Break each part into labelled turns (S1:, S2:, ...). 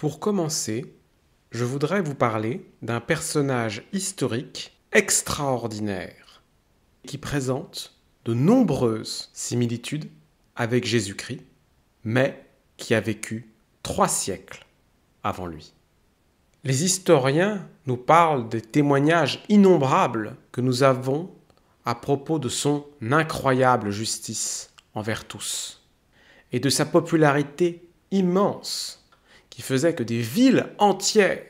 S1: Pour commencer, je voudrais vous parler d'un personnage historique extraordinaire qui présente de nombreuses similitudes avec Jésus-Christ, mais qui a vécu trois siècles avant lui. Les historiens nous parlent des témoignages innombrables que nous avons à propos de son incroyable justice envers tous et de sa popularité immense faisait que des villes entières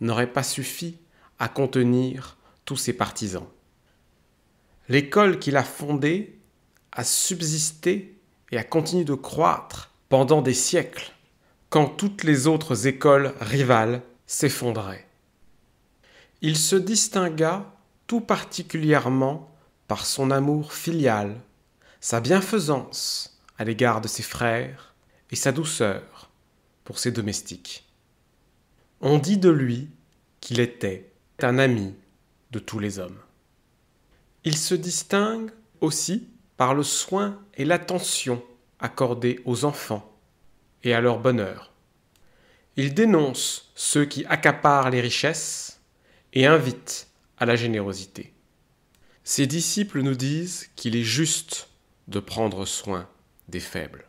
S1: n'auraient pas suffi à contenir tous ses partisans. L'école qu'il a fondée a subsisté et a continué de croître pendant des siècles, quand toutes les autres écoles rivales s'effondraient. Il se distingua tout particulièrement par son amour filial, sa bienfaisance à l'égard de ses frères et sa douceur pour ses domestiques. On dit de lui qu'il était un ami de tous les hommes. Il se distingue aussi par le soin et l'attention accordés aux enfants et à leur bonheur. Il dénonce ceux qui accaparent les richesses et invite à la générosité. Ses disciples nous disent qu'il est juste de prendre soin des faibles.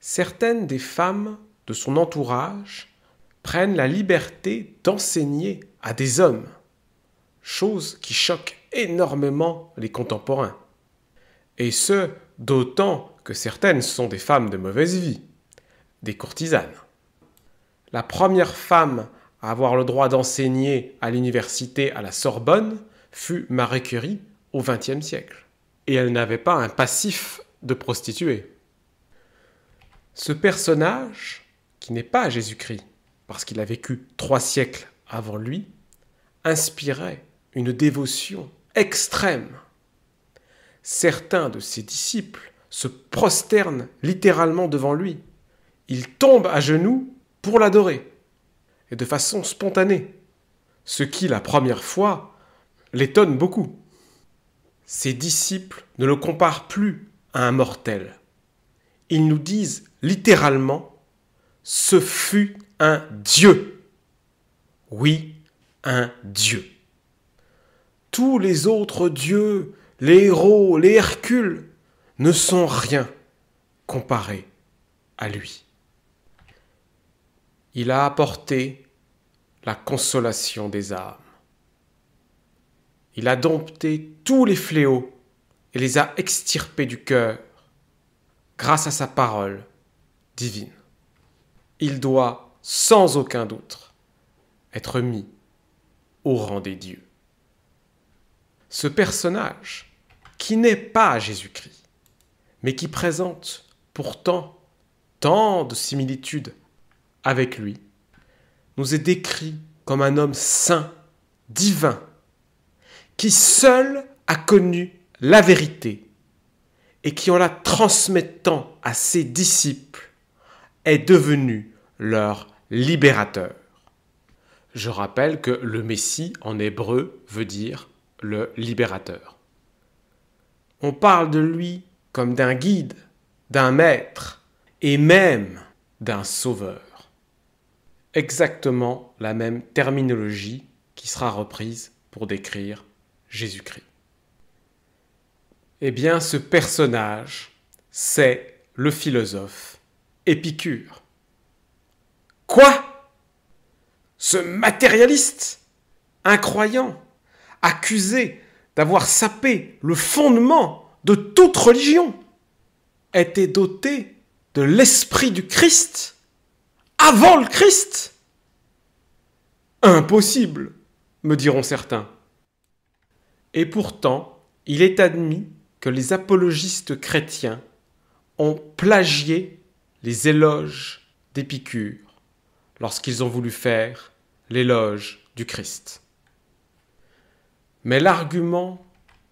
S1: Certaines des femmes de son entourage prennent la liberté d'enseigner à des hommes, chose qui choque énormément les contemporains. Et ce, d'autant que certaines sont des femmes de mauvaise vie, des courtisanes. La première femme à avoir le droit d'enseigner à l'université à la Sorbonne fut Marie Curie au XXe siècle. Et elle n'avait pas un passif de prostituée. Ce personnage qui n'est pas Jésus-Christ, parce qu'il a vécu trois siècles avant lui, inspirait une dévotion extrême. Certains de ses disciples se prosternent littéralement devant lui. Ils tombent à genoux pour l'adorer, et de façon spontanée, ce qui, la première fois, l'étonne beaucoup. Ses disciples ne le comparent plus à un mortel. Ils nous disent littéralement ce fut un Dieu. Oui, un Dieu. Tous les autres dieux, les héros, les Hercules, ne sont rien comparés à lui. Il a apporté la consolation des âmes. Il a dompté tous les fléaux et les a extirpés du cœur grâce à sa parole divine il doit, sans aucun doute, être mis au rang des dieux. Ce personnage, qui n'est pas Jésus-Christ, mais qui présente pourtant tant de similitudes avec lui, nous est décrit comme un homme saint, divin, qui seul a connu la vérité et qui en la transmettant à ses disciples est devenu leur libérateur. Je rappelle que le Messie en hébreu veut dire le libérateur. On parle de lui comme d'un guide, d'un maître et même d'un sauveur. Exactement la même terminologie qui sera reprise pour décrire Jésus-Christ. Eh bien, ce personnage, c'est le philosophe Épicure. Quoi Ce matérialiste, incroyant, accusé d'avoir sapé le fondement de toute religion, était doté de l'esprit du Christ avant le Christ Impossible, me diront certains. Et pourtant, il est admis que les apologistes chrétiens ont plagié les éloges d'Épicure lorsqu'ils ont voulu faire l'éloge du Christ. Mais l'argument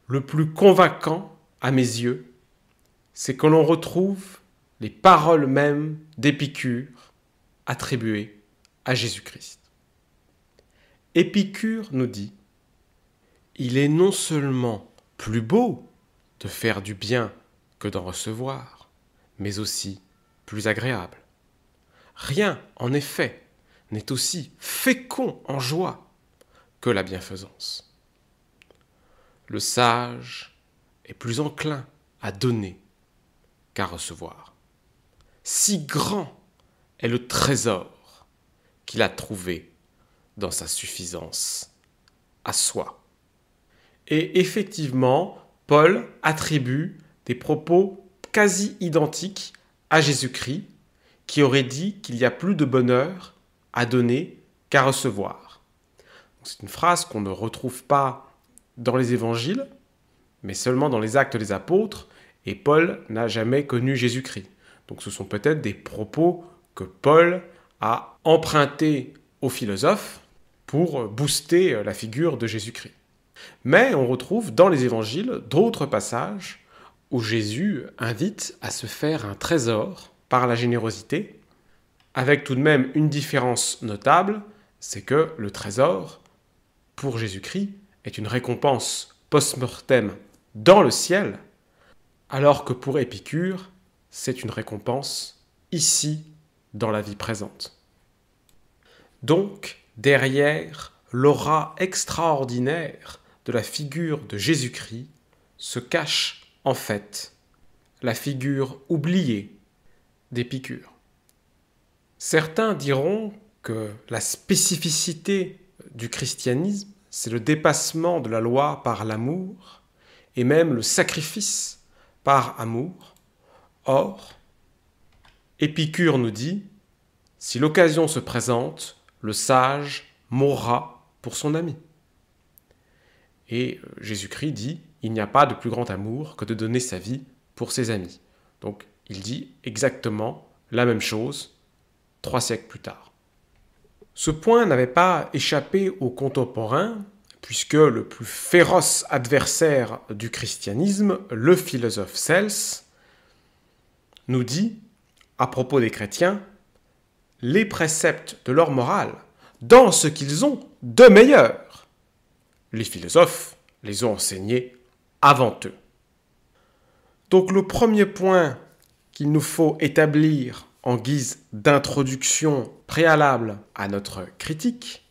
S1: le plus convaincant à mes yeux, c'est que l'on retrouve les paroles mêmes d'Épicure attribuées à Jésus-Christ. Épicure nous dit, Il est non seulement plus beau de faire du bien que d'en recevoir, mais aussi plus agréable. Rien, en effet, n'est aussi fécond en joie que la bienfaisance. Le sage est plus enclin à donner qu'à recevoir. Si grand est le trésor qu'il a trouvé dans sa suffisance à soi. Et effectivement, Paul attribue des propos quasi identiques à Jésus-Christ qui aurait dit qu'il y a plus de bonheur à donner qu'à recevoir. C'est une phrase qu'on ne retrouve pas dans les évangiles, mais seulement dans les actes des apôtres, et Paul n'a jamais connu Jésus-Christ. Donc ce sont peut-être des propos que Paul a empruntés aux philosophes pour booster la figure de Jésus-Christ. Mais on retrouve dans les évangiles d'autres passages où Jésus invite à se faire un trésor par la générosité, avec tout de même une différence notable, c'est que le trésor, pour Jésus-Christ, est une récompense post-mortem dans le ciel, alors que pour Épicure, c'est une récompense ici, dans la vie présente. Donc, derrière l'aura extraordinaire de la figure de Jésus-Christ se cache en fait la figure oubliée d'Épicure. Certains diront que la spécificité du christianisme, c'est le dépassement de la loi par l'amour et même le sacrifice par amour. Or, Épicure nous dit, si l'occasion se présente, le sage mourra pour son ami. Et Jésus-Christ dit, il n'y a pas de plus grand amour que de donner sa vie pour ses amis. Donc il dit exactement la même chose trois siècles plus tard. Ce point n'avait pas échappé aux contemporains, puisque le plus féroce adversaire du christianisme, le philosophe Cels, nous dit, à propos des chrétiens, les préceptes de leur morale dans ce qu'ils ont de meilleur. Les philosophes les ont enseignés avant eux. Donc le premier point nous faut établir en guise d'introduction préalable à notre critique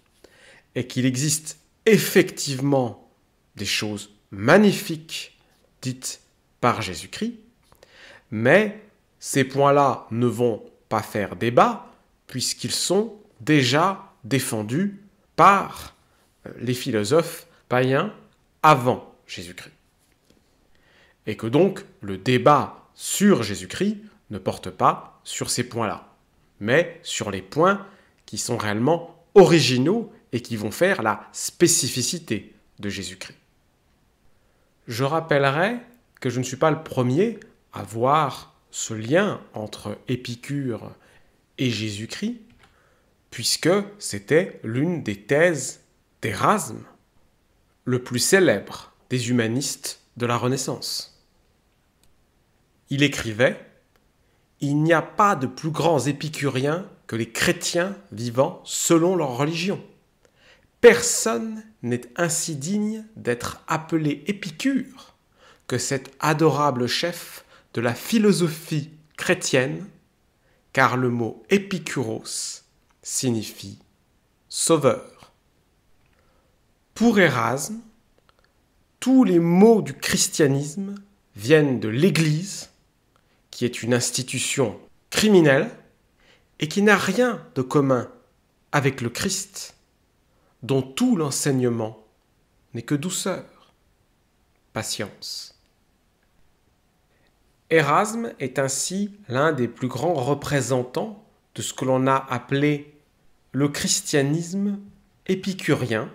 S1: et qu'il existe effectivement des choses magnifiques dites par Jésus-Christ, mais ces points-là ne vont pas faire débat puisqu'ils sont déjà défendus par euh, les philosophes païens avant Jésus-Christ. Et que donc le débat sur Jésus-Christ ne porte pas sur ces points-là, mais sur les points qui sont réellement originaux et qui vont faire la spécificité de Jésus-Christ. Je rappellerai que je ne suis pas le premier à voir ce lien entre Épicure et Jésus-Christ, puisque c'était l'une des thèses d'Erasme, le plus célèbre des humanistes de la Renaissance. Il écrivait Il n'y a pas de plus grands épicuriens que les chrétiens vivant selon leur religion. Personne n'est ainsi digne d'être appelé Épicure que cet adorable chef de la philosophie chrétienne, car le mot épicuros signifie sauveur. Pour Erasme, tous les mots du christianisme viennent de l'Église qui est une institution criminelle et qui n'a rien de commun avec le Christ, dont tout l'enseignement n'est que douceur, patience. Erasme est ainsi l'un des plus grands représentants de ce que l'on a appelé le christianisme épicurien,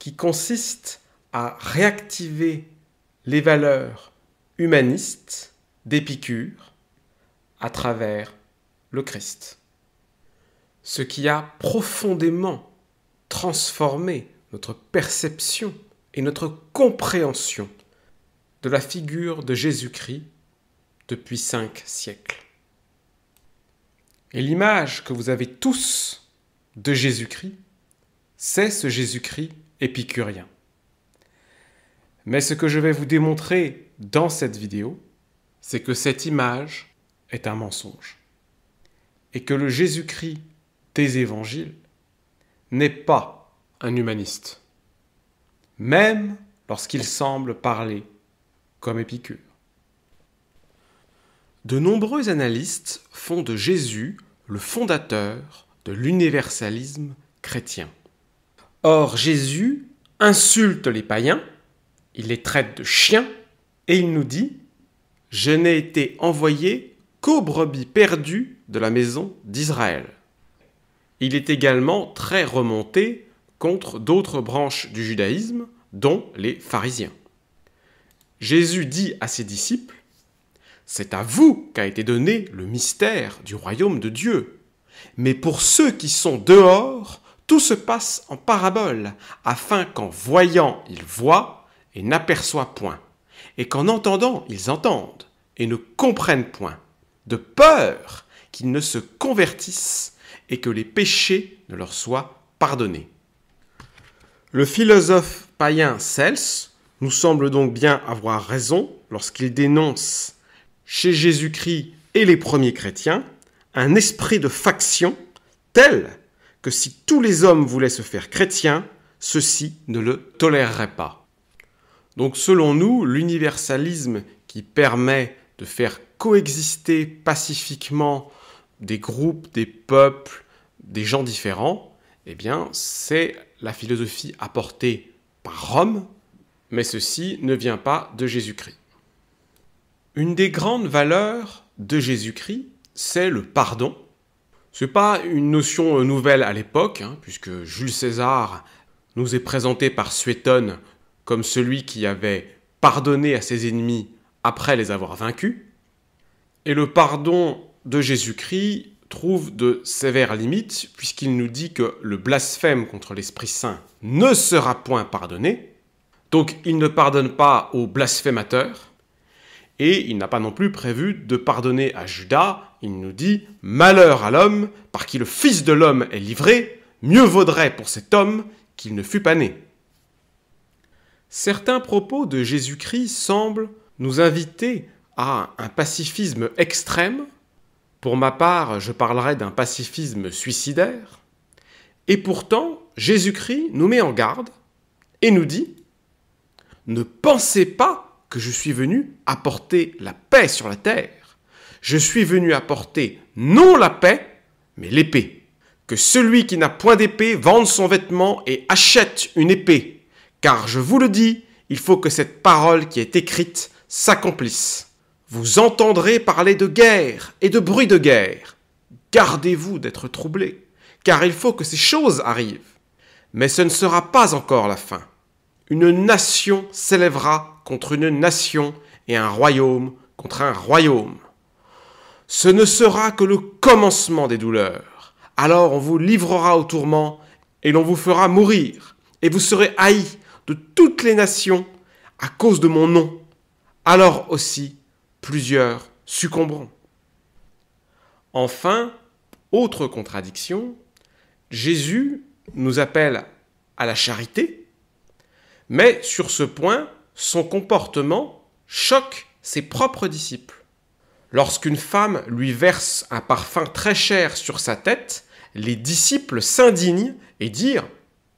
S1: qui consiste à réactiver les valeurs humanistes d'Épicure à travers le Christ. Ce qui a profondément transformé notre perception et notre compréhension de la figure de Jésus-Christ depuis cinq siècles. Et l'image que vous avez tous de Jésus-Christ, c'est ce Jésus-Christ épicurien. Mais ce que je vais vous démontrer dans cette vidéo, c'est que cette image est un mensonge. Et que le Jésus-Christ des évangiles n'est pas un humaniste, même lorsqu'il semble parler comme Épicure. De nombreux analystes font de Jésus le fondateur de l'universalisme chrétien. Or, Jésus insulte les païens, il les traite de chiens, et il nous dit je n'ai été envoyé qu'aux brebis perdues de la maison d'Israël. Il est également très remonté contre d'autres branches du judaïsme, dont les pharisiens. Jésus dit à ses disciples, C'est à vous qu'a été donné le mystère du royaume de Dieu, mais pour ceux qui sont dehors, tout se passe en parabole, afin qu'en voyant ils voient et n'aperçoivent point et qu'en entendant, ils entendent et ne comprennent point, de peur qu'ils ne se convertissent et que les péchés ne leur soient pardonnés. Le philosophe païen Cels nous semble donc bien avoir raison lorsqu'il dénonce chez Jésus-Christ et les premiers chrétiens un esprit de faction tel que si tous les hommes voulaient se faire chrétiens, ceux-ci ne le toléreraient pas. Donc selon nous, l'universalisme qui permet de faire coexister pacifiquement des groupes, des peuples, des gens différents, eh bien c'est la philosophie apportée par Rome, mais ceci ne vient pas de Jésus-Christ. Une des grandes valeurs de Jésus-Christ, c'est le pardon. Ce n'est pas une notion nouvelle à l'époque, hein, puisque Jules César nous est présenté par Suétone comme celui qui avait pardonné à ses ennemis après les avoir vaincus, et le pardon de Jésus-Christ trouve de sévères limites, puisqu'il nous dit que le blasphème contre l'Esprit Saint ne sera point pardonné, donc il ne pardonne pas aux blasphémateurs, et il n'a pas non plus prévu de pardonner à Judas, il nous dit ⁇ Malheur à l'homme, par qui le Fils de l'homme est livré, mieux vaudrait pour cet homme qu'il ne fût pas né ⁇ certains propos de Jésus-Christ semblent nous inviter à un pacifisme extrême, pour ma part je parlerai d'un pacifisme suicidaire, et pourtant Jésus-Christ nous met en garde et nous dit ⁇ Ne pensez pas que je suis venu apporter la paix sur la terre, je suis venu apporter non la paix, mais l'épée. Que celui qui n'a point d'épée vende son vêtement et achète une épée. ⁇ car je vous le dis, il faut que cette parole qui est écrite s'accomplisse. Vous entendrez parler de guerre et de bruit de guerre. Gardez-vous d'être troublés, car il faut que ces choses arrivent. Mais ce ne sera pas encore la fin. Une nation s'élèvera contre une nation et un royaume contre un royaume. Ce ne sera que le commencement des douleurs. Alors on vous livrera au tourment et l'on vous fera mourir, et vous serez haïs de toutes les nations à cause de mon nom. Alors aussi plusieurs succomberont. Enfin, autre contradiction, Jésus nous appelle à la charité, mais sur ce point, son comportement choque ses propres disciples. Lorsqu'une femme lui verse un parfum très cher sur sa tête, les disciples s'indignent et dirent ⁇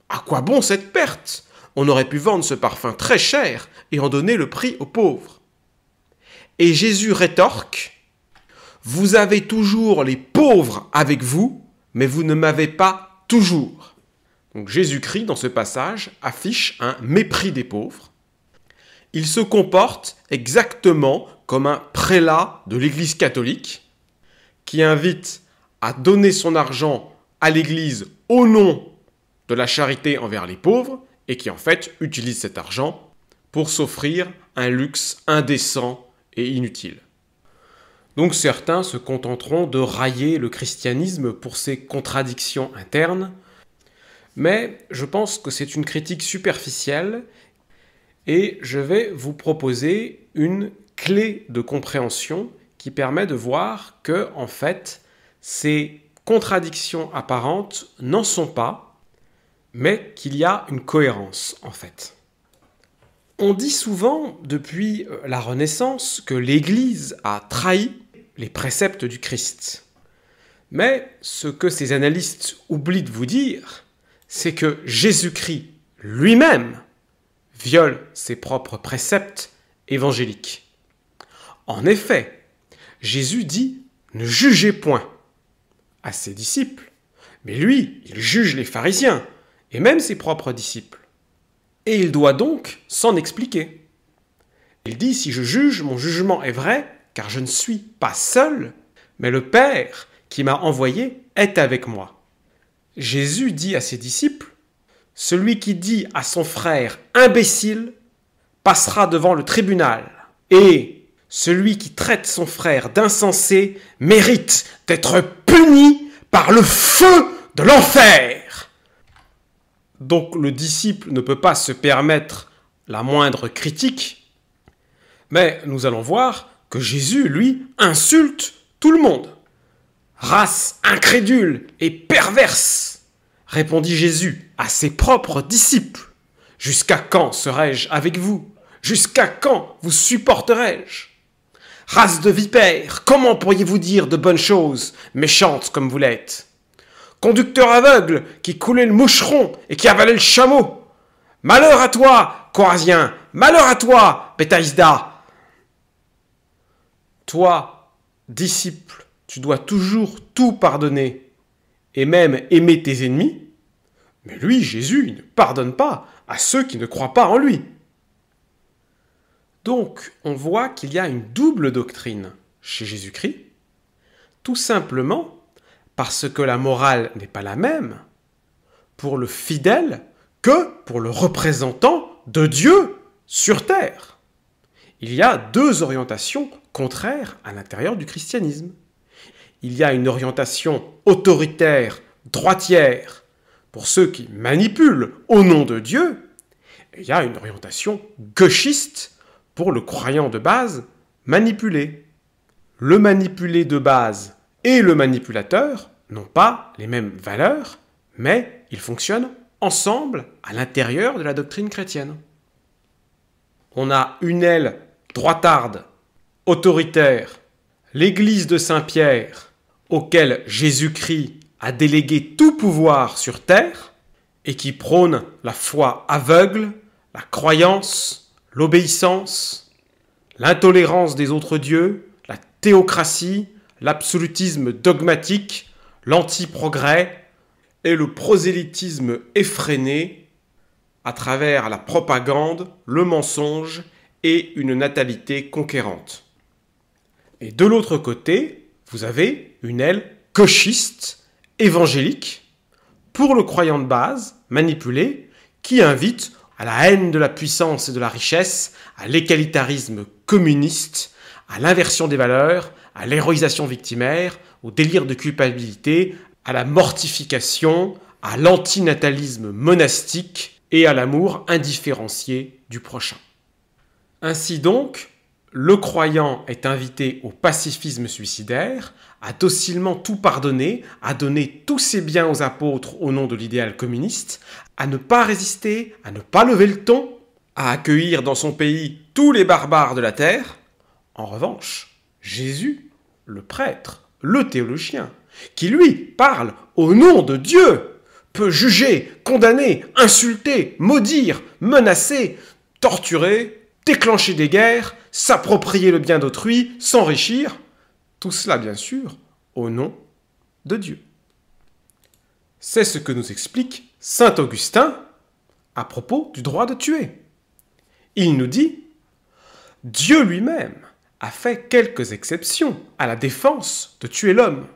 S1: À quoi bon cette perte on aurait pu vendre ce parfum très cher et en donner le prix aux pauvres. Et Jésus rétorque, Vous avez toujours les pauvres avec vous, mais vous ne m'avez pas toujours. Donc Jésus-Christ, dans ce passage, affiche un mépris des pauvres. Il se comporte exactement comme un prélat de l'Église catholique, qui invite à donner son argent à l'Église au nom de la charité envers les pauvres, et qui en fait utilise cet argent pour s'offrir un luxe indécent et inutile. Donc certains se contenteront de railler le christianisme pour ses contradictions internes, mais je pense que c'est une critique superficielle et je vais vous proposer une clé de compréhension qui permet de voir que, en fait, ces contradictions apparentes n'en sont pas mais qu'il y a une cohérence en fait. On dit souvent, depuis euh, la Renaissance, que l'Église a trahi les préceptes du Christ. Mais ce que ces analystes oublient de vous dire, c'est que Jésus-Christ lui-même viole ses propres préceptes évangéliques. En effet, Jésus dit ne jugez point à ses disciples, mais lui, il juge les pharisiens, et même ses propres disciples. Et il doit donc s'en expliquer. Il dit, si je juge, mon jugement est vrai, car je ne suis pas seul, mais le Père qui m'a envoyé est avec moi. Jésus dit à ses disciples, Celui qui dit à son frère imbécile passera devant le tribunal, et celui qui traite son frère d'insensé mérite d'être puni par le feu de l'enfer donc le disciple ne peut pas se permettre la moindre critique, mais nous allons voir que Jésus, lui, insulte tout le monde. Race incrédule et perverse, répondit Jésus à ses propres disciples. Jusqu'à quand serai-je avec vous Jusqu'à quand vous supporterai-je Race de vipères, comment pourriez-vous dire de bonnes choses, méchantes comme vous l'êtes conducteur aveugle qui coulait le moucheron et qui avalait le chameau. Malheur à toi, Corazien Malheur à toi, Bethesda Toi, disciple, tu dois toujours tout pardonner, et même aimer tes ennemis. Mais lui, Jésus, il ne pardonne pas à ceux qui ne croient pas en lui. Donc, on voit qu'il y a une double doctrine chez Jésus-Christ, tout simplement parce que la morale n'est pas la même pour le fidèle que pour le représentant de Dieu sur terre. Il y a deux orientations contraires à l'intérieur du christianisme. Il y a une orientation autoritaire, droitière, pour ceux qui manipulent au nom de Dieu, et il y a une orientation gauchiste pour le croyant de base manipulé. Le manipulé de base et le manipulateur n'ont pas les mêmes valeurs, mais ils fonctionnent ensemble à l'intérieur de la doctrine chrétienne. On a une aile droitarde, autoritaire, l'Église de Saint-Pierre, auquel Jésus-Christ a délégué tout pouvoir sur terre, et qui prône la foi aveugle, la croyance, l'obéissance, l'intolérance des autres dieux, la théocratie, l'absolutisme dogmatique, l'anti-progrès et le prosélytisme effréné à travers la propagande, le mensonge et une natalité conquérante. Et de l'autre côté, vous avez une aile cauchiste, évangélique, pour le croyant de base, manipulé, qui invite à la haine de la puissance et de la richesse, à l'égalitarisme communiste, à l'inversion des valeurs, à l'héroïsation victimaire, au délire de culpabilité, à la mortification, à l'antinatalisme monastique et à l'amour indifférencié du prochain. Ainsi donc, le croyant est invité au pacifisme suicidaire, à docilement tout pardonner, à donner tous ses biens aux apôtres au nom de l'idéal communiste, à ne pas résister, à ne pas lever le ton, à accueillir dans son pays tous les barbares de la terre. En revanche, Jésus, le prêtre, le théologien, qui lui parle au nom de Dieu, peut juger, condamner, insulter, maudire, menacer, torturer, déclencher des guerres, s'approprier le bien d'autrui, s'enrichir, tout cela bien sûr au nom de Dieu. C'est ce que nous explique Saint Augustin à propos du droit de tuer. Il nous dit, Dieu lui-même a fait quelques exceptions à la défense de tuer l'homme,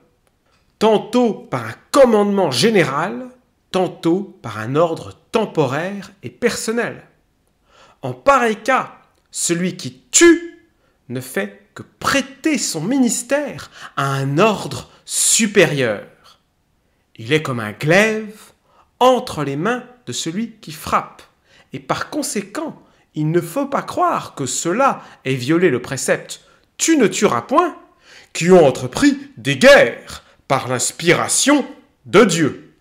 S1: tantôt par un commandement général, tantôt par un ordre temporaire et personnel. En pareil cas, celui qui tue ne fait que prêter son ministère à un ordre supérieur. Il est comme un glaive entre les mains de celui qui frappe, et par conséquent il ne faut pas croire que cela ait violé le précepte Tu ne tueras point, qui ont entrepris des guerres par l'inspiration de Dieu.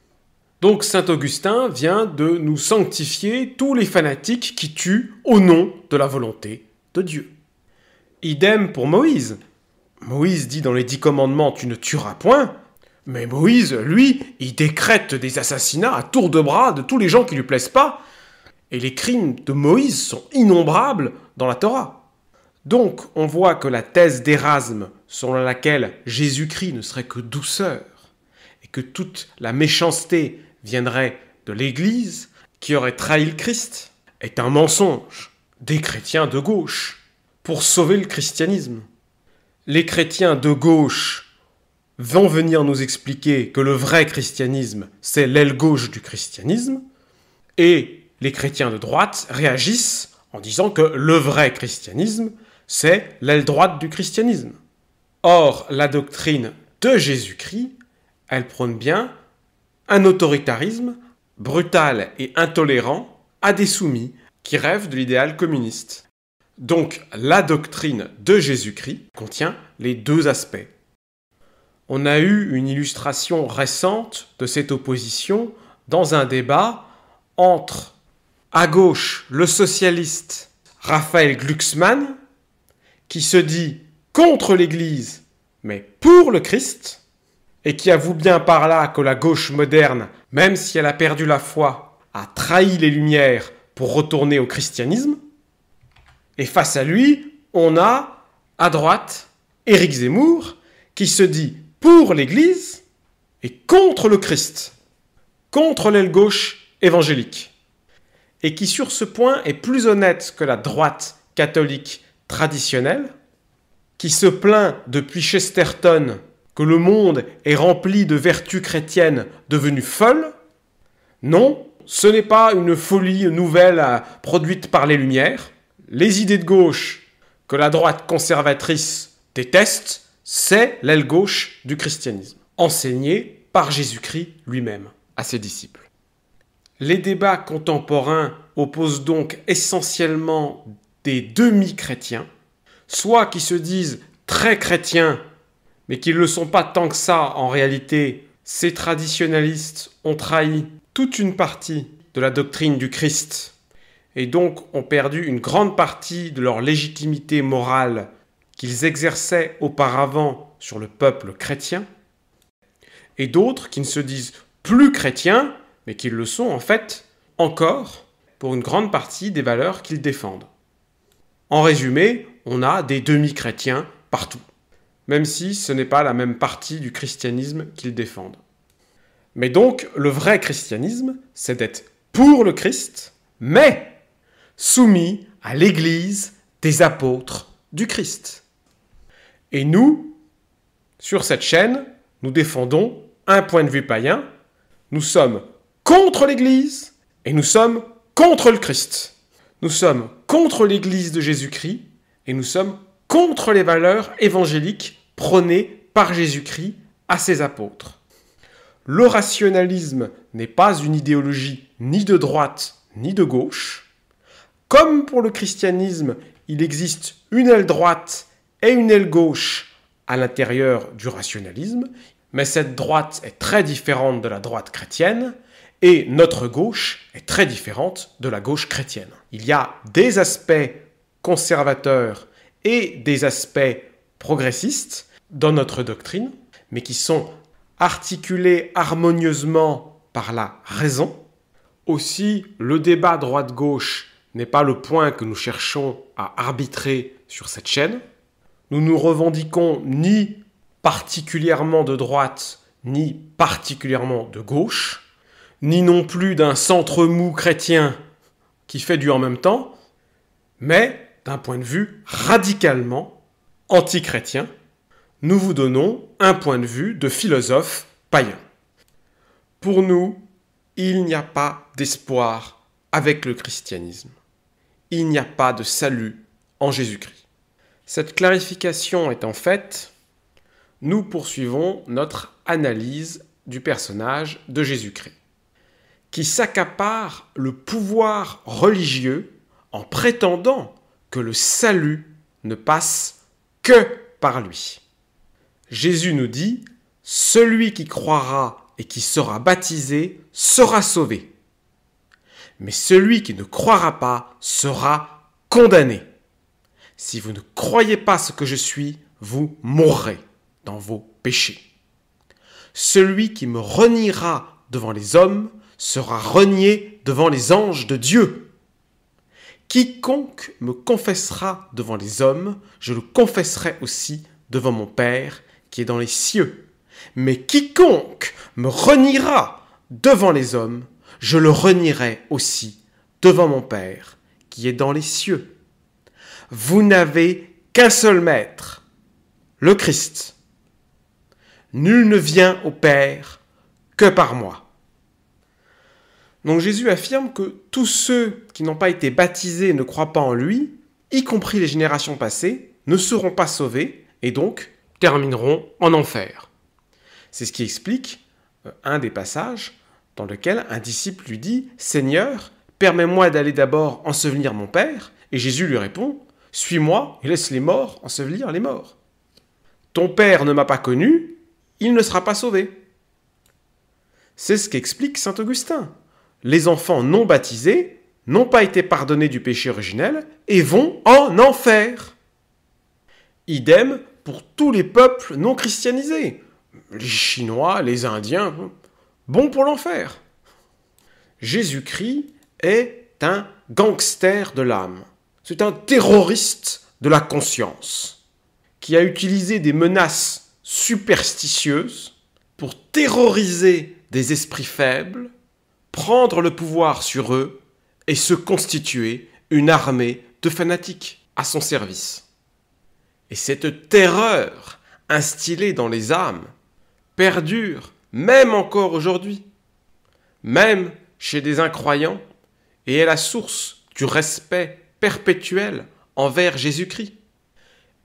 S1: Donc Saint Augustin vient de nous sanctifier tous les fanatiques qui tuent au nom de la volonté de Dieu. Idem pour Moïse. Moïse dit dans les dix commandements Tu ne tueras point. Mais Moïse, lui, il décrète des assassinats à tour de bras de tous les gens qui lui plaisent pas, et les crimes de Moïse sont innombrables dans la Torah. Donc, on voit que la thèse d'Érasme, selon laquelle Jésus-Christ ne serait que douceur, et que toute la méchanceté viendrait de l'Église, qui aurait trahi le Christ, est un mensonge des chrétiens de gauche pour sauver le christianisme. Les chrétiens de gauche vont venir nous expliquer que le vrai christianisme, c'est l'aile gauche du christianisme, et les chrétiens de droite réagissent en disant que le vrai christianisme, c'est l'aile droite du christianisme. Or, la doctrine de Jésus-Christ, elle prône bien un autoritarisme brutal et intolérant à des soumis qui rêvent de l'idéal communiste. Donc, la doctrine de Jésus-Christ contient les deux aspects. On a eu une illustration récente de cette opposition dans un débat entre à gauche, le socialiste Raphaël Glucksmann, qui se dit contre l'Église, mais pour le Christ, et qui avoue bien par là que la gauche moderne, même si elle a perdu la foi, a trahi les Lumières pour retourner au christianisme. Et face à lui, on a, à droite, Éric Zemmour, qui se dit pour l'Église et contre le Christ, contre l'aile gauche évangélique et qui sur ce point est plus honnête que la droite catholique traditionnelle, qui se plaint depuis Chesterton que le monde est rempli de vertus chrétiennes devenues folles, non, ce n'est pas une folie nouvelle euh, produite par les Lumières. Les idées de gauche que la droite conservatrice déteste, c'est l'aile gauche du christianisme, enseignée par Jésus-Christ lui-même à ses disciples. Les débats contemporains opposent donc essentiellement des demi-chrétiens, soit qui se disent très chrétiens, mais qui ne le sont pas tant que ça en réalité. Ces traditionalistes ont trahi toute une partie de la doctrine du Christ, et donc ont perdu une grande partie de leur légitimité morale qu'ils exerçaient auparavant sur le peuple chrétien, et d'autres qui ne se disent plus chrétiens, mais qu'ils le sont en fait encore pour une grande partie des valeurs qu'ils défendent. En résumé, on a des demi-chrétiens partout, même si ce n'est pas la même partie du christianisme qu'ils défendent. Mais donc, le vrai christianisme, c'est d'être pour le Christ, mais soumis à l'Église des apôtres du Christ. Et nous, sur cette chaîne, nous défendons un point de vue païen, nous sommes contre l'Église et nous sommes contre le Christ. Nous sommes contre l'Église de Jésus-Christ et nous sommes contre les valeurs évangéliques prônées par Jésus-Christ à ses apôtres. Le rationalisme n'est pas une idéologie ni de droite ni de gauche. Comme pour le christianisme, il existe une aile droite et une aile gauche à l'intérieur du rationalisme, mais cette droite est très différente de la droite chrétienne, et notre gauche est très différente de la gauche chrétienne. Il y a des aspects conservateurs et des aspects progressistes dans notre doctrine, mais qui sont articulés harmonieusement par la raison. Aussi, le débat droite-gauche n'est pas le point que nous cherchons à arbitrer sur cette chaîne. Nous nous revendiquons ni particulièrement de droite, ni particulièrement de gauche ni non plus d'un centre mou chrétien qui fait du en même temps, mais d'un point de vue radicalement anti nous vous donnons un point de vue de philosophe païen. Pour nous, il n'y a pas d'espoir avec le christianisme. Il n'y a pas de salut en Jésus-Christ. Cette clarification est en fait, nous poursuivons notre analyse du personnage de Jésus-Christ qui s'accapare le pouvoir religieux en prétendant que le salut ne passe que par lui. Jésus nous dit, Celui qui croira et qui sera baptisé sera sauvé mais celui qui ne croira pas sera condamné. Si vous ne croyez pas ce que je suis, vous mourrez dans vos péchés. Celui qui me reniera devant les hommes sera renié devant les anges de Dieu. Quiconque me confessera devant les hommes, je le confesserai aussi devant mon Père qui est dans les cieux. Mais quiconque me reniera devant les hommes, je le renierai aussi devant mon Père qui est dans les cieux. Vous n'avez qu'un seul maître, le Christ. Nul ne vient au Père que par moi. Donc Jésus affirme que tous ceux qui n'ont pas été baptisés et ne croient pas en lui, y compris les générations passées, ne seront pas sauvés et donc termineront en enfer. C'est ce qui explique euh, un des passages dans lequel un disciple lui dit Seigneur, permets-moi d'aller d'abord ensevelir mon Père. Et Jésus lui répond Suis-moi et laisse les morts ensevelir les morts. Ton Père ne m'a pas connu, il ne sera pas sauvé. C'est ce qu'explique Saint Augustin les enfants non baptisés n'ont pas été pardonnés du péché originel et vont en enfer. Idem pour tous les peuples non christianisés, les Chinois, les Indiens, bon pour l'enfer. Jésus-Christ est un gangster de l'âme, c'est un terroriste de la conscience, qui a utilisé des menaces superstitieuses pour terroriser des esprits faibles prendre le pouvoir sur eux et se constituer une armée de fanatiques à son service. Et cette terreur instillée dans les âmes perdure même encore aujourd'hui, même chez des incroyants, et est la source du respect perpétuel envers Jésus-Christ.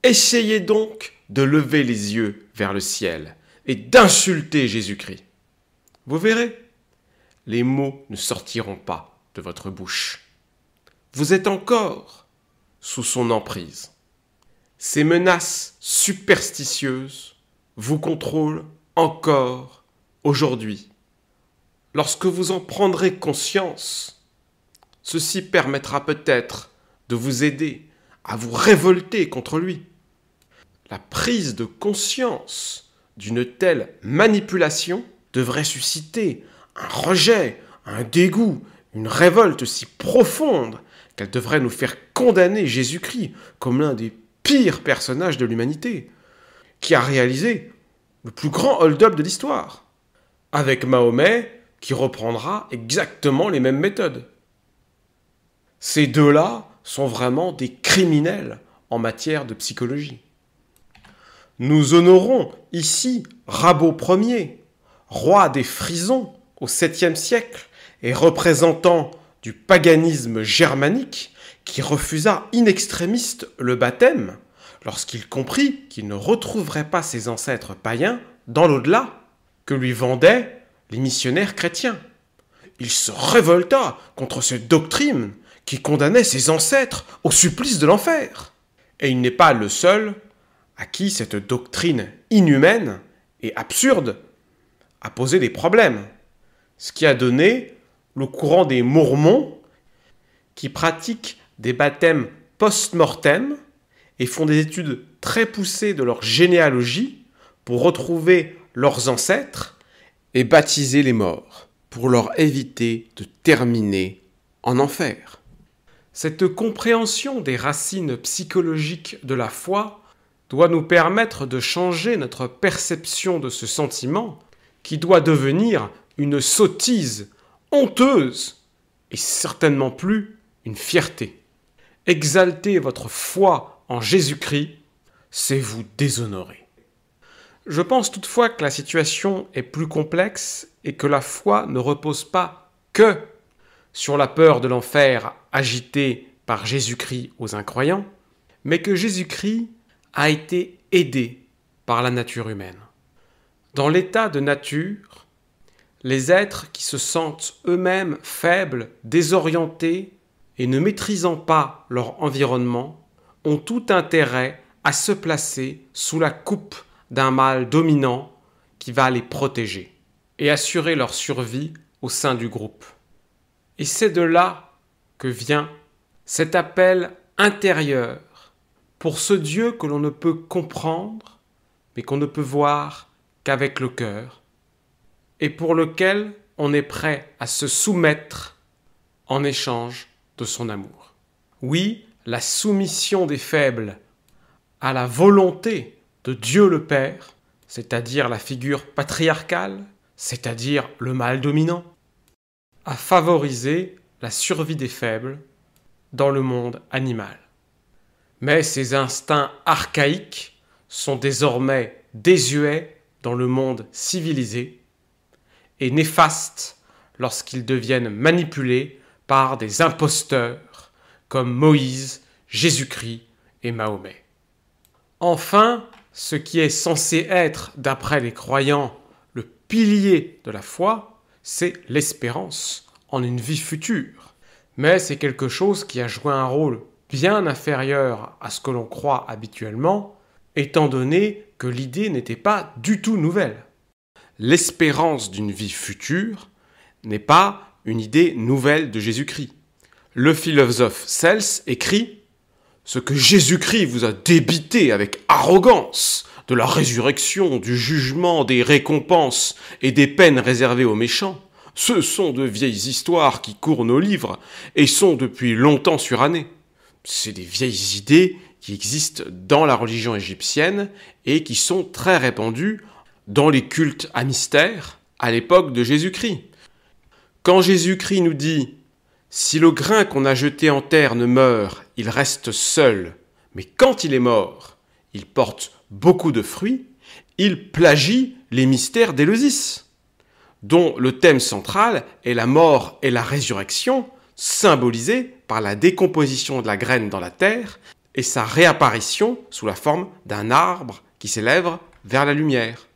S1: Essayez donc de lever les yeux vers le ciel et d'insulter Jésus-Christ. Vous verrez, les mots ne sortiront pas de votre bouche. Vous êtes encore sous son emprise. Ces menaces superstitieuses vous contrôlent encore aujourd'hui. Lorsque vous en prendrez conscience, ceci permettra peut-être de vous aider à vous révolter contre lui. La prise de conscience d'une telle manipulation devrait susciter un rejet, un dégoût, une révolte si profonde qu'elle devrait nous faire condamner Jésus-Christ comme l'un des pires personnages de l'humanité, qui a réalisé le plus grand hold-up de l'histoire, avec Mahomet qui reprendra exactement les mêmes méthodes. Ces deux-là sont vraiment des criminels en matière de psychologie. Nous honorons ici Rabot Ier, roi des Frisons, au 7e siècle et représentant du paganisme germanique qui refusa in extremis le baptême lorsqu'il comprit qu'il ne retrouverait pas ses ancêtres païens dans l'au-delà que lui vendaient les missionnaires chrétiens. Il se révolta contre cette doctrine qui condamnait ses ancêtres au supplice de l'enfer. Et il n'est pas le seul à qui cette doctrine inhumaine et absurde a posé des problèmes ce qui a donné le courant des Mormons qui pratiquent des baptêmes post-mortem et font des études très poussées de leur généalogie pour retrouver leurs ancêtres et baptiser les morts pour leur éviter de terminer en enfer. Cette compréhension des racines psychologiques de la foi doit nous permettre de changer notre perception de ce sentiment qui doit devenir une sottise honteuse et certainement plus une fierté. Exalter votre foi en Jésus-Christ, c'est vous déshonorer. Je pense toutefois que la situation est plus complexe et que la foi ne repose pas que sur la peur de l'enfer agitée par Jésus-Christ aux incroyants, mais que Jésus-Christ a été aidé par la nature humaine. Dans l'état de nature, les êtres qui se sentent eux-mêmes faibles, désorientés et ne maîtrisant pas leur environnement ont tout intérêt à se placer sous la coupe d'un mâle dominant qui va les protéger et assurer leur survie au sein du groupe. Et c'est de là que vient cet appel intérieur pour ce Dieu que l'on ne peut comprendre, mais qu'on ne peut voir qu'avec le cœur, et pour lequel on est prêt à se soumettre en échange de son amour. Oui, la soumission des faibles à la volonté de Dieu le Père, c'est-à-dire la figure patriarcale, c'est-à-dire le mal dominant, a favorisé la survie des faibles dans le monde animal. Mais ces instincts archaïques sont désormais désuets dans le monde civilisé et néfastes lorsqu'ils deviennent manipulés par des imposteurs comme Moïse, Jésus-Christ et Mahomet. Enfin, ce qui est censé être, d'après les croyants, le pilier de la foi, c'est l'espérance en une vie future. Mais c'est quelque chose qui a joué un rôle bien inférieur à ce que l'on croit habituellement, étant donné que l'idée n'était pas du tout nouvelle l'espérance d'une vie future n'est pas une idée nouvelle de Jésus-Christ. Le philosophe Cels écrit Ce que Jésus-Christ vous a débité avec arrogance de la résurrection, du jugement, des récompenses et des peines réservées aux méchants, ce sont de vieilles histoires qui courent nos livres et sont depuis longtemps surannées. C'est des vieilles idées qui existent dans la religion égyptienne et qui sont très répandues dans les cultes à mystère à l'époque de Jésus-Christ. Quand Jésus-Christ nous dit Si le grain qu'on a jeté en terre ne meurt, il reste seul, mais quand il est mort, il porte beaucoup de fruits, il plagie les mystères d'Éleusis, dont le thème central est la mort et la résurrection, symbolisée par la décomposition de la graine dans la terre et sa réapparition sous la forme d'un arbre qui s'élève vers la lumière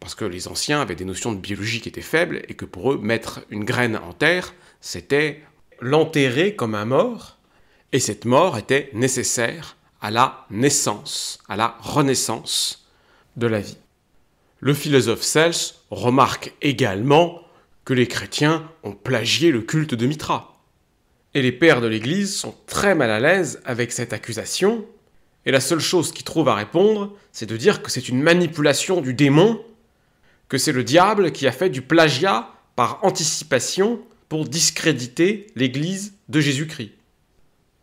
S1: parce que les anciens avaient des notions de biologie qui étaient faibles, et que pour eux, mettre une graine en terre, c'était l'enterrer comme un mort, et cette mort était nécessaire à la naissance, à la renaissance de la vie. Le philosophe Sels remarque également que les chrétiens ont plagié le culte de Mitra. Et les pères de l'Église sont très mal à l'aise avec cette accusation, et la seule chose qu'ils trouvent à répondre, c'est de dire que c'est une manipulation du démon que c'est le diable qui a fait du plagiat par anticipation pour discréditer l'Église de Jésus-Christ.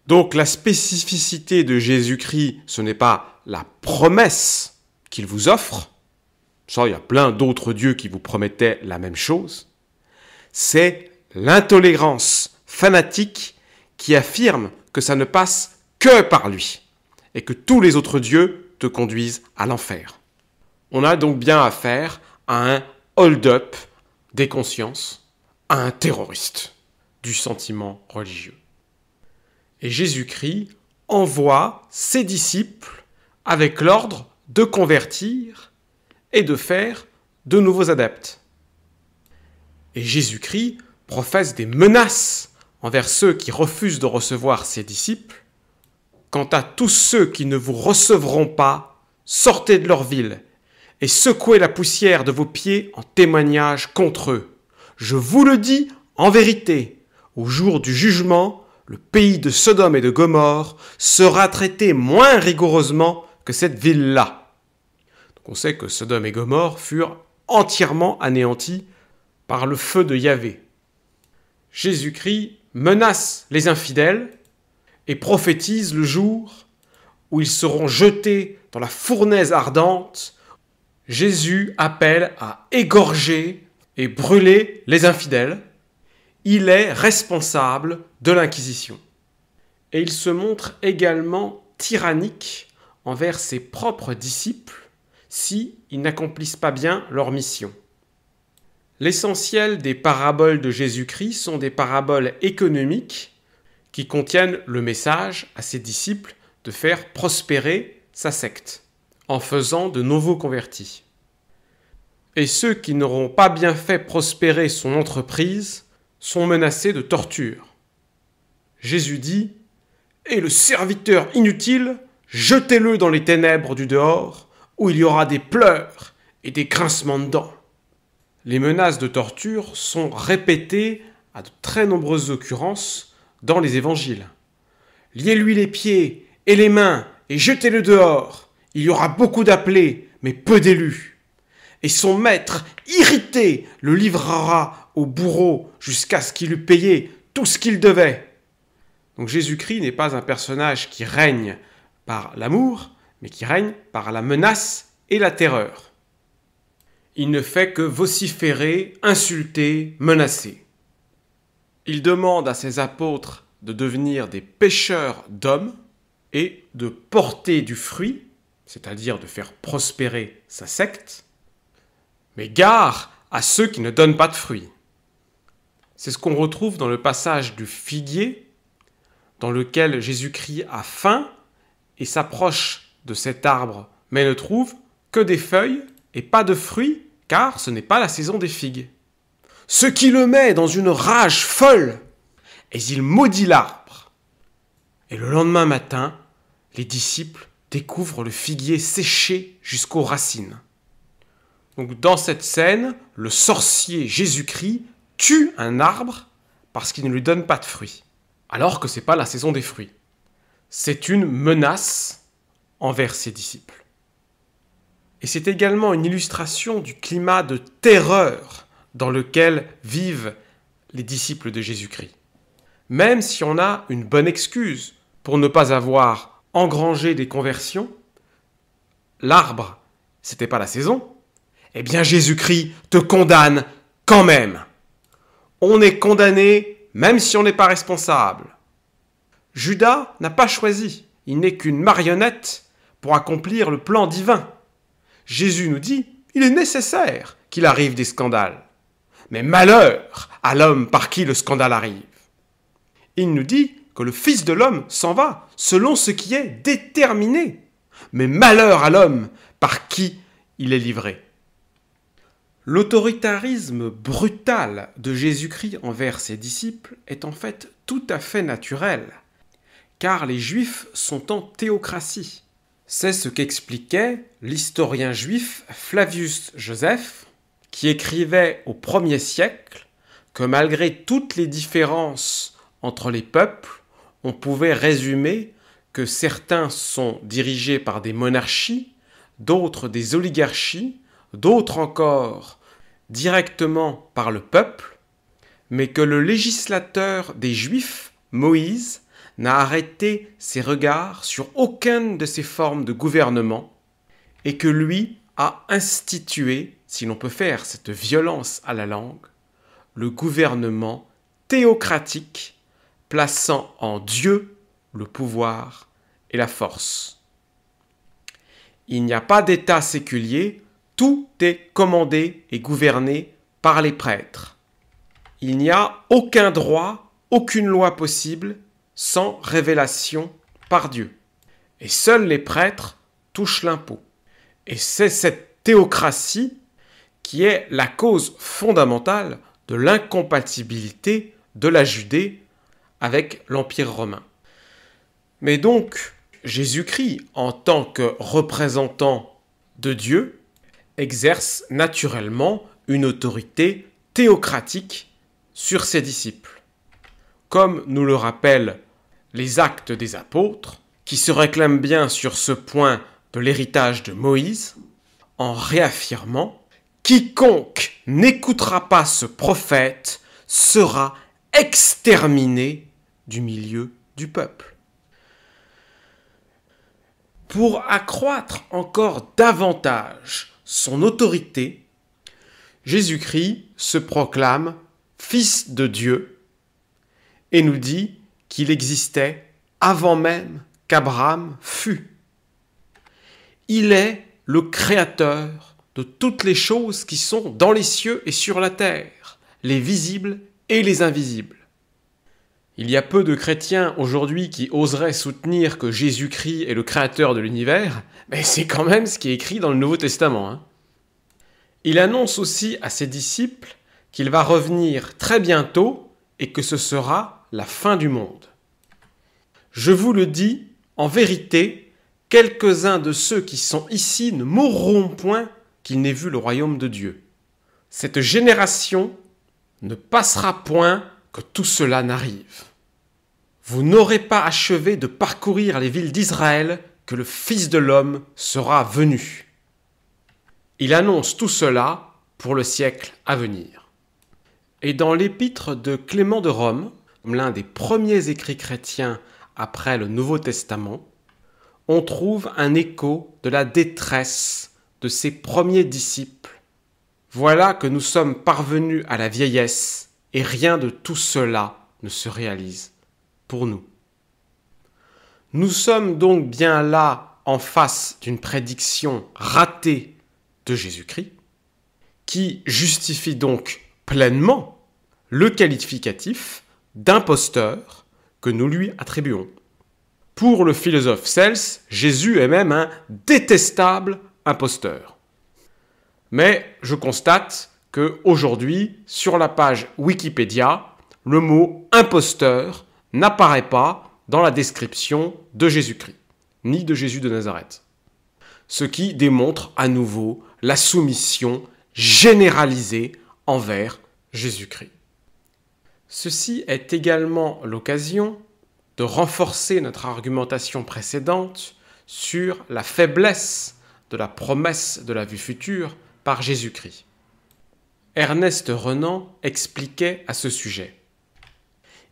S1: Donc la spécificité de Jésus-Christ, ce n'est pas la promesse qu'il vous offre, ça il y a plein d'autres dieux qui vous promettaient la même chose, c'est l'intolérance fanatique qui affirme que ça ne passe que par lui et que tous les autres dieux te conduisent à l'enfer. On a donc bien affaire à un hold-up des consciences, à un terroriste du sentiment religieux. Et Jésus-Christ envoie ses disciples avec l'ordre de convertir et de faire de nouveaux adeptes. Et Jésus-Christ professe des menaces envers ceux qui refusent de recevoir ses disciples. Quant à tous ceux qui ne vous recevront pas, sortez de leur ville et secouez la poussière de vos pieds en témoignage contre eux. Je vous le dis en vérité, au jour du jugement, le pays de Sodome et de Gomorre sera traité moins rigoureusement que cette ville-là. On sait que Sodome et Gomorre furent entièrement anéantis par le feu de Yahvé. Jésus-Christ menace les infidèles et prophétise le jour où ils seront jetés dans la fournaise ardente Jésus appelle à égorger et brûler les infidèles. Il est responsable de l'Inquisition. Et il se montre également tyrannique envers ses propres disciples si n'accomplissent pas bien leur mission. L'essentiel des paraboles de Jésus-Christ sont des paraboles économiques qui contiennent le message à ses disciples de faire prospérer sa secte en faisant de nouveaux convertis. Et ceux qui n'auront pas bien fait prospérer son entreprise sont menacés de torture. Jésus dit Et le serviteur inutile, jetez-le dans les ténèbres du dehors, où il y aura des pleurs et des grincements de dents. Les menaces de torture sont répétées à de très nombreuses occurrences dans les évangiles. Liez-lui les pieds et les mains et jetez-le dehors il y aura beaucoup d'appelés, mais peu d'élus. Et son maître, irrité, le livrera au bourreau jusqu'à ce qu'il eût payé tout ce qu'il devait. Donc Jésus-Christ n'est pas un personnage qui règne par l'amour, mais qui règne par la menace et la terreur. Il ne fait que vociférer, insulter, menacer. Il demande à ses apôtres de devenir des pêcheurs d'hommes et de porter du fruit c'est-à-dire de faire prospérer sa secte, mais gare à ceux qui ne donnent pas de fruits. C'est ce qu'on retrouve dans le passage du figuier, dans lequel Jésus-Christ a faim et s'approche de cet arbre, mais ne trouve que des feuilles et pas de fruits, car ce n'est pas la saison des figues. Ce qui le met dans une rage folle, et il maudit l'arbre. Et le lendemain matin, les disciples découvre le figuier séché jusqu'aux racines. Donc dans cette scène, le sorcier Jésus-Christ tue un arbre parce qu'il ne lui donne pas de fruits, alors que c'est pas la saison des fruits. C'est une menace envers ses disciples. Et c'est également une illustration du climat de terreur dans lequel vivent les disciples de Jésus-Christ. Même si on a une bonne excuse pour ne pas avoir engranger des conversions, l'arbre, c'était pas la saison, eh bien Jésus-Christ te condamne quand même. On est condamné même si on n'est pas responsable. Judas n'a pas choisi, il n'est qu'une marionnette pour accomplir le plan divin. Jésus nous dit, il est nécessaire qu'il arrive des scandales. Mais malheur à l'homme par qui le scandale arrive. Il nous dit, que le Fils de l'homme s'en va, selon ce qui est déterminé. Mais malheur à l'homme par qui il est livré. L'autoritarisme brutal de Jésus-Christ envers ses disciples est en fait tout à fait naturel, car les Juifs sont en théocratie. C'est ce qu'expliquait l'historien juif Flavius Joseph, qui écrivait au 1er siècle que malgré toutes les différences entre les peuples, on pouvait résumer que certains sont dirigés par des monarchies, d'autres des oligarchies, d'autres encore directement par le peuple, mais que le législateur des Juifs, Moïse, n'a arrêté ses regards sur aucune de ces formes de gouvernement, et que lui a institué, si l'on peut faire cette violence à la langue, le gouvernement théocratique plaçant en Dieu le pouvoir et la force. Il n'y a pas d'État séculier, tout est commandé et gouverné par les prêtres. Il n'y a aucun droit, aucune loi possible sans révélation par Dieu. Et seuls les prêtres touchent l'impôt. Et c'est cette théocratie qui est la cause fondamentale de l'incompatibilité de la Judée avec l'Empire romain. Mais donc, Jésus-Christ, en tant que représentant de Dieu, exerce naturellement une autorité théocratique sur ses disciples. Comme nous le rappellent les actes des apôtres, qui se réclament bien sur ce point de l'héritage de Moïse, en réaffirmant Quiconque n'écoutera pas ce prophète sera exterminé du milieu du peuple. Pour accroître encore davantage son autorité, Jésus-Christ se proclame Fils de Dieu et nous dit qu'il existait avant même qu'Abraham fût. Il est le Créateur de toutes les choses qui sont dans les cieux et sur la terre, les visibles et les invisibles. Il y a peu de chrétiens aujourd'hui qui oseraient soutenir que Jésus-Christ est le créateur de l'univers, mais c'est quand même ce qui est écrit dans le Nouveau Testament. Hein. Il annonce aussi à ses disciples qu'il va revenir très bientôt et que ce sera la fin du monde. Je vous le dis, en vérité, quelques-uns de ceux qui sont ici ne mourront point qu'ils n'aient vu le royaume de Dieu. Cette génération ne passera point que tout cela n'arrive. Vous n'aurez pas achevé de parcourir les villes d'Israël que le Fils de l'homme sera venu. Il annonce tout cela pour le siècle à venir. Et dans l'épître de Clément de Rome, l'un des premiers écrits chrétiens après le Nouveau Testament, on trouve un écho de la détresse de ses premiers disciples. Voilà que nous sommes parvenus à la vieillesse et rien de tout cela ne se réalise pour nous. Nous sommes donc bien là en face d'une prédiction ratée de Jésus-Christ, qui justifie donc pleinement le qualificatif d'imposteur que nous lui attribuons. Pour le philosophe Cels, Jésus est même un détestable imposteur. Mais je constate aujourd'hui, sur la page Wikipédia, le mot imposteur n'apparaît pas dans la description de Jésus-Christ, ni de Jésus de Nazareth. Ce qui démontre à nouveau la soumission généralisée envers Jésus-Christ. Ceci est également l'occasion de renforcer notre argumentation précédente sur la faiblesse de la promesse de la vue future par Jésus-Christ. Ernest Renan expliquait à ce sujet.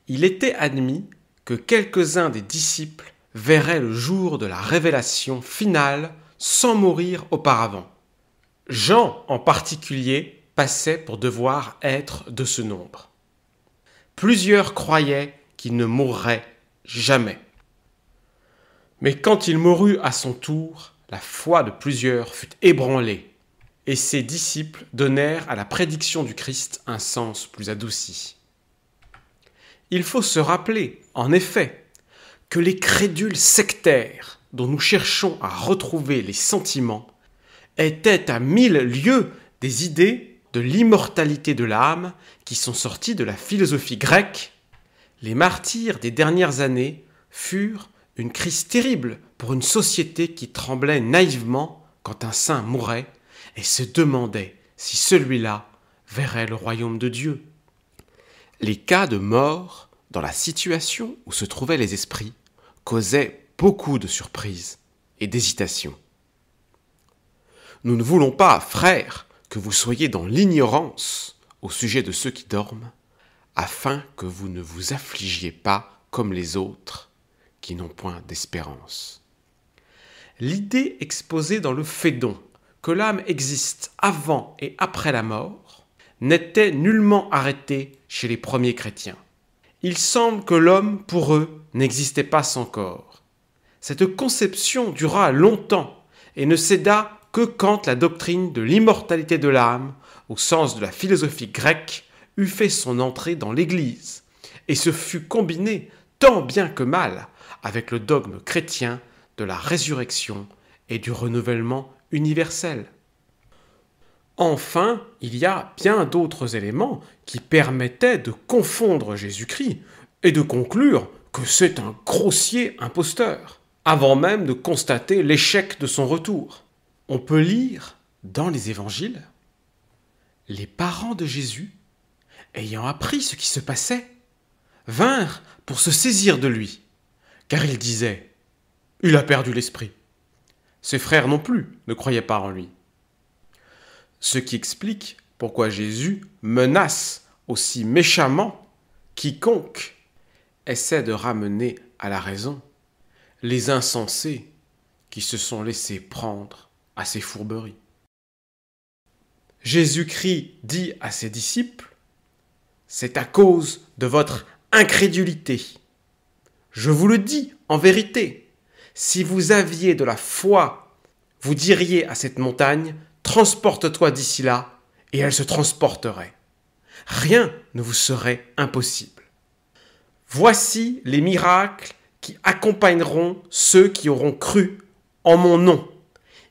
S1: Il était admis que quelques-uns des disciples verraient le jour de la révélation finale sans mourir auparavant. Jean en particulier passait pour devoir être de ce nombre. Plusieurs croyaient qu'il ne mourrait jamais. Mais quand il mourut à son tour, la foi de plusieurs fut ébranlée et ses disciples donnèrent à la prédiction du Christ un sens plus adouci. Il faut se rappeler, en effet, que les crédules sectaires dont nous cherchons à retrouver les sentiments étaient à mille lieues des idées de l'immortalité de l'âme qui sont sorties de la philosophie grecque. Les martyrs des dernières années furent une crise terrible pour une société qui tremblait naïvement quand un saint mourait et se demandait si celui-là verrait le royaume de Dieu. Les cas de mort, dans la situation où se trouvaient les esprits, causaient beaucoup de surprises et d'hésitations. Nous ne voulons pas, frères, que vous soyez dans l'ignorance au sujet de ceux qui dorment, afin que vous ne vous affligiez pas comme les autres qui n'ont point d'espérance. L'idée exposée dans le Fédon que l'âme existe avant et après la mort n'était nullement arrêté chez les premiers chrétiens. Il semble que l'homme, pour eux, n'existait pas sans corps. Cette conception dura longtemps et ne céda que quand la doctrine de l'immortalité de l'âme, au sens de la philosophie grecque, eut fait son entrée dans l'Église, et se fut combinée tant bien que mal avec le dogme chrétien de la résurrection et du renouvellement Enfin, il y a bien d'autres éléments qui permettaient de confondre Jésus-Christ et de conclure que c'est un grossier imposteur, avant même de constater l'échec de son retour. On peut lire dans les évangiles Les parents de Jésus, ayant appris ce qui se passait, vinrent pour se saisir de lui, car ils disaient Il a perdu l'esprit. Ses frères non plus ne croyaient pas en lui. Ce qui explique pourquoi Jésus menace aussi méchamment quiconque essaie de ramener à la raison les insensés qui se sont laissés prendre à ses fourberies. Jésus-Christ dit à ses disciples, C'est à cause de votre incrédulité. Je vous le dis en vérité, si vous aviez de la foi, vous diriez à cette montagne, transporte-toi d'ici là, et elle se transporterait. Rien ne vous serait impossible. Voici les miracles qui accompagneront ceux qui auront cru en mon nom.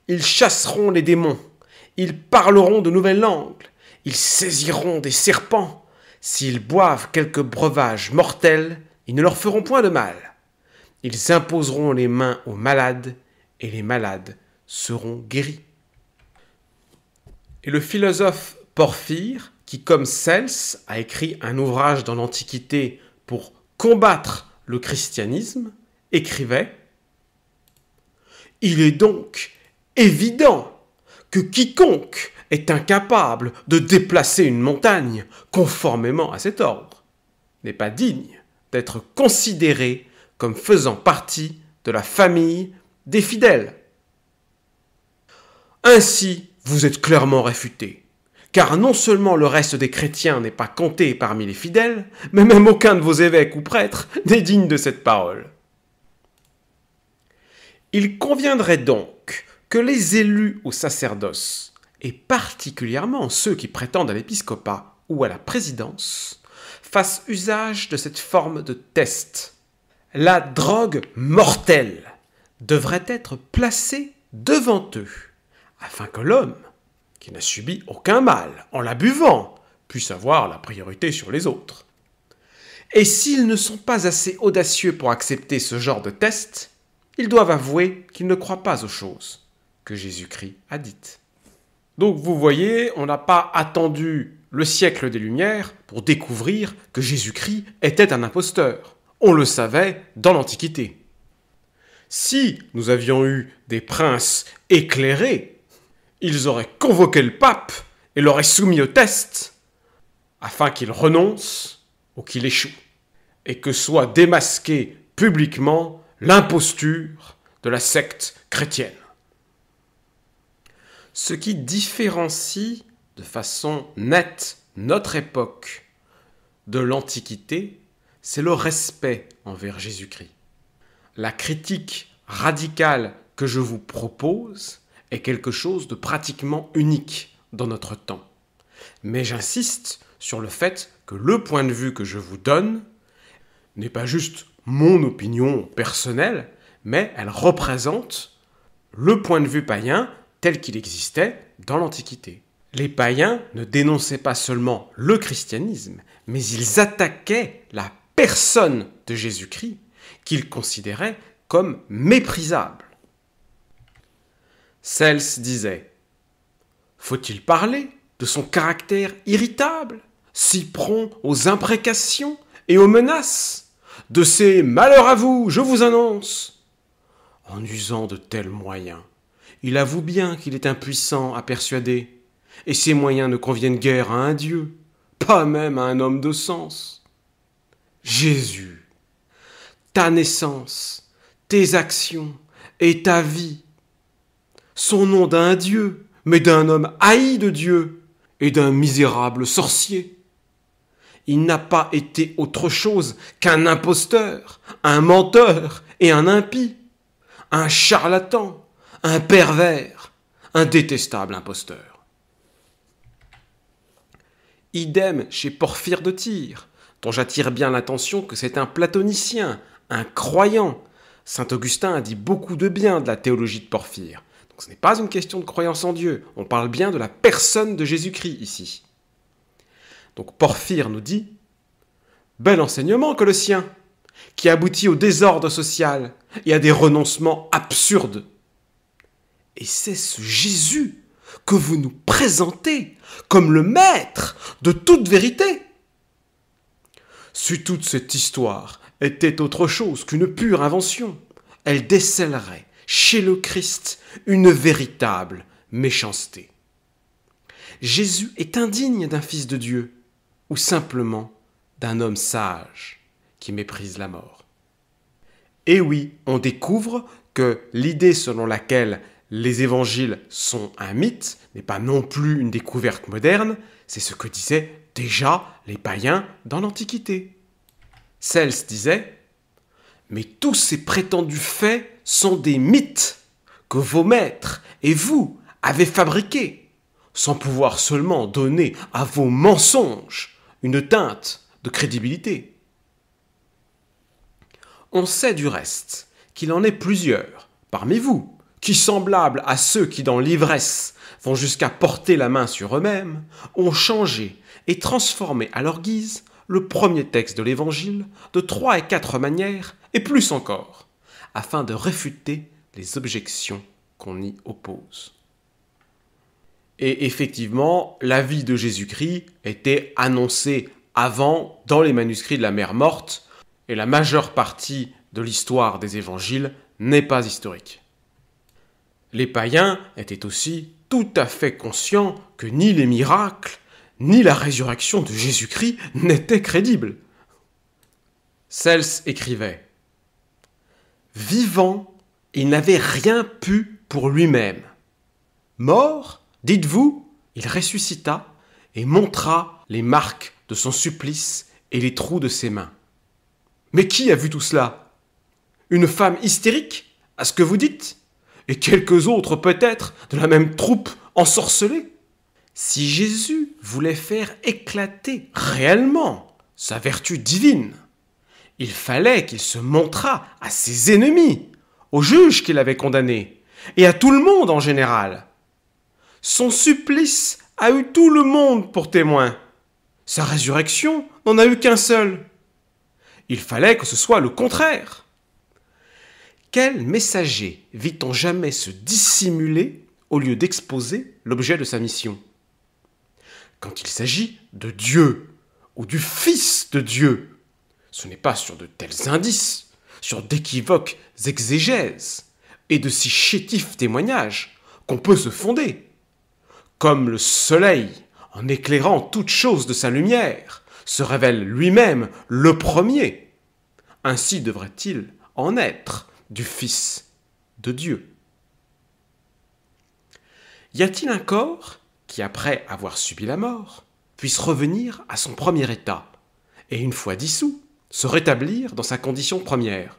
S1: Ils chasseront les démons, ils parleront de nouvelles langues, ils saisiront des serpents. S'ils boivent quelques breuvages mortels, ils ne leur feront point de mal. Ils imposeront les mains aux malades et les malades seront guéris. Et le philosophe Porphyre, qui comme Cels a écrit un ouvrage dans l'Antiquité pour combattre le christianisme, écrivait Il est donc évident que quiconque est incapable de déplacer une montagne conformément à cet ordre n'est pas digne d'être considéré comme faisant partie de la famille des fidèles. Ainsi, vous êtes clairement réfuté, car non seulement le reste des chrétiens n'est pas compté parmi les fidèles, mais même aucun de vos évêques ou prêtres n'est digne de cette parole. Il conviendrait donc que les élus au sacerdoce, et particulièrement ceux qui prétendent à l'épiscopat ou à la présidence, fassent usage de cette forme de test, la drogue mortelle devrait être placée devant eux, afin que l'homme, qui n'a subi aucun mal en la buvant, puisse avoir la priorité sur les autres. Et s'ils ne sont pas assez audacieux pour accepter ce genre de test, ils doivent avouer qu'ils ne croient pas aux choses que Jésus-Christ a dites. Donc vous voyez, on n'a pas attendu le siècle des Lumières pour découvrir que Jésus-Christ était un imposteur on le savait dans l'Antiquité. Si nous avions eu des princes éclairés, ils auraient convoqué le pape et l'auraient soumis au test, afin qu'il renonce ou qu'il échoue, et que soit démasquée publiquement l'imposture de la secte chrétienne. Ce qui différencie de façon nette notre époque de l'Antiquité, c'est le respect envers Jésus-Christ. La critique radicale que je vous propose est quelque chose de pratiquement unique dans notre temps. Mais j'insiste sur le fait que le point de vue que je vous donne n'est pas juste mon opinion personnelle, mais elle représente le point de vue païen tel qu'il existait dans l'Antiquité. Les païens ne dénonçaient pas seulement le christianisme, mais ils attaquaient la personne de Jésus-Christ qu'il considérait comme méprisable. Cels disait Faut-il parler de son caractère irritable, si prompt aux imprécations et aux menaces, de ses malheurs à vous, je vous annonce En usant de tels moyens, il avoue bien qu'il est impuissant à persuader, et ses moyens ne conviennent guère à un Dieu, pas même à un homme de sens. Jésus, ta naissance, tes actions et ta vie sont nom d'un Dieu, mais d'un homme haï de Dieu et d'un misérable sorcier. Il n'a pas été autre chose qu'un imposteur, un menteur et un impie, un charlatan, un pervers, un détestable imposteur. Idem chez Porphyre de Tyr, dont j'attire bien l'attention que c'est un platonicien, un croyant. Saint Augustin a dit beaucoup de bien de la théologie de Porphyre. Donc ce n'est pas une question de croyance en Dieu, on parle bien de la personne de Jésus-Christ ici. Donc Porphyre nous dit Bel enseignement que le sien, qui aboutit au désordre social et à des renoncements absurdes. Et c'est ce Jésus que vous nous présentez comme le maître de toute vérité si toute cette histoire était autre chose qu'une pure invention, elle décèlerait chez le Christ une véritable méchanceté. Jésus est indigne d'un fils de Dieu ou simplement d'un homme sage qui méprise la mort. Et eh oui, on découvre que l'idée selon laquelle les évangiles sont un mythe n'est pas non plus une découverte moderne, c'est ce que disait déjà les païens dans l'Antiquité. Cels disait Mais tous ces prétendus faits sont des mythes que vos maîtres et vous avez fabriqués, sans pouvoir seulement donner à vos mensonges une teinte de crédibilité. On sait du reste qu'il en est plusieurs parmi vous qui, semblables à ceux qui dans l'ivresse vont jusqu'à porter la main sur eux-mêmes, ont changé et transformer à leur guise le premier texte de l'Évangile de trois et quatre manières, et plus encore, afin de réfuter les objections qu'on y oppose. Et effectivement, la vie de Jésus-Christ était annoncée avant dans les manuscrits de la mer morte, et la majeure partie de l'histoire des évangiles n'est pas historique. Les païens étaient aussi tout à fait conscients que ni les miracles, ni la résurrection de Jésus-Christ n'était crédible. Cels écrivait Vivant, il n'avait rien pu pour lui-même. Mort, dites-vous, il ressuscita et montra les marques de son supplice et les trous de ses mains. Mais qui a vu tout cela Une femme hystérique, à ce que vous dites Et quelques autres peut-être de la même troupe ensorcelée si Jésus voulait faire éclater réellement sa vertu divine, il fallait qu'il se montrât à ses ennemis, aux juges qu'il avait condamné et à tout le monde en général. Son supplice a eu tout le monde pour témoin. Sa résurrection n'en a eu qu'un seul. Il fallait que ce soit le contraire. Quel messager vit-on jamais se dissimuler au lieu d'exposer l'objet de sa mission quand il s'agit de Dieu ou du Fils de Dieu, ce n'est pas sur de tels indices, sur d'équivoques exégèses et de si chétifs témoignages qu'on peut se fonder. Comme le soleil, en éclairant toute chose de sa lumière, se révèle lui-même le premier, ainsi devrait-il en être du Fils de Dieu. Y a-t-il un corps qui, après avoir subi la mort, puisse revenir à son premier état, et une fois dissous, se rétablir dans sa condition première.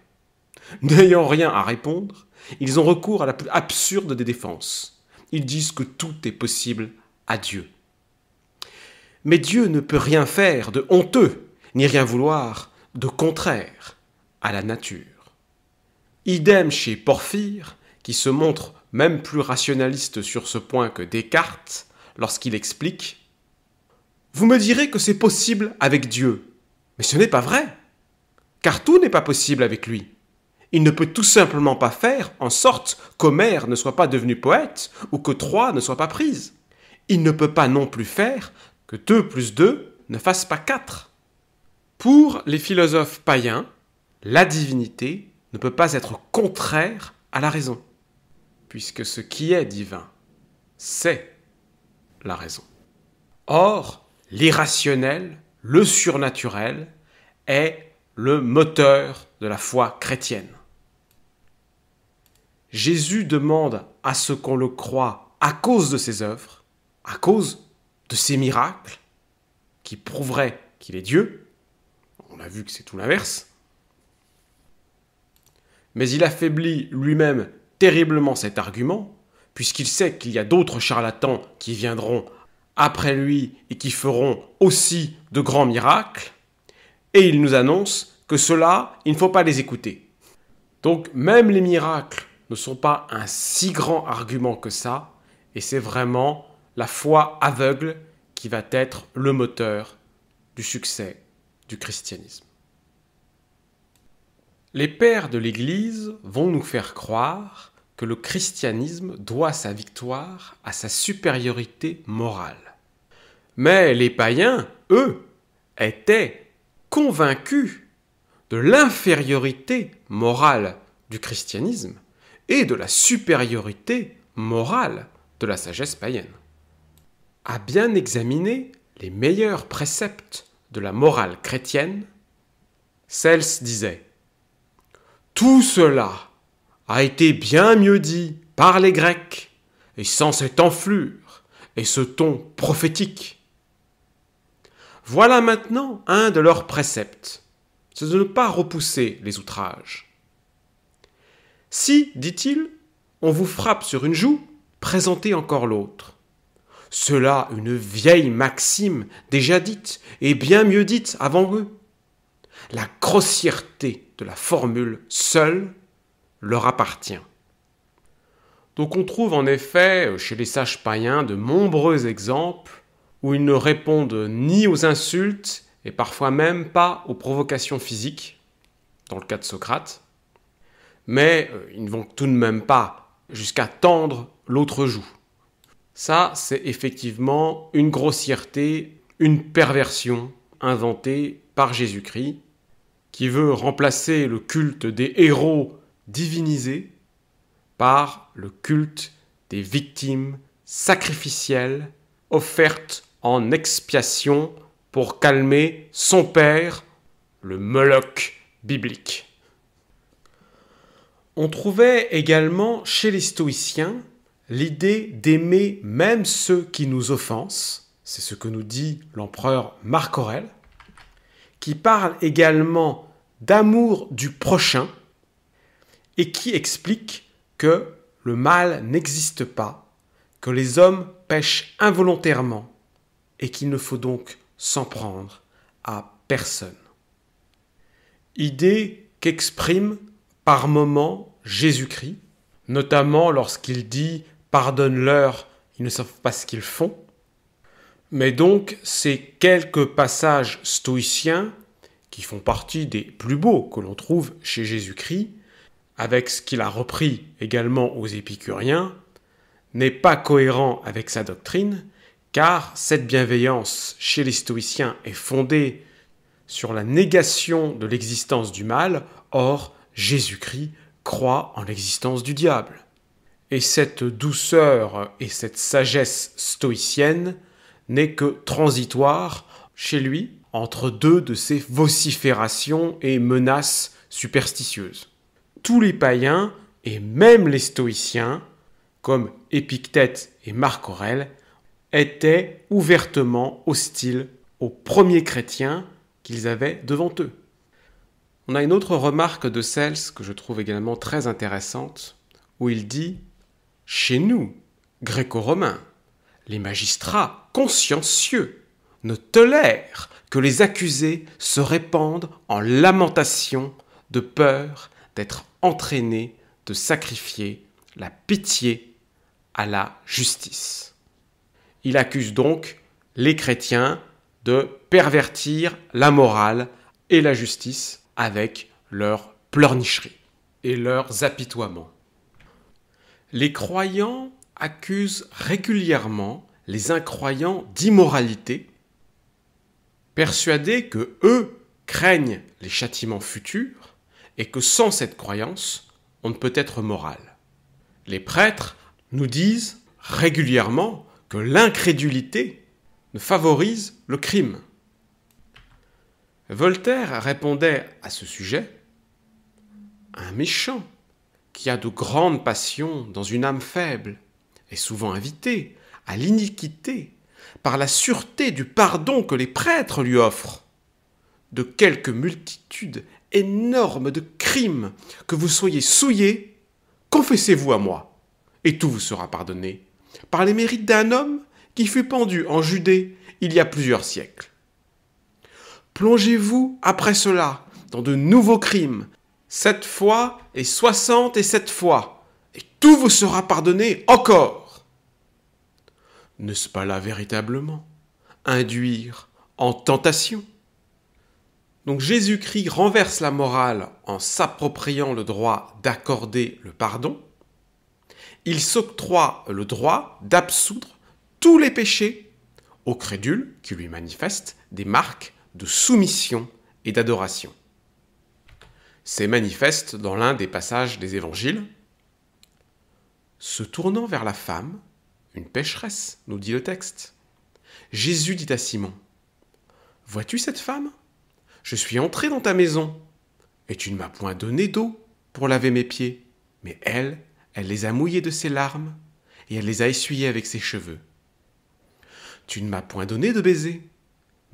S1: N'ayant rien à répondre, ils ont recours à la plus absurde des défenses. Ils disent que tout est possible à Dieu. Mais Dieu ne peut rien faire de honteux, ni rien vouloir de contraire à la nature. Idem chez Porphyre, qui se montre même plus rationaliste sur ce point que Descartes, lorsqu'il explique Vous me direz que c'est possible avec Dieu, mais ce n'est pas vrai, car tout n'est pas possible avec lui. Il ne peut tout simplement pas faire en sorte qu'Homère ne soit pas devenu poète ou que Troie ne soit pas prise. Il ne peut pas non plus faire que 2 plus 2 ne fasse pas 4. Pour les philosophes païens, la divinité ne peut pas être contraire à la raison, puisque ce qui est divin, c'est la raison. Or, l'irrationnel, le surnaturel, est le moteur de la foi chrétienne. Jésus demande à ce qu'on le croit à cause de ses œuvres, à cause de ses miracles, qui prouveraient qu'il est Dieu. On a vu que c'est tout l'inverse. Mais il affaiblit lui-même terriblement cet argument puisqu'il sait qu'il y a d'autres charlatans qui viendront après lui et qui feront aussi de grands miracles, et il nous annonce que cela, il ne faut pas les écouter. Donc même les miracles ne sont pas un si grand argument que ça, et c'est vraiment la foi aveugle qui va être le moteur du succès du christianisme. Les pères de l'Église vont nous faire croire que le christianisme doit sa victoire à sa supériorité morale. Mais les païens, eux, étaient convaincus de l'infériorité morale du christianisme et de la supériorité morale de la sagesse païenne. À bien examiner les meilleurs préceptes de la morale chrétienne, Cels disait Tout cela a été bien mieux dit par les Grecs, et sans cette enflure et ce ton prophétique. Voilà maintenant un de leurs préceptes, c'est de ne pas repousser les outrages. Si, dit-il, on vous frappe sur une joue, présentez encore l'autre. Cela une vieille maxime déjà dite et bien mieux dite avant eux. La grossièreté de la formule seule leur appartient. Donc on trouve en effet euh, chez les sages païens de nombreux exemples où ils ne répondent ni aux insultes et parfois même pas aux provocations physiques, dans le cas de Socrate, mais euh, ils ne vont tout de même pas jusqu'à tendre l'autre joue. Ça, c'est effectivement une grossièreté, une perversion inventée par Jésus-Christ, qui veut remplacer le culte des héros divinisé par le culte des victimes sacrificielles offertes en expiation pour calmer son père, le Moloch biblique. On trouvait également chez les stoïciens l'idée d'aimer même ceux qui nous offensent, c'est ce que nous dit l'empereur Marc Aurèle, qui parle également d'amour du prochain, et qui explique que le mal n'existe pas, que les hommes pêchent involontairement et qu'il ne faut donc s'en prendre à personne. Idée qu'exprime par moments Jésus-Christ, notamment lorsqu'il dit Pardonne-leur, ils ne savent pas ce qu'ils font. Mais donc, ces quelques passages stoïciens, qui font partie des plus beaux que l'on trouve chez Jésus-Christ, avec ce qu'il a repris également aux épicuriens, n'est pas cohérent avec sa doctrine, car cette bienveillance chez les stoïciens est fondée sur la négation de l'existence du mal, or Jésus-Christ croit en l'existence du diable. Et cette douceur et cette sagesse stoïcienne n'est que transitoire chez lui entre deux de ses vociférations et menaces superstitieuses tous les païens, et même les stoïciens, comme Épictète et Marc Aurèle, étaient ouvertement hostiles aux premiers chrétiens qu'ils avaient devant eux. On a une autre remarque de Cels que je trouve également très intéressante, où il dit Chez nous, gréco-romains, les magistrats consciencieux ne tolèrent que les accusés se répandent en lamentations de peur d'être de sacrifier la pitié à la justice. Il accuse donc les chrétiens de pervertir la morale et la justice avec leur pleurnicherie et leurs apitoiements. Les croyants accusent régulièrement les incroyants d'immoralité, persuadés que eux craignent les châtiments futurs et que sans cette croyance, on ne peut être moral. Les prêtres nous disent régulièrement que l'incrédulité ne favorise le crime. Voltaire répondait à ce sujet Un méchant qui a de grandes passions dans une âme faible est souvent invité à l'iniquité par la sûreté du pardon que les prêtres lui offrent. De quelque multitude énorme de crimes, que vous soyez souillés, confessez-vous à moi, et tout vous sera pardonné, par les mérites d'un homme qui fut pendu en Judée il y a plusieurs siècles. Plongez-vous après cela dans de nouveaux crimes, sept fois et soixante et sept fois, et tout vous sera pardonné encore. N'est-ce pas là véritablement induire en tentation donc Jésus-Christ renverse la morale en s'appropriant le droit d'accorder le pardon. Il s'octroie le droit d'absoudre tous les péchés aux crédules qui lui manifestent des marques de soumission et d'adoration. C'est manifeste dans l'un des passages des évangiles. Se tournant vers la femme, une pécheresse, nous dit le texte, Jésus dit à Simon, Vois-tu cette femme je suis entré dans ta maison, et tu ne m'as point donné d'eau pour laver mes pieds. Mais elle, elle les a mouillés de ses larmes, et elle les a essuyés avec ses cheveux. Tu ne m'as point donné de baiser,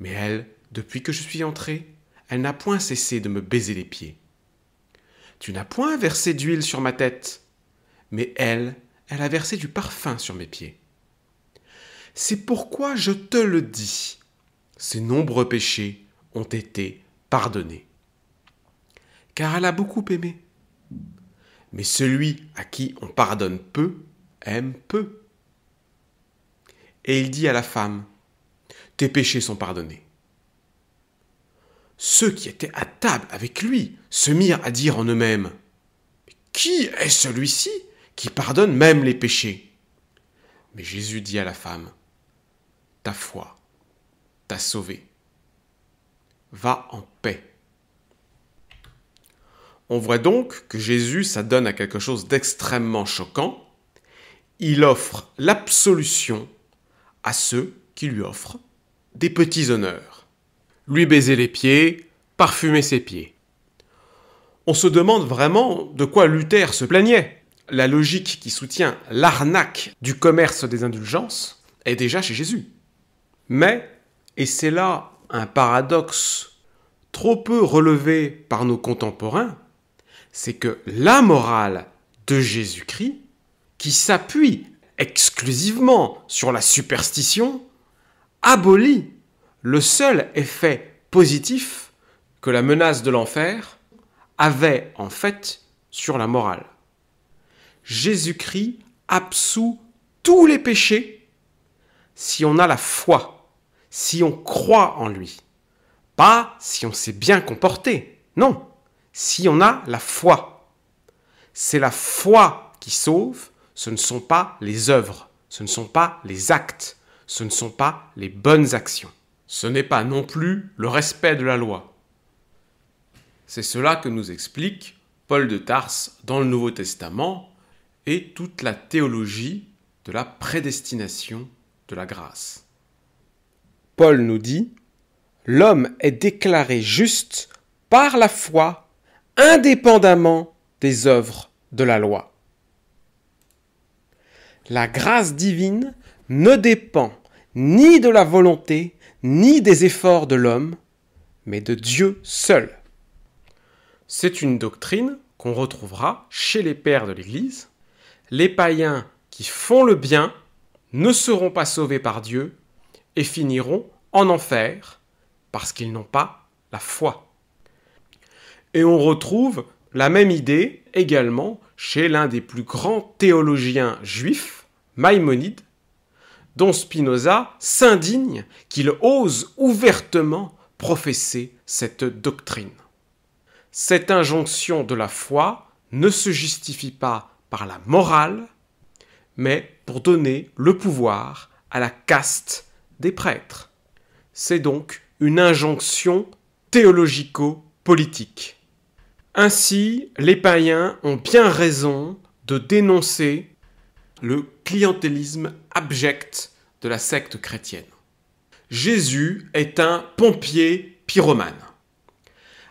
S1: mais elle, depuis que je suis entré, elle n'a point cessé de me baiser les pieds. Tu n'as point versé d'huile sur ma tête, mais elle, elle a versé du parfum sur mes pieds. C'est pourquoi je te le dis, ces nombreux péchés ont été pardonner. Car elle a beaucoup aimé. Mais celui à qui on pardonne peu aime peu. Et il dit à la femme, Tes péchés sont pardonnés. Ceux qui étaient à table avec lui se mirent à dire en eux-mêmes, Qui est celui-ci qui pardonne même les péchés Mais Jésus dit à la femme, Ta foi t'a sauvée va en paix. On voit donc que Jésus s'adonne à quelque chose d'extrêmement choquant. Il offre l'absolution à ceux qui lui offrent des petits honneurs. Lui baiser les pieds, parfumer ses pieds. On se demande vraiment de quoi Luther se plaignait. La logique qui soutient l'arnaque du commerce des indulgences est déjà chez Jésus. Mais, et c'est là un paradoxe trop peu relevé par nos contemporains, c'est que la morale de Jésus-Christ, qui s'appuie exclusivement sur la superstition, abolit le seul effet positif que la menace de l'enfer avait en fait sur la morale. Jésus-Christ absout tous les péchés si on a la foi si on croit en lui. Pas si on s'est bien comporté. Non, si on a la foi. C'est la foi qui sauve, ce ne sont pas les œuvres, ce ne sont pas les actes, ce ne sont pas les bonnes actions. Ce n'est pas non plus le respect de la loi. C'est cela que nous explique Paul de Tarse dans le Nouveau Testament et toute la théologie de la prédestination de la grâce. Paul nous dit, L'homme est déclaré juste par la foi, indépendamment des œuvres de la loi. La grâce divine ne dépend ni de la volonté, ni des efforts de l'homme, mais de Dieu seul. C'est une doctrine qu'on retrouvera chez les pères de l'Église. Les païens qui font le bien ne seront pas sauvés par Dieu, et finiront en enfer parce qu'ils n'ont pas la foi. Et on retrouve la même idée également chez l'un des plus grands théologiens juifs, Maïmonide, dont Spinoza s'indigne qu'il ose ouvertement professer cette doctrine. Cette injonction de la foi ne se justifie pas par la morale, mais pour donner le pouvoir à la caste des prêtres. C'est donc une injonction théologico-politique. Ainsi, les païens ont bien raison de dénoncer le clientélisme abject de la secte chrétienne. Jésus est un pompier pyromane.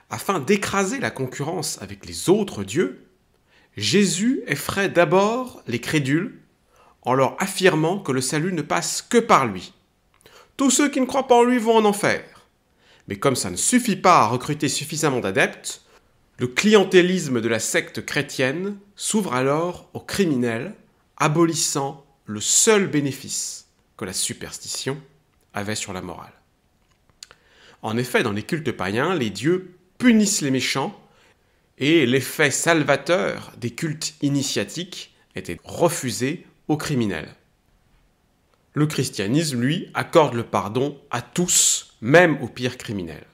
S1: Afin d'écraser la concurrence avec les autres dieux, Jésus effraie d'abord les crédules en leur affirmant que le salut ne passe que par lui tous ceux qui ne croient pas en lui vont en enfer. Mais comme ça ne suffit pas à recruter suffisamment d'adeptes, le clientélisme de la secte chrétienne s'ouvre alors aux criminels, abolissant le seul bénéfice que la superstition avait sur la morale. En effet, dans les cultes païens, les dieux punissent les méchants et l'effet salvateur des cultes initiatiques était refusé aux criminels. Le christianisme, lui, accorde le pardon à tous, même aux pires criminels.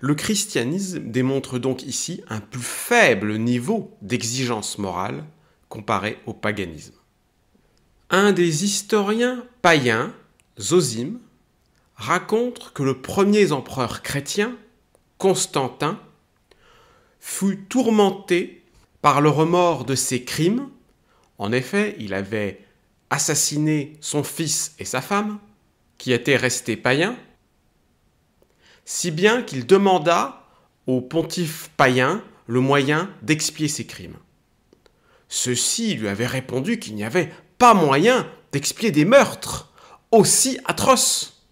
S1: Le christianisme démontre donc ici un plus faible niveau d'exigence morale comparé au paganisme. Un des historiens païens, Zosime, raconte que le premier empereur chrétien, Constantin, fut tourmenté par le remords de ses crimes. En effet, il avait assassiner son fils et sa femme, qui étaient restés païens, si bien qu'il demanda au pontife païen le moyen d'expier ses crimes. Ceux-ci lui avaient répondu qu'il n'y avait pas moyen d'expier des meurtres aussi atroces.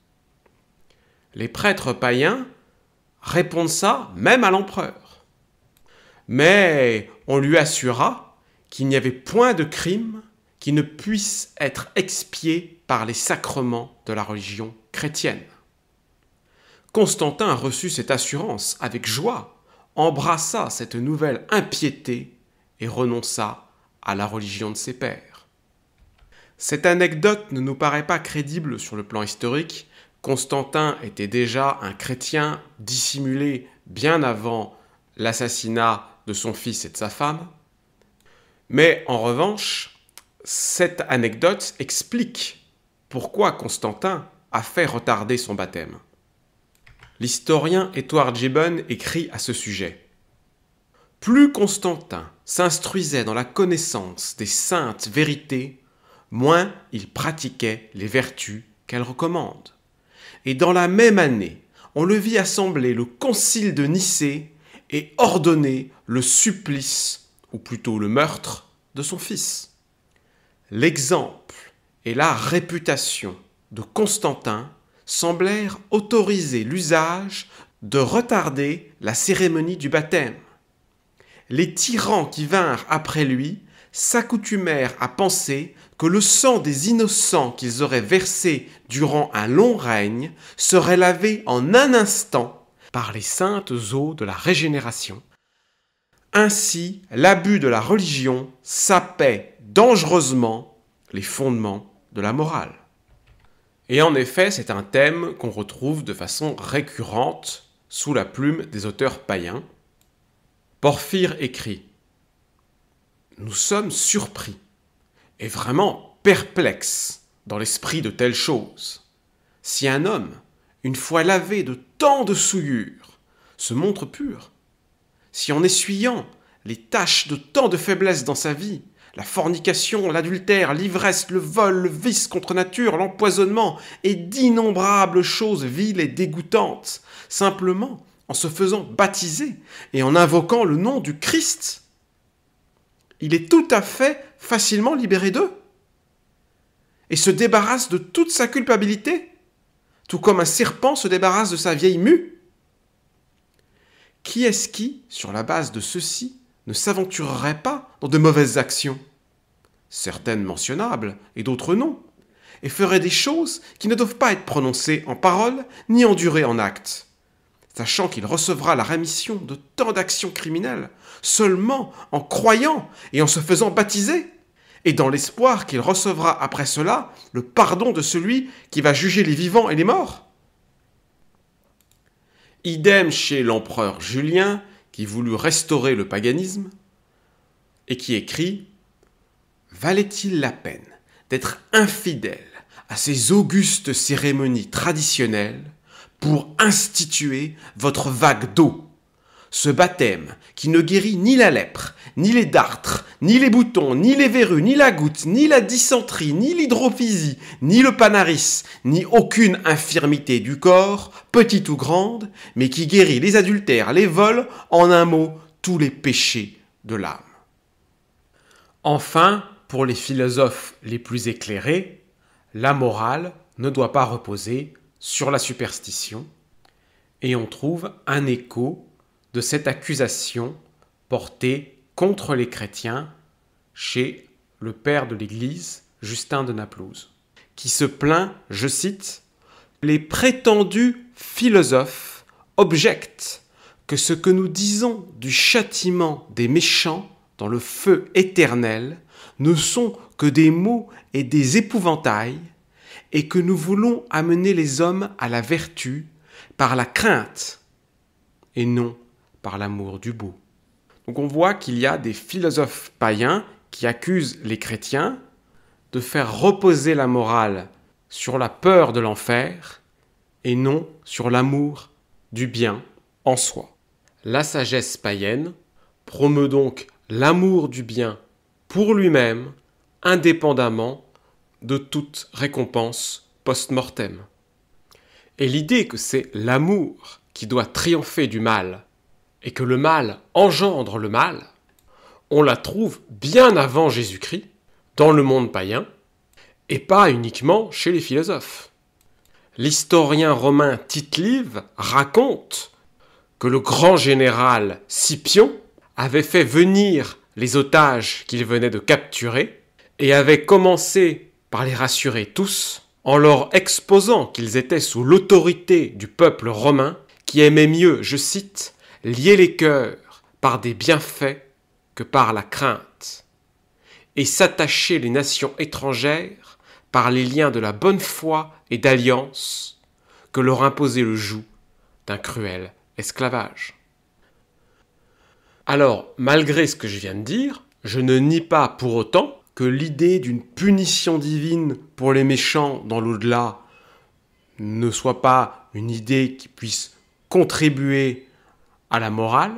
S1: Les prêtres païens répondent ça même à l'empereur. Mais on lui assura qu'il n'y avait point de crime qui ne puisse être expié par les sacrements de la religion chrétienne. Constantin reçut cette assurance avec joie, embrassa cette nouvelle impiété et renonça à la religion de ses pères. Cette anecdote ne nous paraît pas crédible sur le plan historique. Constantin était déjà un chrétien dissimulé bien avant l'assassinat de son fils et de sa femme. Mais en revanche, cette anecdote explique pourquoi Constantin a fait retarder son baptême. L'historien Édouard Gibbon écrit à ce sujet. Plus Constantin s'instruisait dans la connaissance des saintes vérités, moins il pratiquait les vertus qu'elles recommandent. Et dans la même année, on le vit assembler le concile de Nicée et ordonner le supplice, ou plutôt le meurtre, de son fils l'exemple et la réputation de Constantin semblèrent autoriser l'usage de retarder la cérémonie du baptême. Les tyrans qui vinrent après lui s'accoutumèrent à penser que le sang des innocents qu'ils auraient versé durant un long règne serait lavé en un instant par les saintes eaux de la régénération. Ainsi, l'abus de la religion sapait dangereusement les fondements de la morale. Et en effet, c'est un thème qu'on retrouve de façon récurrente sous la plume des auteurs païens. Porphyre écrit Nous sommes surpris et vraiment perplexes dans l'esprit de telles choses. Si un homme, une fois lavé de tant de souillures, se montre pur, si en essuyant les taches de tant de faiblesses dans sa vie, la fornication, l'adultère, l'ivresse, le vol, le vice contre nature, l'empoisonnement et d'innombrables choses viles et dégoûtantes, simplement en se faisant baptiser et en invoquant le nom du Christ. Il est tout à fait facilement libéré d'eux et se débarrasse de toute sa culpabilité, tout comme un serpent se débarrasse de sa vieille mue. Qui est-ce qui, sur la base de ceci, ne s'aventurerait pas dans de mauvaises actions, certaines mentionnables et d'autres non, et ferait des choses qui ne doivent pas être prononcées en parole ni endurées en actes, sachant qu'il recevra la rémission de tant d'actions criminelles seulement en croyant et en se faisant baptiser, et dans l'espoir qu'il recevra après cela le pardon de celui qui va juger les vivants et les morts. Idem chez l'empereur Julien, qui voulut restaurer le paganisme et qui écrit Valait-il la peine d'être infidèle à ces augustes cérémonies traditionnelles pour instituer votre vague d'eau ce baptême, qui ne guérit ni la lèpre, ni les dartres, ni les boutons, ni les verrues, ni la goutte, ni la dysenterie, ni l'hydrophysie, ni le panaris, ni aucune infirmité du corps, petite ou grande, mais qui guérit les adultères, les vols, en un mot, tous les péchés de l'âme. Enfin, pour les philosophes les plus éclairés, la morale ne doit pas reposer sur la superstition, et on trouve un écho de cette accusation portée contre les chrétiens chez le père de l'Église, Justin de Naplouse, qui se plaint, je cite, Les prétendus philosophes objectent que ce que nous disons du châtiment des méchants dans le feu éternel ne sont que des mots et des épouvantails, et que nous voulons amener les hommes à la vertu par la crainte et non par l'amour du beau. Donc on voit qu'il y a des philosophes païens qui accusent les chrétiens de faire reposer la morale sur la peur de l'enfer et non sur l'amour du bien en soi. La sagesse païenne promeut donc l'amour du bien pour lui-même, indépendamment de toute récompense post-mortem. Et l'idée que c'est l'amour qui doit triompher du mal et que le mal engendre le mal, on la trouve bien avant Jésus-Christ, dans le monde païen, et pas uniquement chez les philosophes. L'historien romain Tite raconte que le grand général Scipion avait fait venir les otages qu'il venait de capturer et avait commencé par les rassurer tous en leur exposant qu'ils étaient sous l'autorité du peuple romain qui aimait mieux, je cite, lier les cœurs par des bienfaits que par la crainte, et s'attacher les nations étrangères par les liens de la bonne foi et d'alliance que leur imposait le joug d'un cruel esclavage. Alors, malgré ce que je viens de dire, je ne nie pas pour autant que l'idée d'une punition divine pour les méchants dans l'au-delà ne soit pas une idée qui puisse contribuer à la morale.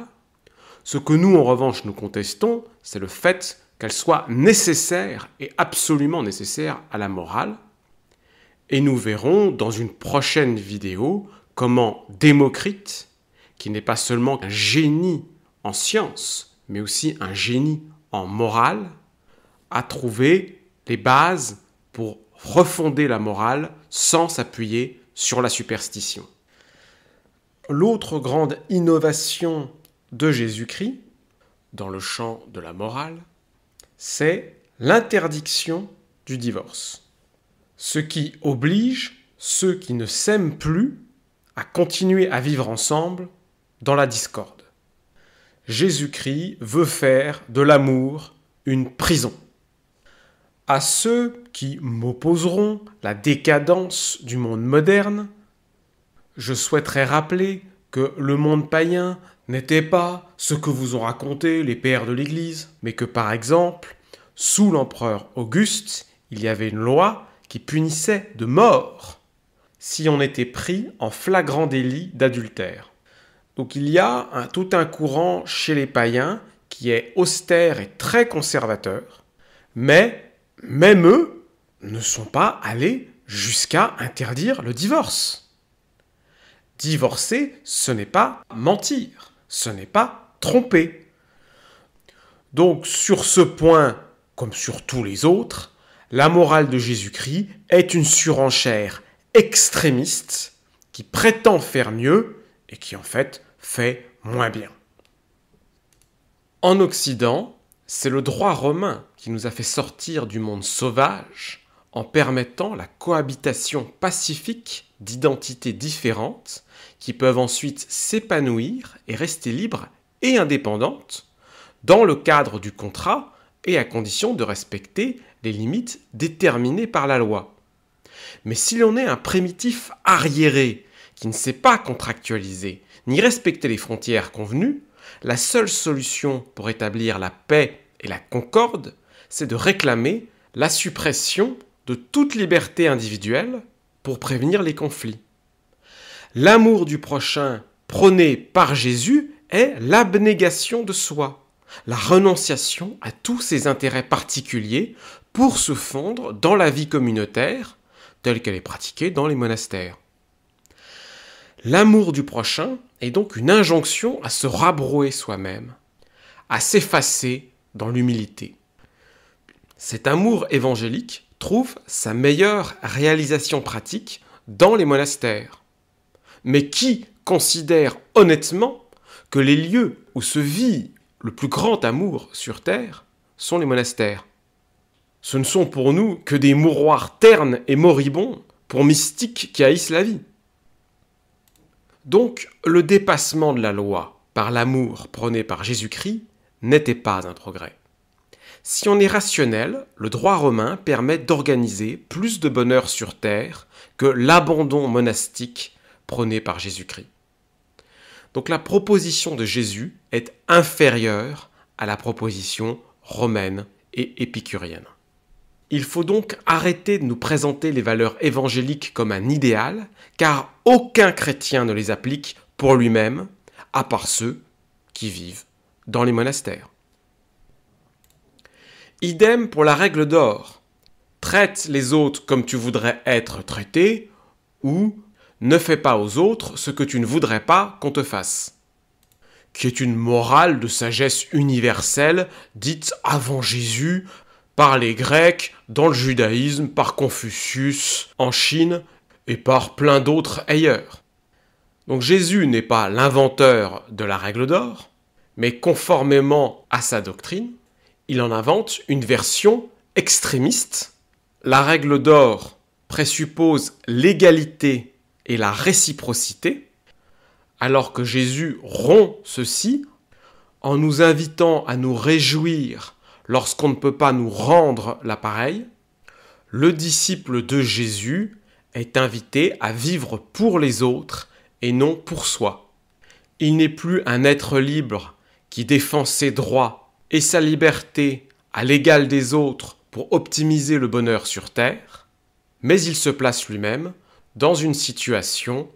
S1: Ce que nous, en revanche, nous contestons, c'est le fait qu'elle soit nécessaire et absolument nécessaire à la morale. Et nous verrons dans une prochaine vidéo comment Démocrite, qui n'est pas seulement un génie en science, mais aussi un génie en morale, a trouvé les bases pour refonder la morale sans s'appuyer sur la superstition. L'autre grande innovation de Jésus-Christ, dans le champ de la morale, c'est l'interdiction du divorce, ce qui oblige ceux qui ne s'aiment plus à continuer à vivre ensemble dans la discorde. Jésus-Christ veut faire de l'amour une prison. À ceux qui m'opposeront la décadence du monde moderne, je souhaiterais rappeler que le monde païen n'était pas ce que vous ont raconté les pères de l'Église, mais que par exemple, sous l'empereur Auguste, il y avait une loi qui punissait de mort si on était pris en flagrant délit d'adultère. Donc il y a un, tout un courant chez les païens qui est austère et très conservateur, mais même eux ne sont pas allés jusqu'à interdire le divorce. Divorcer, ce n'est pas mentir, ce n'est pas tromper. Donc sur ce point, comme sur tous les autres, la morale de Jésus-Christ est une surenchère extrémiste qui prétend faire mieux et qui en fait fait moins bien. En Occident, c'est le droit romain qui nous a fait sortir du monde sauvage en permettant la cohabitation pacifique d'identités différentes qui peuvent ensuite s'épanouir et rester libres et indépendantes dans le cadre du contrat et à condition de respecter les limites déterminées par la loi. Mais si l'on est un primitif arriéré, qui ne sait pas contractualiser, ni respecter les frontières convenues, la seule solution pour établir la paix et la concorde, c'est de réclamer la suppression de toute liberté individuelle pour prévenir les conflits. L'amour du prochain prôné par Jésus est l'abnégation de soi, la renonciation à tous ses intérêts particuliers pour se fondre dans la vie communautaire telle qu'elle est pratiquée dans les monastères. L'amour du prochain est donc une injonction à se rabrouer soi-même, à s'effacer dans l'humilité. Cet amour évangélique trouve sa meilleure réalisation pratique dans les monastères mais qui considère honnêtement que les lieux où se vit le plus grand amour sur Terre sont les monastères. Ce ne sont pour nous que des mouroirs ternes et moribonds pour mystiques qui haïssent la vie. Donc le dépassement de la loi par l'amour prôné par Jésus-Christ n'était pas un progrès. Si on est rationnel, le droit romain permet d'organiser plus de bonheur sur Terre que l'abandon monastique prônée par Jésus-Christ. Donc la proposition de Jésus est inférieure à la proposition romaine et épicurienne. Il faut donc arrêter de nous présenter les valeurs évangéliques comme un idéal, car aucun chrétien ne les applique pour lui-même, à part ceux qui vivent dans les monastères. Idem pour la règle d'or. Traite les autres comme tu voudrais être traité, ou ne fais pas aux autres ce que tu ne voudrais pas qu'on te fasse qui est une morale de sagesse universelle dite avant Jésus par les Grecs, dans le judaïsme, par Confucius, en Chine et par plein d'autres ailleurs. Donc Jésus n'est pas l'inventeur de la règle d'or, mais conformément à sa doctrine, il en invente une version extrémiste. La règle d'or présuppose l'égalité et la réciprocité, alors que Jésus rompt ceci en nous invitant à nous réjouir lorsqu'on ne peut pas nous rendre l'appareil, le disciple de Jésus est invité à vivre pour les autres et non pour soi. Il n'est plus un être libre qui défend ses droits et sa liberté à l'égal des autres pour optimiser le bonheur sur Terre, mais il se place lui-même dans une situation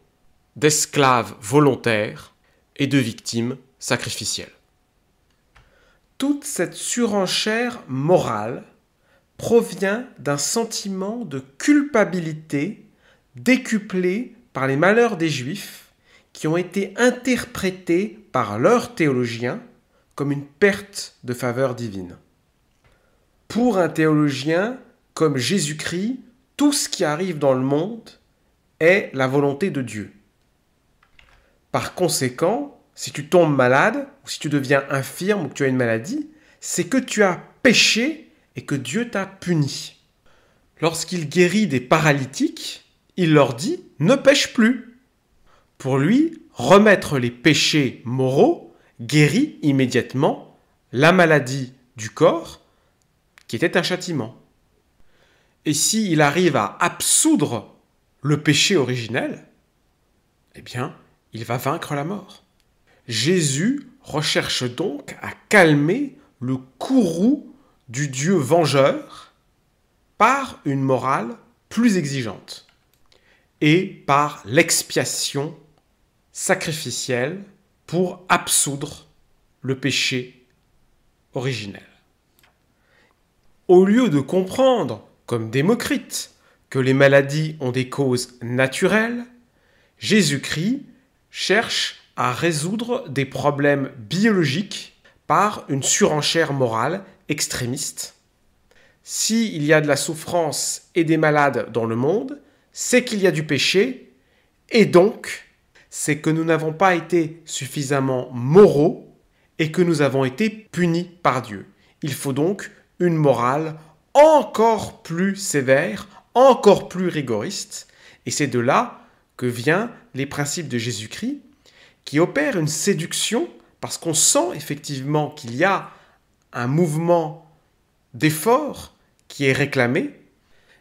S1: d'esclaves volontaires et de victimes sacrificielles. Toute cette surenchère morale provient d'un sentiment de culpabilité décuplé par les malheurs des Juifs qui ont été interprétés par leurs théologiens comme une perte de faveur divine. Pour un théologien comme Jésus-Christ, tout ce qui arrive dans le monde est la volonté de Dieu. Par conséquent, si tu tombes malade, ou si tu deviens infirme, ou que tu as une maladie, c'est que tu as péché et que Dieu t'a puni. Lorsqu'il guérit des paralytiques, il leur dit ⁇ Ne pêche plus !⁇ Pour lui, remettre les péchés moraux guérit immédiatement la maladie du corps, qui était un châtiment. Et s'il arrive à absoudre le péché originel, eh bien, il va vaincre la mort. Jésus recherche donc à calmer le courroux du Dieu vengeur par une morale plus exigeante et par l'expiation sacrificielle pour absoudre le péché originel. Au lieu de comprendre, comme Démocrite, que les maladies ont des causes naturelles, Jésus-Christ cherche à résoudre des problèmes biologiques par une surenchère morale extrémiste. S'il y a de la souffrance et des malades dans le monde, c'est qu'il y a du péché, et donc c'est que nous n'avons pas été suffisamment moraux et que nous avons été punis par Dieu. Il faut donc une morale encore plus sévère, encore plus rigoriste, et c'est de là que viennent les principes de Jésus-Christ, qui opèrent une séduction, parce qu'on sent effectivement qu'il y a un mouvement d'effort qui est réclamé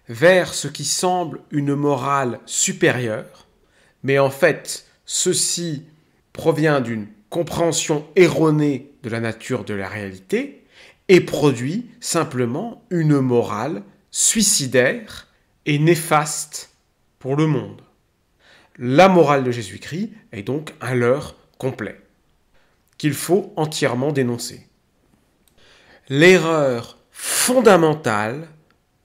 S1: vers ce qui semble une morale supérieure, mais en fait, ceci provient d'une compréhension erronée de la nature de la réalité et produit simplement une morale suicidaire et néfaste pour le monde. La morale de Jésus-Christ est donc un leurre complet, qu'il faut entièrement dénoncer. L'erreur fondamentale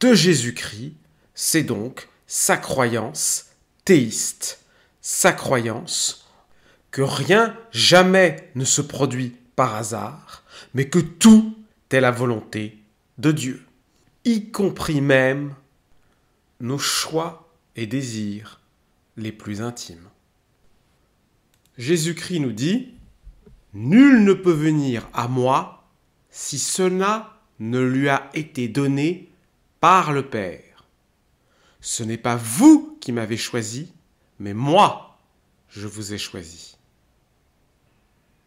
S1: de Jésus-Christ, c'est donc sa croyance théiste, sa croyance que rien jamais ne se produit par hasard, mais que tout est la volonté de Dieu, y compris même nos choix et désirs les plus intimes. Jésus-Christ nous dit, Nul ne peut venir à moi si cela ne lui a été donné par le Père. Ce n'est pas vous qui m'avez choisi, mais moi, je vous ai choisi.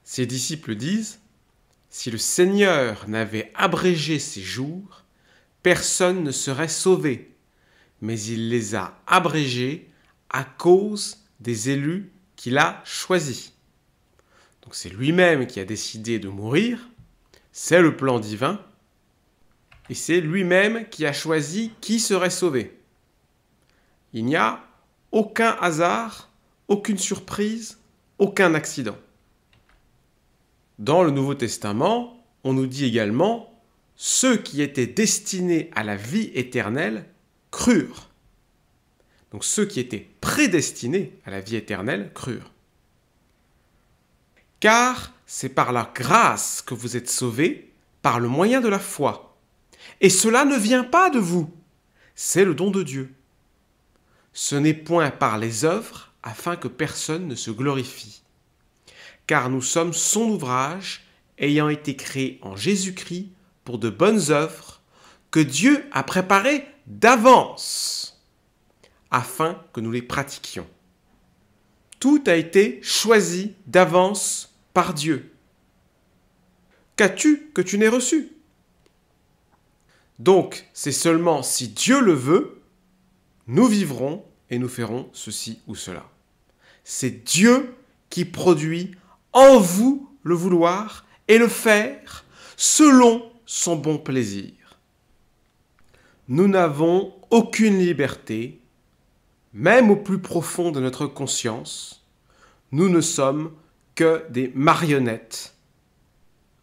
S1: Ses disciples disent, Si le Seigneur n'avait abrégé ses jours, personne ne serait sauvé mais il les a abrégés à cause des élus qu'il a choisis. Donc c'est lui-même qui a décidé de mourir, c'est le plan divin, et c'est lui-même qui a choisi qui serait sauvé. Il n'y a aucun hasard, aucune surprise, aucun accident. Dans le Nouveau Testament, on nous dit également, ceux qui étaient destinés à la vie éternelle crurent. Donc ceux qui étaient prédestinés à la vie éternelle crurent. Car c'est par la grâce que vous êtes sauvés, par le moyen de la foi. Et cela ne vient pas de vous, c'est le don de Dieu. Ce n'est point par les œuvres afin que personne ne se glorifie. Car nous sommes son ouvrage, ayant été créé en Jésus-Christ pour de bonnes œuvres, que Dieu a préparées d'avance afin que nous les pratiquions. Tout a été choisi d'avance par Dieu. Qu'as-tu que tu n'aies reçu Donc, c'est seulement si Dieu le veut, nous vivrons et nous ferons ceci ou cela. C'est Dieu qui produit en vous le vouloir et le faire selon son bon plaisir nous n'avons aucune liberté, même au plus profond de notre conscience, nous ne sommes que des marionnettes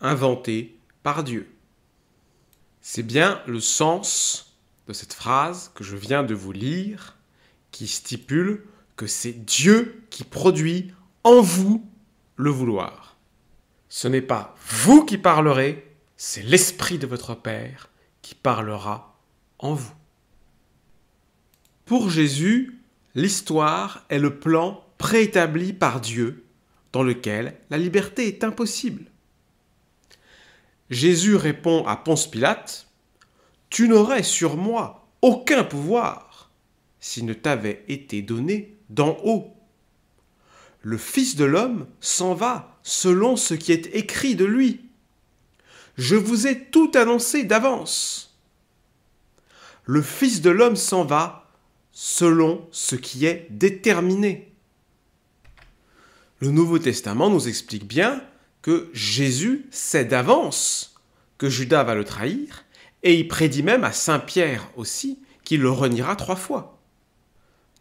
S1: inventées par Dieu. C'est bien le sens de cette phrase que je viens de vous lire qui stipule que c'est Dieu qui produit en vous le vouloir. Ce n'est pas vous qui parlerez, c'est l'Esprit de votre Père qui parlera en vous. Pour Jésus, l'histoire est le plan préétabli par Dieu dans lequel la liberté est impossible. Jésus répond à Ponce Pilate, Tu n'aurais sur moi aucun pouvoir s'il ne t'avait été donné d'en haut. Le Fils de l'homme s'en va selon ce qui est écrit de lui. Je vous ai tout annoncé d'avance le Fils de l'homme s'en va selon ce qui est déterminé. Le Nouveau Testament nous explique bien que Jésus sait d'avance que Judas va le trahir, et il prédit même à Saint Pierre aussi qu'il le reniera trois fois.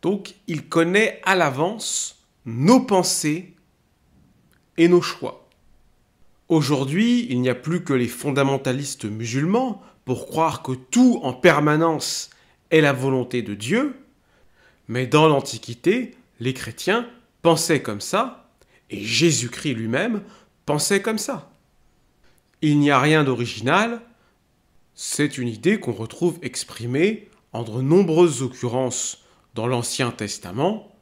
S1: Donc il connaît à l'avance nos pensées et nos choix. Aujourd'hui, il n'y a plus que les fondamentalistes musulmans pour croire que tout en permanence est la volonté de Dieu, mais dans l'Antiquité, les chrétiens pensaient comme ça, et Jésus-Christ lui-même pensait comme ça. Il n'y a rien d'original, c'est une idée qu'on retrouve exprimée entre nombreuses occurrences dans l'Ancien Testament,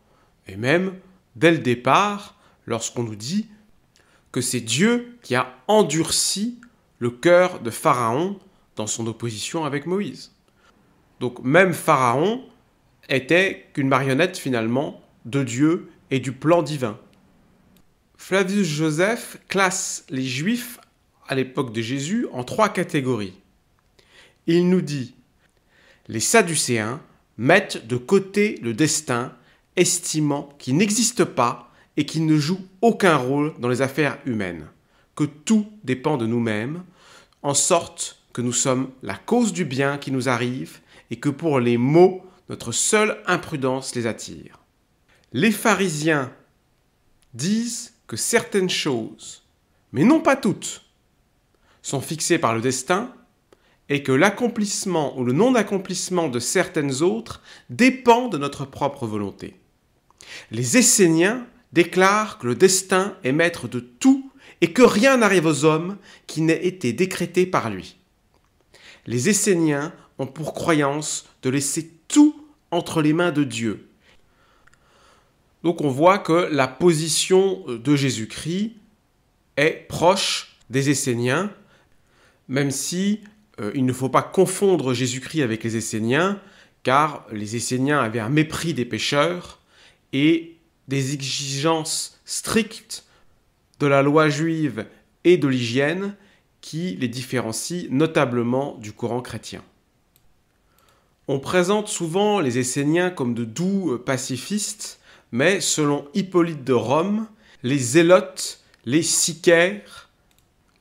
S1: et même dès le départ, lorsqu'on nous dit que c'est Dieu qui a endurci le cœur de Pharaon dans son opposition avec Moïse. Donc même Pharaon était qu'une marionnette finalement de Dieu et du plan divin. Flavius Joseph classe les Juifs à l'époque de Jésus en trois catégories. Il nous dit Les Sadducéens mettent de côté le destin, estimant qu'il n'existe pas et qu'il ne joue aucun rôle dans les affaires humaines, que tout dépend de nous-mêmes, en sorte que nous sommes la cause du bien qui nous arrive et que pour les maux, notre seule imprudence les attire. Les pharisiens disent que certaines choses, mais non pas toutes, sont fixées par le destin et que l'accomplissement ou le non-accomplissement de certaines autres dépend de notre propre volonté. Les Esséniens déclarent que le destin est maître de tout et que rien n'arrive aux hommes qui n'ait été décrété par lui les Esséniens ont pour croyance de laisser tout entre les mains de Dieu. Donc on voit que la position euh, de Jésus-Christ est proche des Esséniens, même si euh, il ne faut pas confondre Jésus-Christ avec les Esséniens, car les Esséniens avaient un mépris des pécheurs et des exigences strictes de la loi juive et de l'hygiène qui les différencie notablement du courant chrétien. On présente souvent les Esséniens comme de doux euh, pacifistes, mais selon Hippolyte de Rome, les zélotes, les sicaires,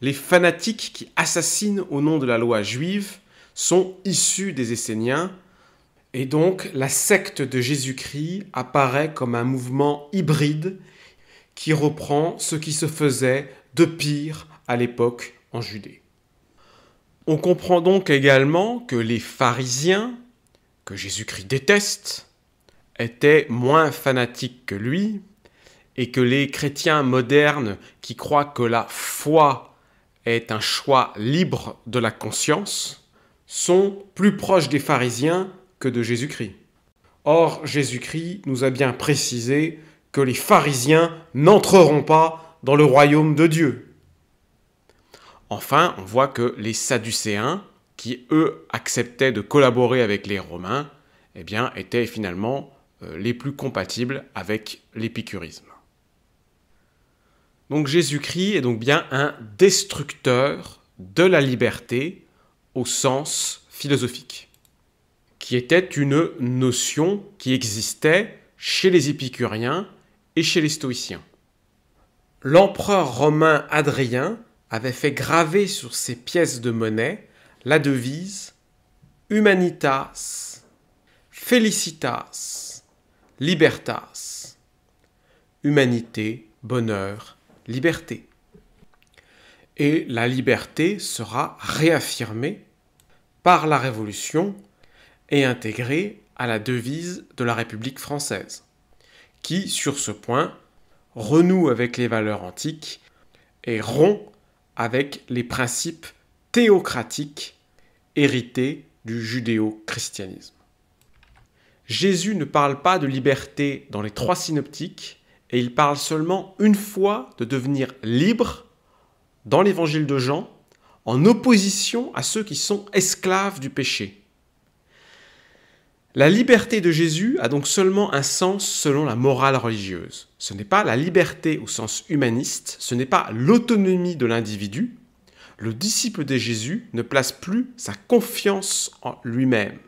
S1: les fanatiques qui assassinent au nom de la loi juive sont issus des Esséniens, et donc la secte de Jésus-Christ apparaît comme un mouvement hybride qui reprend ce qui se faisait de pire à l'époque Judée. On comprend donc également que les pharisiens, que Jésus-Christ déteste, étaient moins fanatiques que lui, et que les chrétiens modernes qui croient que la foi est un choix libre de la conscience, sont plus proches des pharisiens que de Jésus-Christ. Or, Jésus-Christ nous a bien précisé que les pharisiens n'entreront pas dans le royaume de Dieu. Enfin, on voit que les Sadducéens, qui eux acceptaient de collaborer avec les Romains, eh bien, étaient finalement euh, les plus compatibles avec l'épicurisme. Donc Jésus-Christ est donc bien un destructeur de la liberté au sens philosophique, qui était une notion qui existait chez les épicuriens et chez les stoïciens. L'empereur romain Adrien avait fait graver sur ses pièces de monnaie la devise Humanitas, Felicitas, Libertas. Humanité, bonheur, liberté. Et la liberté sera réaffirmée par la Révolution et intégrée à la devise de la République française, qui, sur ce point, renoue avec les valeurs antiques et rompt avec les principes théocratiques hérités du judéo-christianisme. Jésus ne parle pas de liberté dans les trois synoptiques, et il parle seulement une fois de devenir libre dans l'évangile de Jean, en opposition à ceux qui sont esclaves du péché. La liberté de Jésus a donc seulement un sens selon la morale religieuse. Ce n'est pas la liberté au sens humaniste, ce n'est pas l'autonomie de l'individu. Le disciple de Jésus ne place plus sa confiance en lui-même.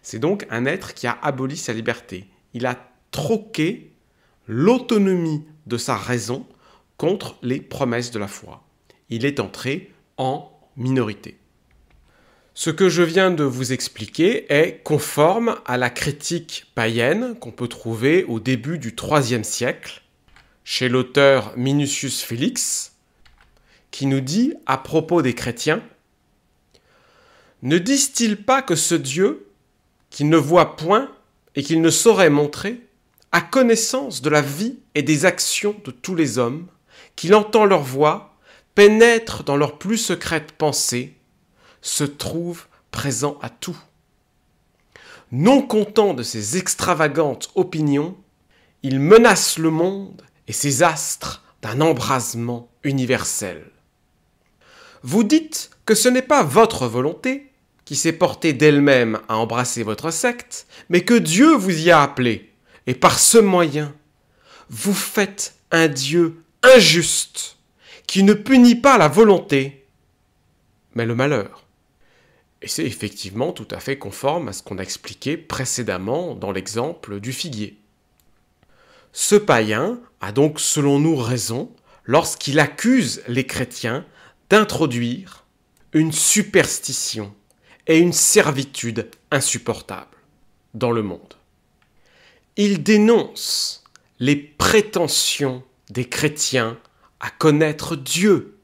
S1: C'est donc un être qui a aboli sa liberté. Il a troqué l'autonomie de sa raison contre les promesses de la foi. Il est entré en minorité. Ce que je viens de vous expliquer est conforme à la critique païenne qu'on peut trouver au début du IIIe siècle chez l'auteur Minucius Félix, qui nous dit à propos des chrétiens Ne disent-ils pas que ce Dieu, qui ne voit point et qu'il ne saurait montrer, a connaissance de la vie et des actions de tous les hommes, qu'il entend leur voix, pénètre dans leurs plus secrètes pensées, se trouve présent à tout. Non content de ses extravagantes opinions, il menace le monde et ses astres d'un embrasement universel. Vous dites que ce n'est pas votre volonté qui s'est portée d'elle-même à embrasser votre secte, mais que Dieu vous y a appelé, et par ce moyen, vous faites un Dieu injuste, qui ne punit pas la volonté, mais le malheur. Et c'est effectivement tout à fait conforme à ce qu'on a expliqué précédemment dans l'exemple du figuier. Ce païen a donc selon nous raison lorsqu'il accuse les chrétiens d'introduire une superstition et une servitude insupportables dans le monde. Il dénonce les prétentions des chrétiens à connaître Dieu,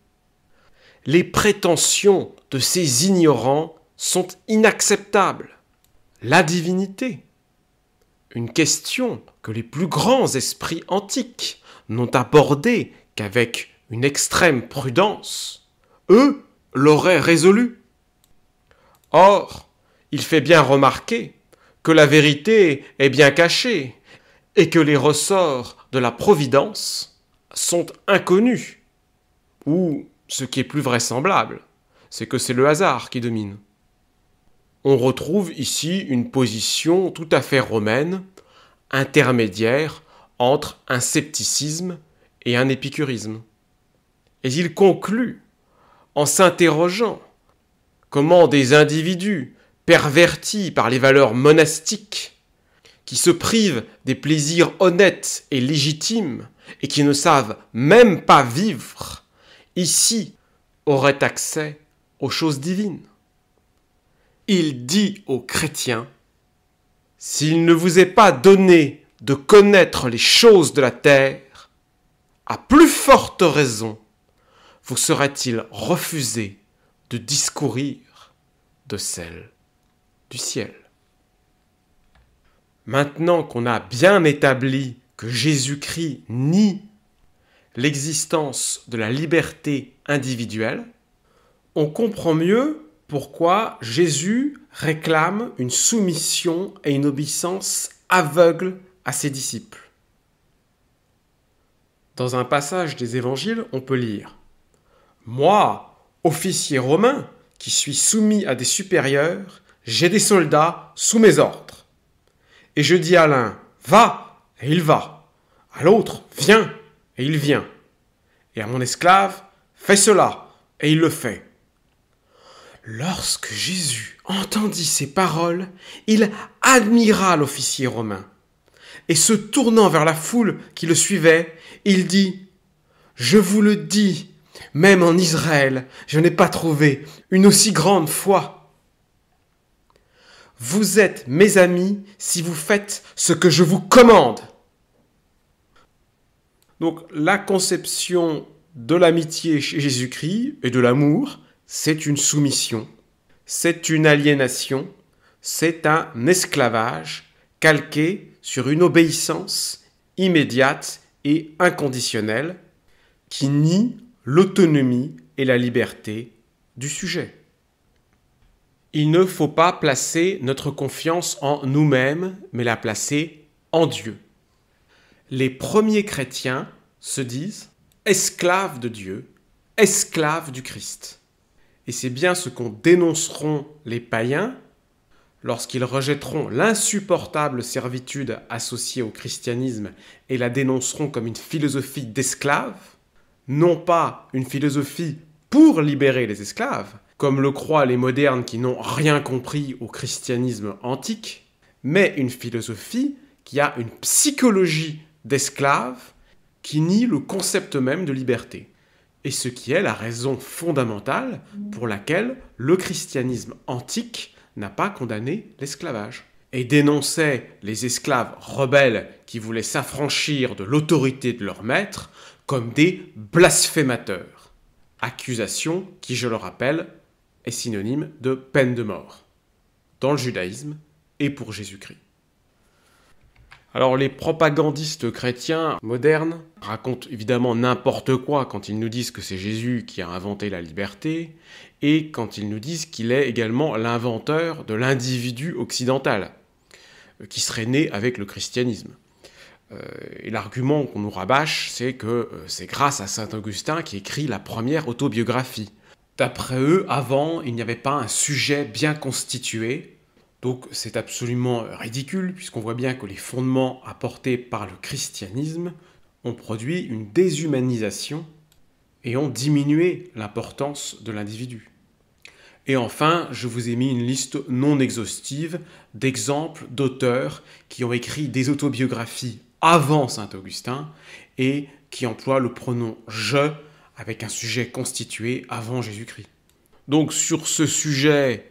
S1: les prétentions de ces ignorants sont inacceptables. La divinité, une question que les plus grands esprits antiques n'ont abordée qu'avec une extrême prudence, eux l'auraient résolue. Or, il fait bien remarquer que la vérité est bien cachée et que les ressorts de la providence sont inconnus, ou, ce qui est plus vraisemblable, c'est que c'est le hasard qui domine on retrouve ici une position tout à fait romaine, intermédiaire entre un scepticisme et un épicurisme. Et il conclut en s'interrogeant comment des individus pervertis par les valeurs monastiques, qui se privent des plaisirs honnêtes et légitimes, et qui ne savent même pas vivre, ici auraient accès aux choses divines il dit aux chrétiens, S'il ne vous est pas donné de connaître les choses de la terre, à plus forte raison vous sera t il refusé de discourir de celles du ciel. Maintenant qu'on a bien établi que Jésus-Christ nie l'existence de la liberté individuelle, on comprend mieux pourquoi Jésus réclame une soumission et une obéissance aveugle à ses disciples. Dans un passage des évangiles, on peut lire Moi, officier romain, qui suis soumis à des supérieurs, j'ai des soldats sous mes ordres. Et je dis à l'un Va, et il va. À l'autre Viens, et il vient. Et à mon esclave Fais cela, et il le fait. Lorsque Jésus entendit ces paroles, il admira l'officier romain. Et se tournant vers la foule qui le suivait, il dit Je vous le dis, même en Israël, je n'ai pas trouvé une aussi grande foi. Vous êtes mes amis si vous faites ce que je vous commande. Donc la conception de l'amitié chez Jésus-Christ et de l'amour, c'est une soumission, c'est une aliénation, c'est un esclavage calqué sur une obéissance immédiate et inconditionnelle qui nie l'autonomie et la liberté du sujet. Il ne faut pas placer notre confiance en nous-mêmes, mais la placer en Dieu. Les premiers chrétiens se disent esclaves de Dieu, esclaves du Christ et c'est bien ce qu'ont dénonceront les païens lorsqu'ils rejetteront l'insupportable servitude associée au christianisme et la dénonceront comme une philosophie d'esclave, non pas une philosophie pour libérer les esclaves, comme le croient les modernes qui n'ont rien compris au christianisme antique, mais une philosophie qui a une psychologie d'esclave qui nie le concept même de liberté et ce qui est la raison fondamentale pour laquelle le christianisme antique n'a pas condamné l'esclavage et dénonçait les esclaves rebelles qui voulaient s'affranchir de l'autorité de leur maître comme des blasphémateurs. Accusation qui, je le rappelle, est synonyme de peine de mort. Dans le judaïsme et pour Jésus-Christ. Alors les propagandistes chrétiens modernes racontent évidemment n'importe quoi quand ils nous disent que c'est Jésus qui a inventé la liberté et quand ils nous disent qu'il est également l'inventeur de l'individu occidental euh, qui serait né avec le christianisme. Euh, et l'argument qu'on nous rabâche, c'est que euh, c'est grâce à Saint Augustin qui écrit la première autobiographie. D'après eux, avant, il n'y avait pas un sujet bien constitué, donc c'est absolument ridicule puisqu'on voit bien que les fondements apportés par le christianisme ont produit une déshumanisation et ont diminué l'importance de l'individu. Et enfin, je vous ai mis une liste non exhaustive d'exemples d'auteurs qui ont écrit des autobiographies avant Saint-Augustin et qui emploient le pronom je avec un sujet constitué avant Jésus-Christ. Donc sur ce sujet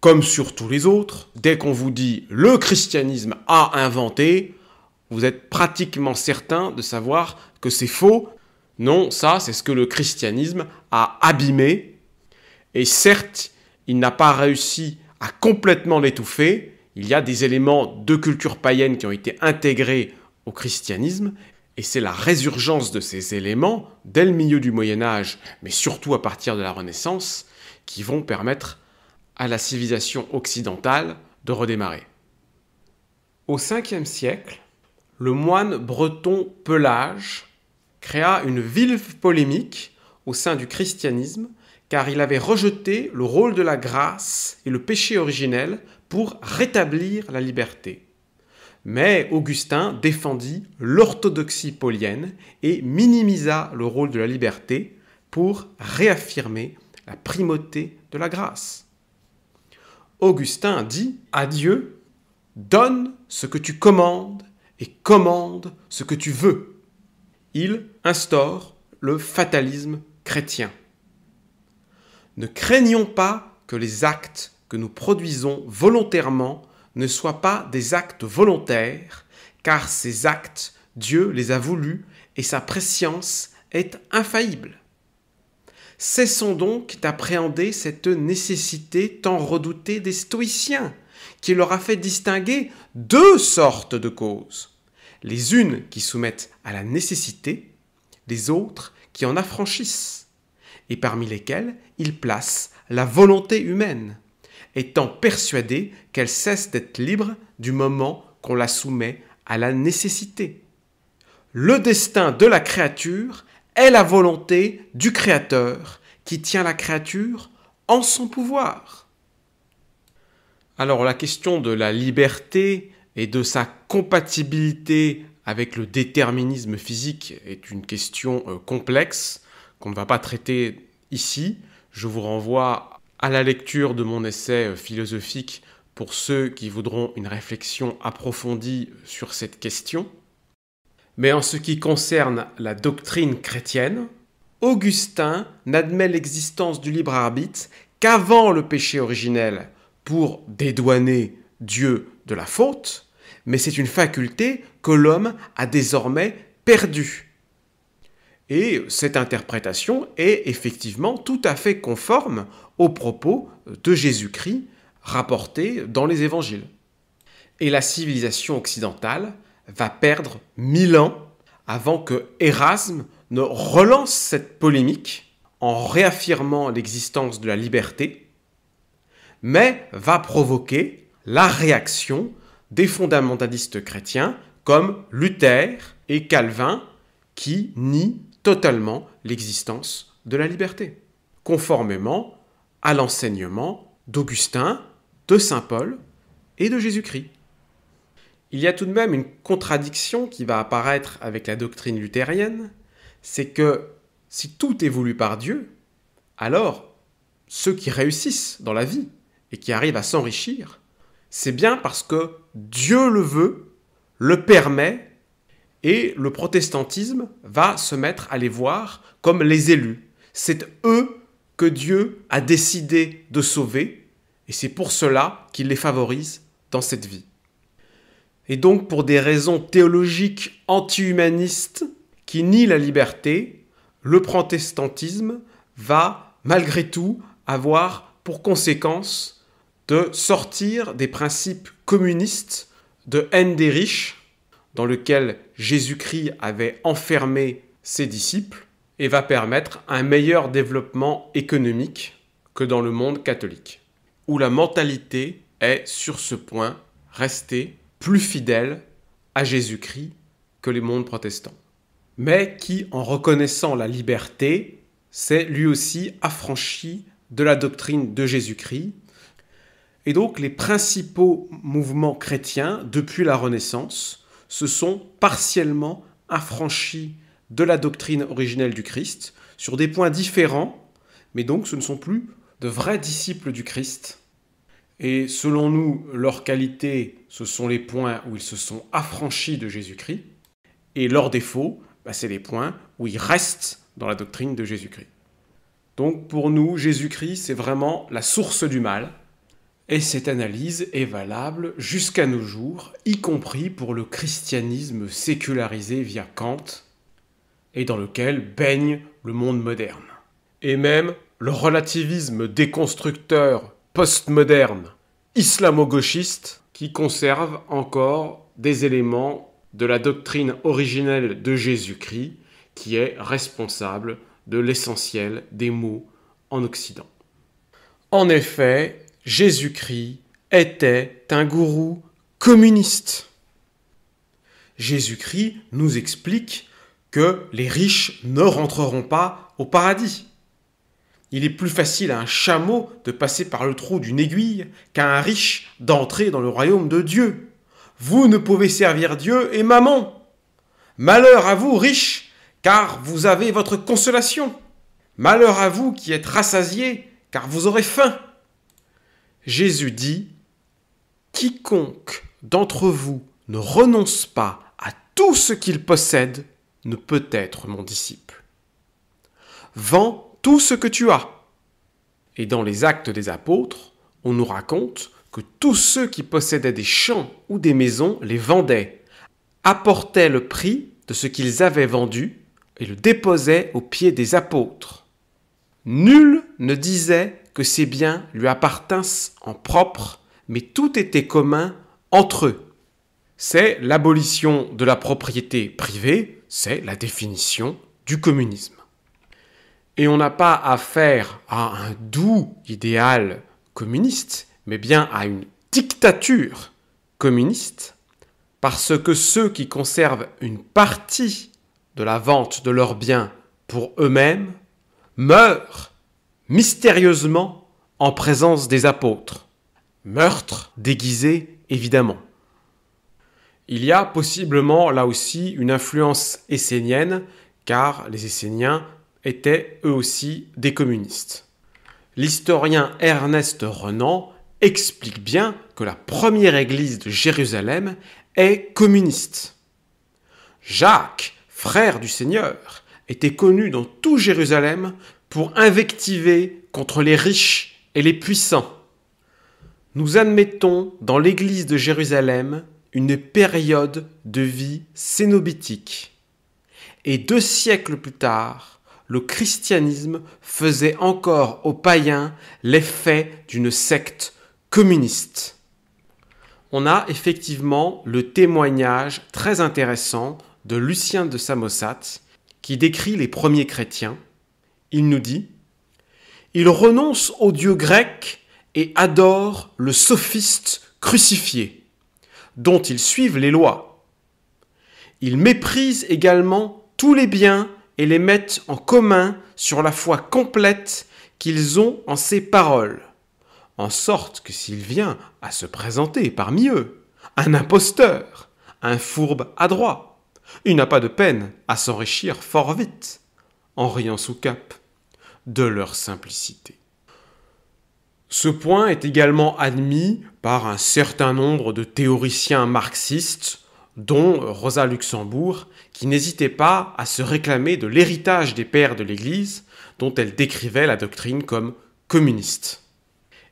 S1: comme sur tous les autres, dès qu'on vous dit le christianisme a inventé, vous êtes pratiquement certain de savoir que c'est faux. Non, ça, c'est ce que le christianisme a abîmé. Et certes, il n'a pas réussi à complètement l'étouffer. Il y a des éléments de culture païenne qui ont été intégrés au christianisme. Et c'est la résurgence de ces éléments dès le milieu du Moyen Âge, mais surtout à partir de la Renaissance, qui vont permettre à la civilisation occidentale de redémarrer. Au 5 siècle, le moine breton Pelage créa une vive polémique au sein du christianisme car il avait rejeté le rôle de la grâce et le péché originel pour rétablir la liberté. Mais Augustin défendit l'orthodoxie polienne et minimisa le rôle de la liberté pour réaffirmer la primauté de la grâce. Augustin dit à Dieu, donne ce que tu commandes et commande ce que tu veux. Il instaure le fatalisme chrétien. Ne craignons pas que les actes que nous produisons volontairement ne soient pas des actes volontaires, car ces actes, Dieu les a voulus et sa préscience est infaillible. Cessons donc d'appréhender cette nécessité tant redoutée des stoïciens, qui leur a fait distinguer deux sortes de causes. Les unes qui soumettent à la nécessité, les autres qui en affranchissent, et parmi lesquelles ils placent la volonté humaine, étant persuadés qu'elle cesse d'être libre du moment qu'on la soumet à la nécessité. Le destin de la créature est la volonté du Créateur qui tient la créature en son pouvoir. Alors la question de la liberté et de sa compatibilité avec le déterminisme physique est une question euh, complexe qu'on ne va pas traiter ici. Je vous renvoie à la lecture de mon essai euh, philosophique pour ceux qui voudront une réflexion approfondie sur cette question. Mais en ce qui concerne la doctrine chrétienne, Augustin n'admet l'existence du libre arbitre qu'avant le péché originel pour dédouaner Dieu de la faute, mais c'est une faculté que l'homme a désormais perdue. Et cette interprétation est effectivement tout à fait conforme aux propos de Jésus-Christ rapportés dans les évangiles. Et la civilisation occidentale va perdre mille ans avant que Erasme ne relance cette polémique en réaffirmant l'existence de la liberté, mais va provoquer la réaction des fondamentalistes chrétiens comme Luther et Calvin qui nient totalement l'existence de la liberté, conformément à l'enseignement d'Augustin, de Saint Paul et de Jésus-Christ. Il y a tout de même une contradiction qui va apparaître avec la doctrine luthérienne, c'est que si tout est voulu par Dieu, alors ceux qui réussissent dans la vie et qui arrivent à s'enrichir, c'est bien parce que Dieu le veut, le permet, et le protestantisme va se mettre à les voir comme les élus. C'est eux que Dieu a décidé de sauver, et c'est pour cela qu'il les favorise dans cette vie et donc pour des raisons théologiques anti-humanistes qui nient la liberté, le protestantisme va malgré tout avoir pour conséquence de sortir des principes communistes de haine des riches, dans lequel Jésus-Christ avait enfermé ses disciples, et va permettre un meilleur développement économique que dans le monde catholique, où la mentalité est sur ce point restée plus fidèles à Jésus-Christ que les mondes protestants, mais qui, en reconnaissant la liberté, s'est lui aussi affranchi de la doctrine de Jésus-Christ. Et donc les principaux mouvements chrétiens depuis la Renaissance se sont partiellement affranchis de la doctrine originelle du Christ sur des points différents, mais donc ce ne sont plus de vrais disciples du Christ et selon nous, leurs qualités, ce sont les points où ils se sont affranchis de Jésus-Christ. Et leurs défauts, bah, c'est les points où ils restent dans la doctrine de Jésus-Christ. Donc pour nous, Jésus-Christ, c'est vraiment la source du mal. Et cette analyse est valable jusqu'à nos jours, y compris pour le christianisme sécularisé via Kant, et dans lequel baigne le monde moderne. Et même le relativisme déconstructeur postmoderne, islamo-gauchiste, qui conserve encore des éléments de la doctrine originelle de Jésus-Christ, qui est responsable de l'essentiel des mots en Occident. En effet, Jésus-Christ était un gourou communiste. Jésus-Christ nous explique que les riches ne rentreront pas au paradis. Il est plus facile à un chameau de passer par le trou d'une aiguille qu'à un riche d'entrer dans le royaume de Dieu. Vous ne pouvez servir Dieu et maman. Malheur à vous, riches, car vous avez votre consolation. Malheur à vous qui êtes rassasiés, car vous aurez faim. Jésus dit, Quiconque d'entre vous ne renonce pas à tout ce qu'il possède ne peut être mon disciple tout ce que tu as. Et dans les actes des apôtres, on nous raconte que tous ceux qui possédaient des champs ou des maisons les vendaient, apportaient le prix de ce qu'ils avaient vendu et le déposaient aux pieds des apôtres. Nul ne disait que ces biens lui appartinssent en propre, mais tout était commun entre eux. C'est l'abolition de la propriété privée, c'est la définition du communisme. Et on n'a pas affaire à un doux idéal communiste, mais bien à une dictature communiste, parce que ceux qui conservent une partie de la vente de leurs biens pour eux-mêmes meurent mystérieusement en présence des apôtres. Meurtre déguisé, évidemment. Il y a possiblement là aussi une influence essénienne, car les Esséniens étaient eux aussi des communistes. L'historien Ernest Renan explique bien que la première église de Jérusalem est communiste. Jacques, frère du Seigneur, était connu dans tout Jérusalem pour invectiver contre les riches et les puissants. Nous admettons dans l'église de Jérusalem une période de vie cénobitique. Et deux siècles plus tard, le christianisme faisait encore aux païens l'effet d'une secte communiste. On a effectivement le témoignage très intéressant de Lucien de Samosat qui décrit les premiers chrétiens. Il nous dit Ils renoncent au dieu grec et adorent le sophiste crucifié, dont ils suivent les lois. Ils méprisent également tous les biens et les mettent en commun sur la foi complète qu'ils ont en ces paroles. En sorte que s'il vient à se présenter parmi eux, un imposteur, un fourbe adroit, il n'a pas de peine à s'enrichir fort vite, en riant sous cap, de leur simplicité. Ce point est également admis par un certain nombre de théoriciens marxistes dont Rosa Luxembourg, qui n'hésitait pas à se réclamer de l'héritage des pères de l'Église, dont elle décrivait la doctrine comme communiste,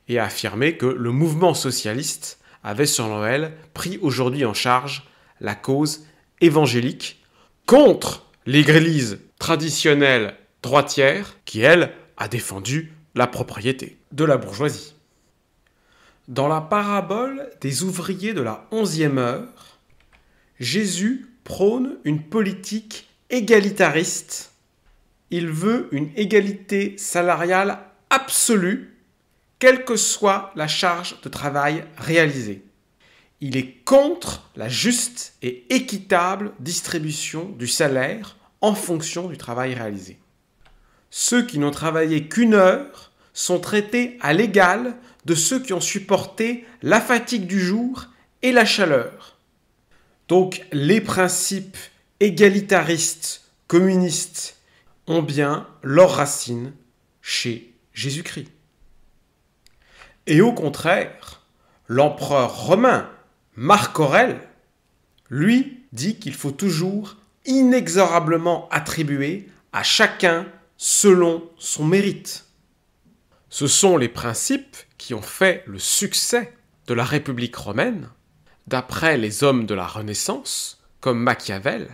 S1: et a affirmé que le mouvement socialiste avait selon elle pris aujourd'hui en charge la cause évangélique contre l'Église traditionnelle droitière, qui elle a défendu la propriété de la bourgeoisie. Dans la parabole des ouvriers de la onzième heure, Jésus prône une politique égalitariste. Il veut une égalité salariale absolue, quelle que soit la charge de travail réalisée. Il est contre la juste et équitable distribution du salaire en fonction du travail réalisé. Ceux qui n'ont travaillé qu'une heure sont traités à l'égal de ceux qui ont supporté la fatigue du jour et la chaleur. Donc les principes égalitaristes, communistes, ont bien leurs racines chez Jésus-Christ. Et au contraire, l'empereur romain Marc Aurèle, lui, dit qu'il faut toujours inexorablement attribuer à chacun selon son mérite. Ce sont les principes qui ont fait le succès de la République romaine d'après les hommes de la Renaissance, comme Machiavel,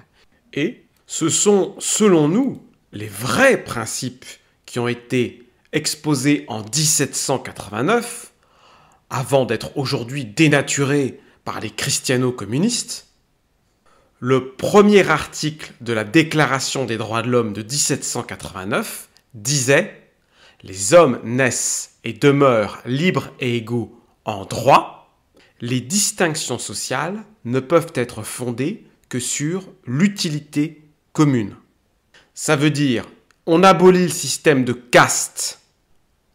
S1: et ce sont, selon nous, les vrais principes qui ont été exposés en 1789, avant d'être aujourd'hui dénaturés par les christiano-communistes, le premier article de la Déclaration des droits de l'homme de 1789 disait Les hommes naissent et demeurent libres et égaux en droit, les distinctions sociales ne peuvent être fondées que sur l'utilité commune. Ça veut dire, on abolit le système de caste,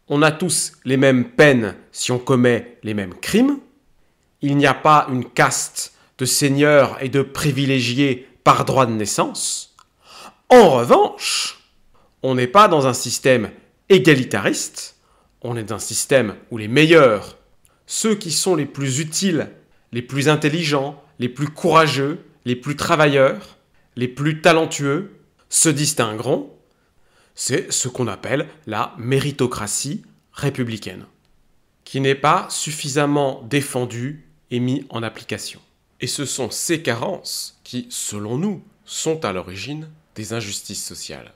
S1: on a tous les mêmes peines si on commet les mêmes crimes, il n'y a pas une caste de seigneurs et de privilégiés par droit de naissance. En revanche, on n'est pas dans un système égalitariste, on est dans un système où les meilleurs ceux qui sont les plus utiles, les plus intelligents, les plus courageux, les plus travailleurs, les plus talentueux, se distingueront. C'est ce qu'on appelle la méritocratie républicaine, qui n'est pas suffisamment défendue et mise en application. Et ce sont ces carences qui, selon nous, sont à l'origine des injustices sociales.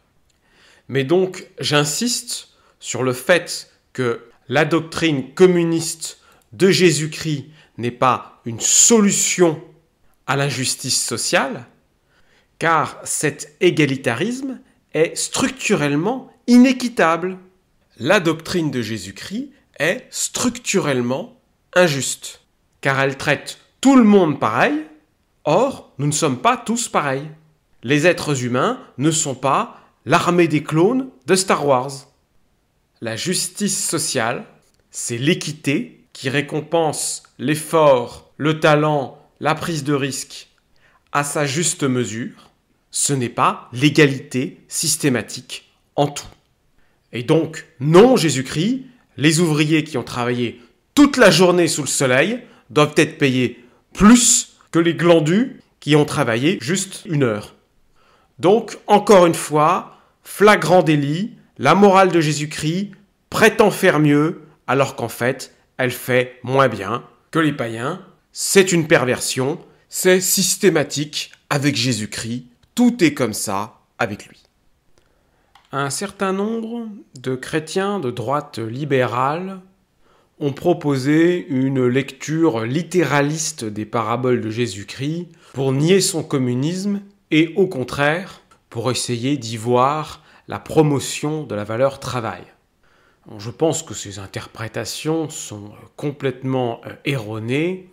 S1: Mais donc, j'insiste sur le fait que la doctrine communiste de Jésus-Christ n'est pas une solution à l'injustice sociale, car cet égalitarisme est structurellement inéquitable. La doctrine de Jésus-Christ est structurellement injuste, car elle traite tout le monde pareil, or nous ne sommes pas tous pareils. Les êtres humains ne sont pas l'armée des clones de Star Wars. La justice sociale, c'est l'équité qui récompense l'effort, le talent, la prise de risque à sa juste mesure, ce n'est pas l'égalité systématique en tout. Et donc, non, Jésus-Christ, les ouvriers qui ont travaillé toute la journée sous le soleil doivent être payés plus que les glandus qui ont travaillé juste une heure. Donc, encore une fois, flagrant délit, la morale de Jésus-Christ prétend faire mieux alors qu'en fait, elle fait moins bien que les païens. C'est une perversion, c'est systématique avec Jésus-Christ, tout est comme ça avec lui. Un certain nombre de chrétiens de droite libérale ont proposé une lecture littéraliste des paraboles de Jésus-Christ pour nier son communisme et au contraire pour essayer d'y voir la promotion de la valeur travail. Je pense que ces interprétations sont euh, complètement euh, erronées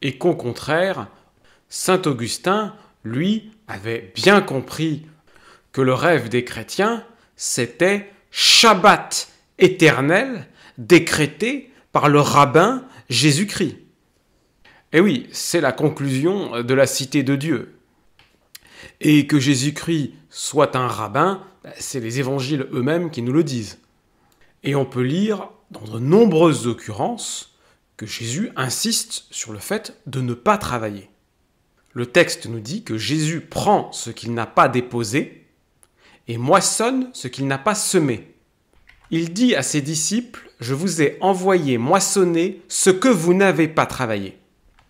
S1: et qu'au contraire, Saint Augustin, lui, avait bien compris que le rêve des chrétiens, c'était Shabbat éternel décrété par le rabbin Jésus-Christ. Et eh oui, c'est la conclusion euh, de la cité de Dieu. Et que Jésus-Christ soit un rabbin, bah, c'est les évangiles eux-mêmes qui nous le disent. Et on peut lire dans de nombreuses occurrences que Jésus insiste sur le fait de ne pas travailler. Le texte nous dit que Jésus prend ce qu'il n'a pas déposé et moissonne ce qu'il n'a pas semé. Il dit à ses disciples, je vous ai envoyé moissonner ce que vous n'avez pas travaillé.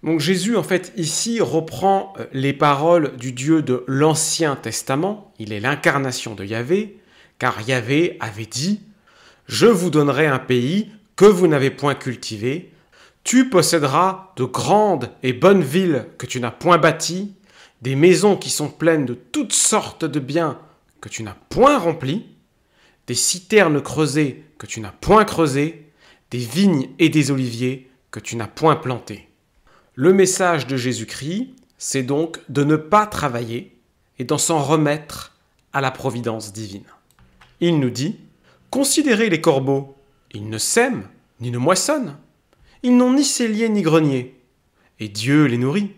S1: Donc Jésus, en fait, ici reprend euh, les paroles du Dieu de l'Ancien Testament, il est l'incarnation de Yahvé, car Yahvé avait dit, je vous donnerai un pays que vous n'avez point cultivé. Tu posséderas de grandes et bonnes villes que tu n'as point bâties, des maisons qui sont pleines de toutes sortes de biens que tu n'as point remplis, des citernes creusées que tu n'as point creusées, des vignes et des oliviers que tu n'as point plantés. Le message de Jésus-Christ, c'est donc de ne pas travailler et d'en s'en remettre à la providence divine. Il nous dit Considérez les corbeaux. Ils ne sèment ni ne moissonnent. Ils n'ont ni cellier ni grenier. Et Dieu les nourrit.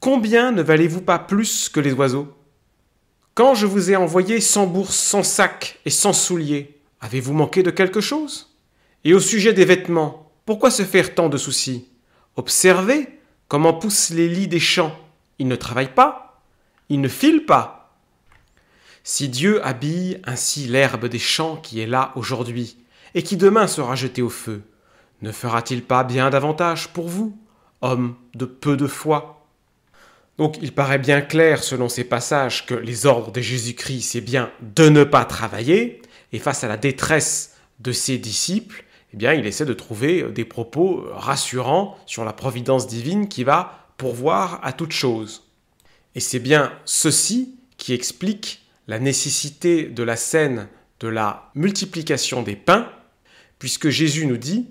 S1: Combien ne valez-vous pas plus que les oiseaux Quand je vous ai envoyé sans bourse, sans sac et sans souliers, avez-vous manqué de quelque chose Et au sujet des vêtements, pourquoi se faire tant de soucis Observez comment poussent les lits des champs. Ils ne travaillent pas, ils ne filent pas, si Dieu habille ainsi l'herbe des champs qui est là aujourd'hui, et qui demain sera jetée au feu, ne fera-t-il pas bien davantage pour vous, hommes de peu de foi Donc il paraît bien clair selon ces passages que les ordres de Jésus-Christ, c'est bien de ne pas travailler, et face à la détresse de ses disciples, eh bien, il essaie de trouver euh, des propos euh, rassurants sur la providence divine qui va pourvoir à toute chose. Et c'est bien ceci qui explique la nécessité de la scène de la multiplication des pains, puisque Jésus nous dit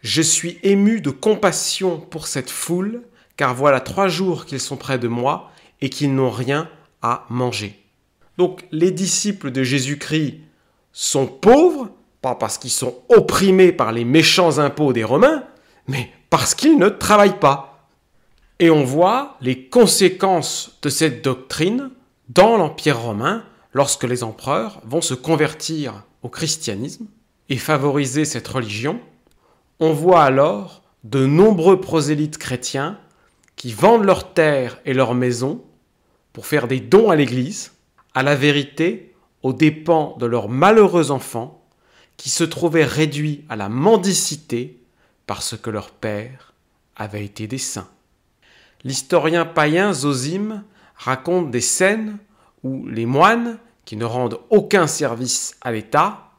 S1: Je suis ému de compassion pour cette foule, car voilà trois jours qu'ils sont près de moi et qu'ils n'ont rien à manger. Donc les disciples de Jésus-Christ sont pauvres, pas parce qu'ils sont opprimés par les méchants impôts des Romains, mais parce qu'ils ne travaillent pas. Et on voit les conséquences de cette doctrine dans l'Empire romain, lorsque les empereurs vont se convertir au christianisme et favoriser cette religion, on voit alors de nombreux prosélytes chrétiens qui vendent leurs terres et leurs maisons pour faire des dons à l'Église, à la vérité, aux dépens de leurs malheureux enfants qui se trouvaient réduits à la mendicité parce que leur père avait été des saints. L'historien païen Zosime raconte des scènes où les moines, qui ne rendent aucun service à l'État,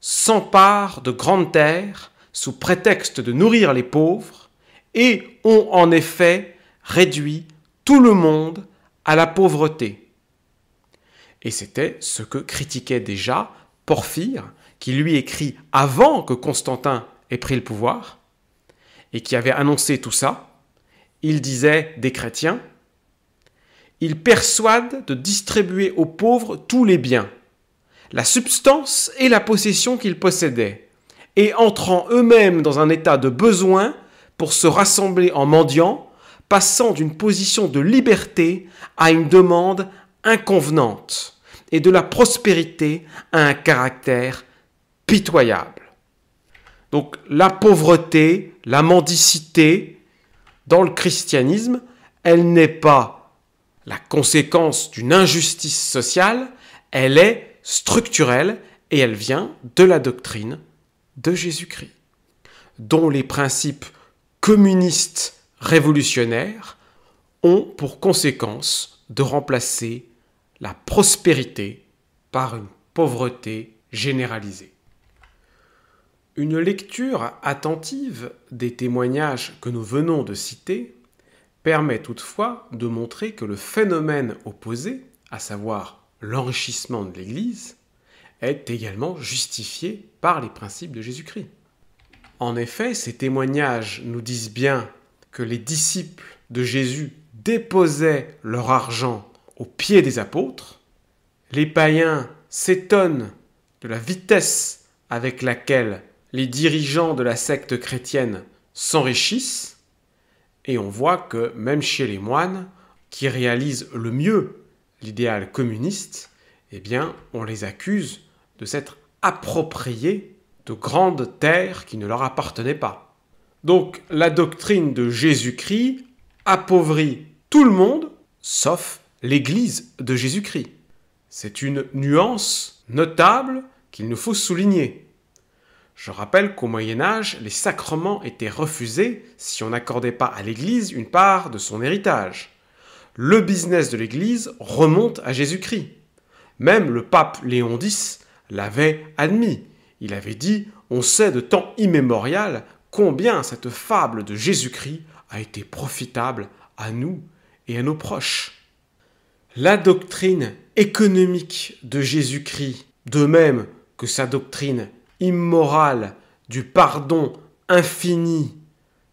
S1: s'emparent de grandes terres sous prétexte de nourrir les pauvres et ont en effet réduit tout le monde à la pauvreté. Et c'était ce que critiquait déjà Porphyre, qui lui écrit avant que Constantin ait pris le pouvoir, et qui avait annoncé tout ça. Il disait des chrétiens, ils persuade de distribuer aux pauvres tous les biens, la substance et la possession qu'ils possédaient, et entrant eux-mêmes dans un état de besoin pour se rassembler en mendiant, passant d'une position de liberté à une demande inconvenante, et de la prospérité à un caractère pitoyable. Donc la pauvreté, la mendicité, dans le christianisme, elle n'est pas la conséquence d'une injustice sociale, elle est structurelle et elle vient de la doctrine de Jésus-Christ, dont les principes communistes révolutionnaires ont pour conséquence de remplacer la prospérité par une pauvreté généralisée. Une lecture attentive des témoignages que nous venons de citer permet toutefois de montrer que le phénomène opposé, à savoir l'enrichissement de l'Église, est également justifié par les principes de Jésus-Christ. En effet, ces témoignages nous disent bien que les disciples de Jésus déposaient leur argent aux pieds des apôtres, les païens s'étonnent de la vitesse avec laquelle les dirigeants de la secte chrétienne s'enrichissent, et on voit que même chez les moines, qui réalisent le mieux l'idéal communiste, eh bien, on les accuse de s'être appropriés de grandes terres qui ne leur appartenaient pas. Donc, la doctrine de Jésus-Christ appauvrit tout le monde, sauf l'Église de Jésus-Christ. C'est une nuance notable qu'il nous faut souligner. Je rappelle qu'au Moyen Âge, les sacrements étaient refusés si on n'accordait pas à l'Église une part de son héritage. Le business de l'Église remonte à Jésus-Christ. Même le pape Léon X l'avait admis. Il avait dit On sait de temps immémorial combien cette fable de Jésus-Christ a été profitable à nous et à nos proches. La doctrine économique de Jésus-Christ, de même que sa doctrine immorale du pardon infini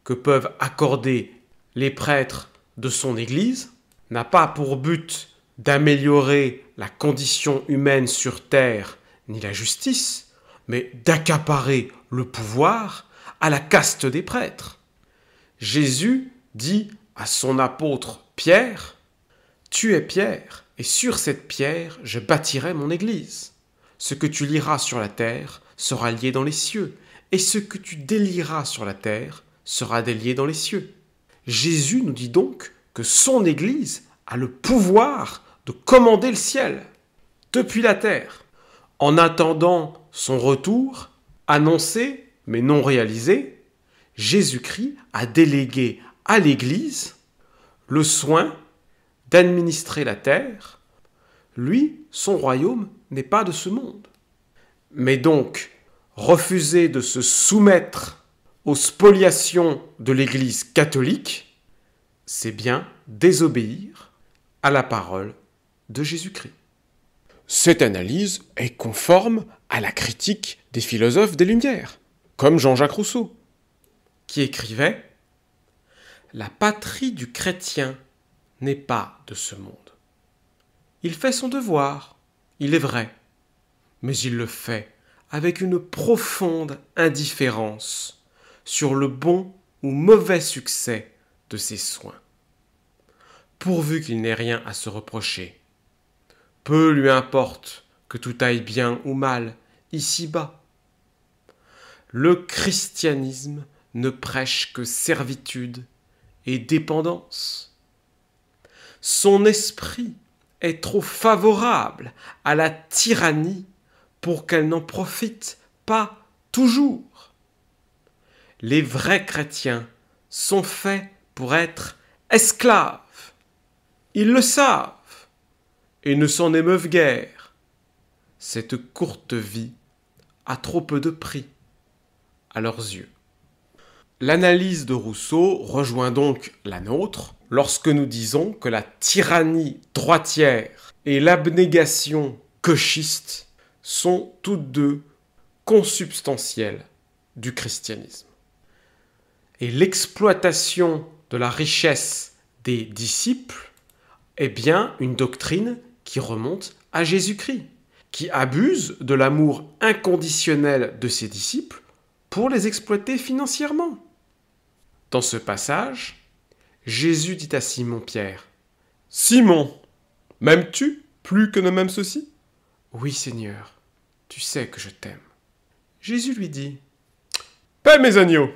S1: que peuvent accorder les prêtres de son Église, n'a pas pour but d'améliorer la condition humaine sur Terre ni la justice, mais d'accaparer le pouvoir à la caste des prêtres. Jésus dit à son apôtre Pierre, Tu es Pierre, et sur cette pierre je bâtirai mon Église. Ce que tu liras sur la terre sera lié dans les cieux, et ce que tu délieras sur la terre sera délié dans les cieux. Jésus nous dit donc que son Église a le pouvoir de commander le ciel depuis la terre. En attendant son retour, annoncé mais non réalisé, Jésus-Christ a délégué à l'Église le soin d'administrer la terre. Lui, son royaume n'est pas de ce monde. Mais donc, Refuser de se soumettre aux spoliations de l'Église catholique, c'est bien désobéir à la parole de Jésus-Christ. Cette analyse est conforme à la critique des philosophes des Lumières, comme Jean-Jacques Rousseau, qui écrivait La patrie du chrétien n'est pas de ce monde. Il fait son devoir, il est vrai, mais il le fait avec une profonde indifférence sur le bon ou mauvais succès de ses soins. Pourvu qu'il n'ait rien à se reprocher. Peu lui importe que tout aille bien ou mal, ici-bas. Le christianisme ne prêche que servitude et dépendance. Son esprit est trop favorable à la tyrannie pour qu'elle n'en profite pas toujours. Les vrais chrétiens sont faits pour être esclaves. Ils le savent et ne s'en émeuvent guère. Cette courte vie a trop peu de prix à leurs yeux. L'analyse de Rousseau rejoint donc la nôtre lorsque nous disons que la tyrannie droitière et l'abnégation cauchiste sont toutes deux consubstantielles du christianisme. Et l'exploitation de la richesse des disciples est bien une doctrine qui remonte à Jésus-Christ, qui abuse de l'amour inconditionnel de ses disciples pour les exploiter financièrement. Dans ce passage, Jésus dit à Simon-Pierre, Simon, Pierre, Simon maimes tu plus que ne m'aimes ceci oui Seigneur, tu sais que je t'aime. Jésus lui dit, Paix mes agneaux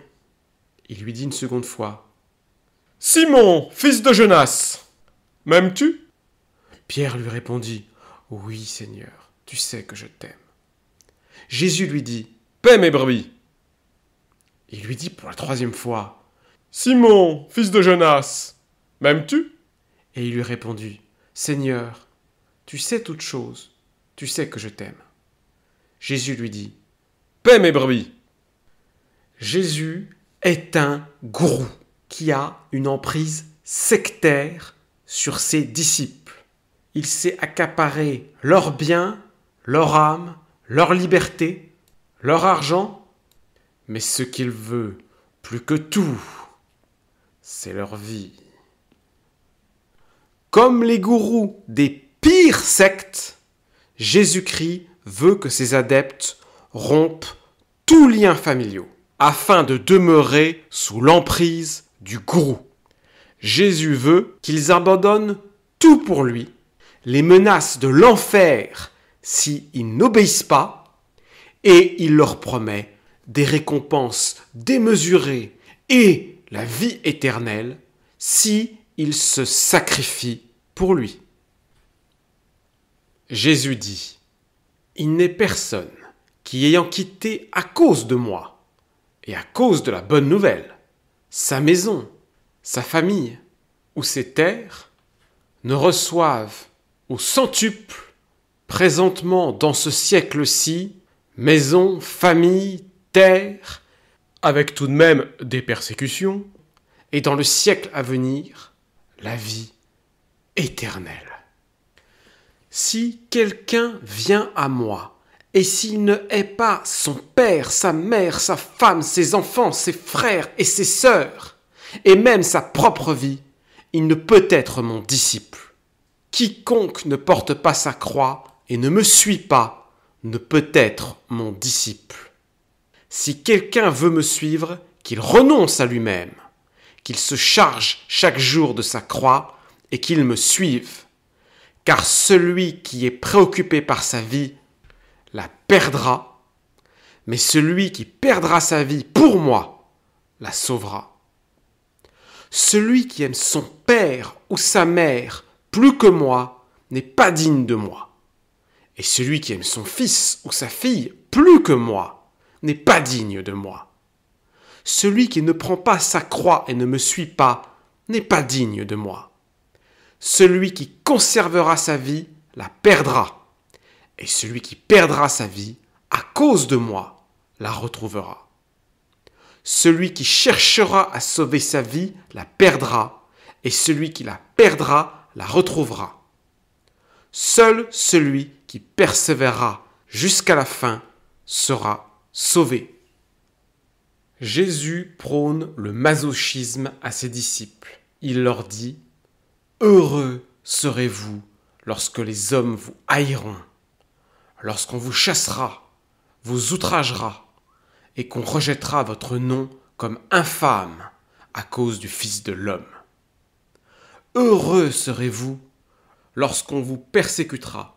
S1: Il lui dit une seconde fois, Simon, fils de Jonas, m'aimes-tu Pierre lui répondit, Oui Seigneur, tu sais que je t'aime. Jésus lui dit, Paix mes brebis Il lui dit pour la troisième fois, Simon, fils de Jonas, m'aimes-tu Et il lui répondit, Seigneur, tu sais toutes choses, tu sais que je t'aime. Jésus lui dit, Paix mes brebis. Jésus est un gourou qui a une emprise sectaire sur ses disciples. Il s'est accaparé leurs biens, leur âme, leur liberté, leur argent, mais ce qu'il veut plus que tout, c'est leur vie. Comme les gourous des pires sectes, Jésus-Christ veut que ses adeptes rompent tous lien familiaux afin de demeurer sous l'emprise du gourou. Jésus veut qu'ils abandonnent tout pour lui, les menaces de l'enfer s'ils n'obéissent pas, et il leur promet des récompenses démesurées et la vie éternelle si se sacrifient pour lui. Jésus dit, Il n'est personne qui ayant quitté à cause de moi, et à cause de la bonne nouvelle, sa maison, sa famille, ou ses terres, ne reçoive au centuple, présentement dans ce siècle-ci, maison, famille, terre, avec tout de même des persécutions, et dans le siècle à venir, la vie éternelle. Si quelqu'un vient à moi, et s'il ne hait pas son père, sa mère, sa femme, ses enfants, ses frères et ses sœurs, et même sa propre vie, il ne peut être mon disciple. Quiconque ne porte pas sa croix et ne me suit pas ne peut être mon disciple. Si quelqu'un veut me suivre, qu'il renonce à lui-même, qu'il se charge chaque jour de sa croix et qu'il me suive car celui qui est préoccupé par sa vie la perdra, mais celui qui perdra sa vie pour moi la sauvera. Celui qui aime son père ou sa mère plus que moi n'est pas digne de moi. Et celui qui aime son fils ou sa fille plus que moi n'est pas digne de moi. Celui qui ne prend pas sa croix et ne me suit pas n'est pas digne de moi. Celui qui conservera sa vie la perdra, et celui qui perdra sa vie à cause de moi la retrouvera. Celui qui cherchera à sauver sa vie la perdra, et celui qui la perdra la retrouvera. Seul celui qui persévérera jusqu'à la fin sera sauvé. Jésus prône le masochisme à ses disciples. Il leur dit Heureux serez-vous lorsque les hommes vous haïront, lorsqu'on vous chassera, vous outragera, et qu'on rejettera votre nom comme infâme à cause du Fils de l'homme. Heureux serez-vous lorsqu'on vous persécutera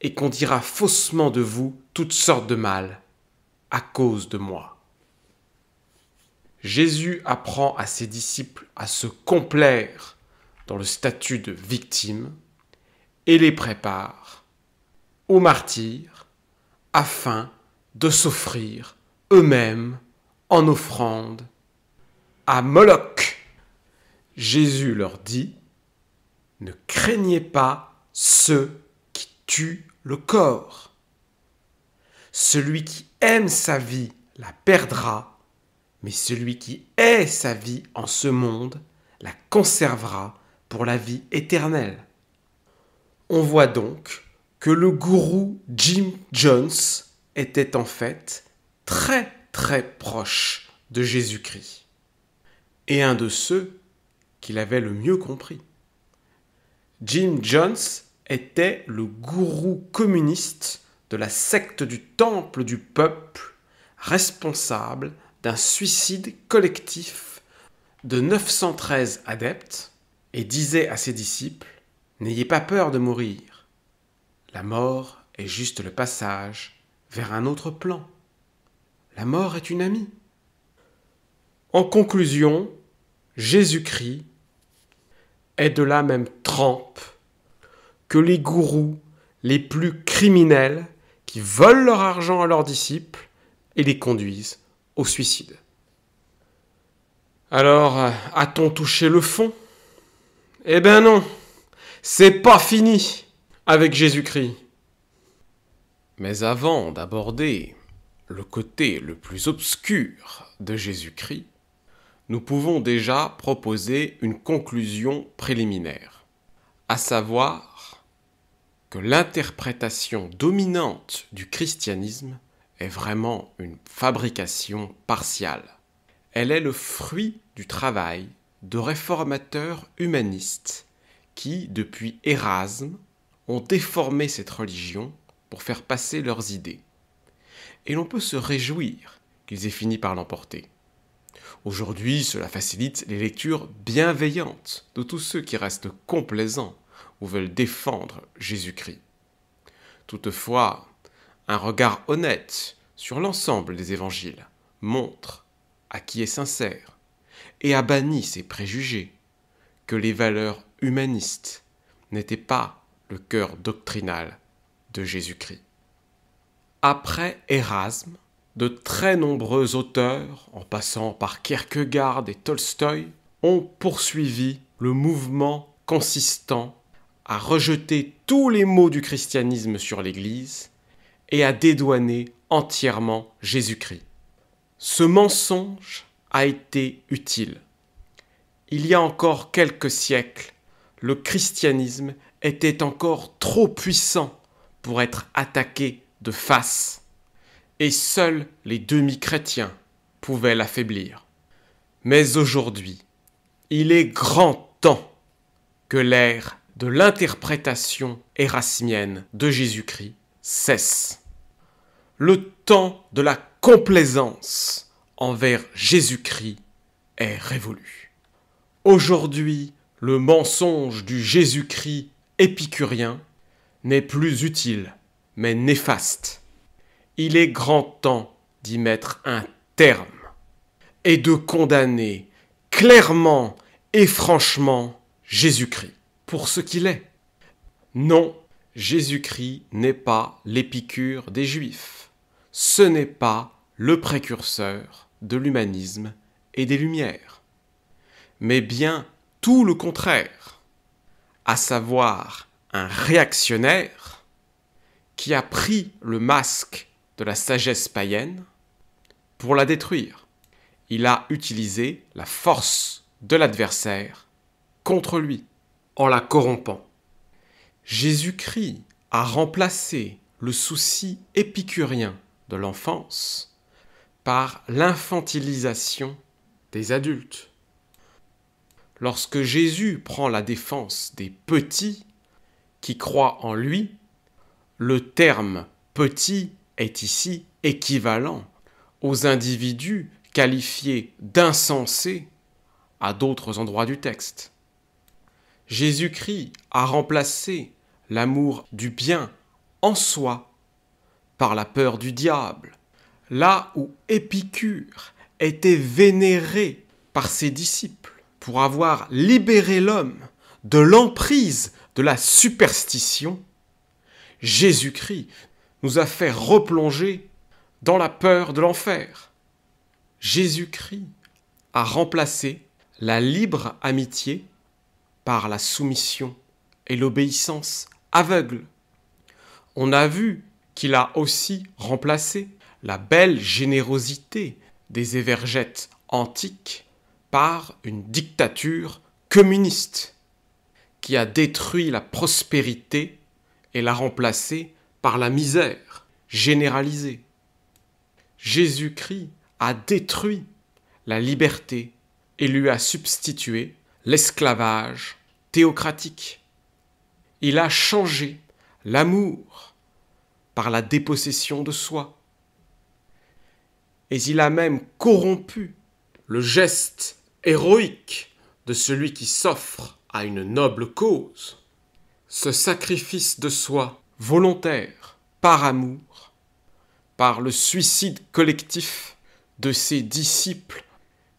S1: et qu'on dira faussement de vous toutes sortes de mal à cause de moi. Jésus apprend à ses disciples à se complaire dans le statut de victime et les prépare aux martyrs afin de s'offrir eux-mêmes en offrande à Moloch. Jésus leur dit, ne craignez pas ceux qui tuent le corps. Celui qui aime sa vie la perdra, mais celui qui hait sa vie en ce monde la conservera pour la vie éternelle. On voit donc que le gourou Jim Jones était en fait très très proche de Jésus-Christ et un de ceux qu'il avait le mieux compris. Jim Jones était le gourou communiste de la secte du Temple du Peuple, responsable d'un suicide collectif de 913 adeptes et disait à ses disciples, N'ayez pas peur de mourir. La mort est juste le passage vers un autre plan. La mort est une amie. En conclusion, Jésus-Christ est de la même trempe que les gourous les plus criminels qui volent leur argent à leurs disciples et les conduisent au suicide. Alors, a-t-on touché le fond eh ben non, c'est pas fini avec Jésus-Christ. Mais avant d'aborder le côté le plus obscur de Jésus-Christ, nous pouvons déjà proposer une conclusion préliminaire, à savoir que l'interprétation dominante du christianisme est vraiment une fabrication partiale. Elle est le fruit du travail de réformateurs humanistes qui, depuis Erasme, ont déformé cette religion pour faire passer leurs idées. Et l'on peut se réjouir qu'ils aient fini par l'emporter. Aujourd'hui, cela facilite les lectures bienveillantes de tous ceux qui restent complaisants ou veulent défendre Jésus-Christ. Toutefois, un regard honnête sur l'ensemble des évangiles montre à qui est sincère et a banni ses préjugés, que les valeurs humanistes n'étaient pas le cœur doctrinal de Jésus-Christ. Après Erasme, de très nombreux auteurs, en passant par Kierkegaard et Tolstoï, ont poursuivi le mouvement consistant à rejeter tous les maux du christianisme sur l'Église et à dédouaner entièrement Jésus-Christ. Ce mensonge a été utile. Il y a encore quelques siècles, le christianisme était encore trop puissant pour être attaqué de face, et seuls les demi-chrétiens pouvaient l'affaiblir. Mais aujourd'hui, il est grand temps que l'ère de l'interprétation érasmienne de Jésus-Christ cesse. Le temps de la complaisance envers Jésus-Christ est révolu. Aujourd'hui, le mensonge du Jésus-Christ épicurien n'est plus utile, mais néfaste. Il est grand temps d'y mettre un terme et de condamner clairement et franchement Jésus-Christ pour ce qu'il est. Non, Jésus-Christ n'est pas l'épicure des Juifs. Ce n'est pas le précurseur de l'humanisme et des Lumières, mais bien tout le contraire, à savoir un réactionnaire qui a pris le masque de la sagesse païenne pour la détruire. Il a utilisé la force de l'adversaire contre lui en la corrompant. Jésus-Christ a remplacé le souci épicurien de l'enfance par l'infantilisation des adultes. Lorsque Jésus prend la défense des petits qui croient en lui, le terme petit est ici équivalent aux individus qualifiés d'insensés à d'autres endroits du texte. Jésus-Christ a remplacé l'amour du bien en soi par la peur du diable, Là où Épicure était vénéré par ses disciples pour avoir libéré l'homme de l'emprise de la superstition, Jésus-Christ nous a fait replonger dans la peur de l'enfer. Jésus-Christ a remplacé la libre amitié par la soumission et l'obéissance aveugle. On a vu qu'il a aussi remplacé la belle générosité des évergettes antiques par une dictature communiste qui a détruit la prospérité et l'a remplacée par la misère généralisée. Jésus-Christ a détruit la liberté et lui a substitué l'esclavage théocratique. Il a changé l'amour par la dépossession de soi et il a même corrompu le geste héroïque de celui qui s'offre à une noble cause. Ce sacrifice de soi, volontaire, par amour, par le suicide collectif de ses disciples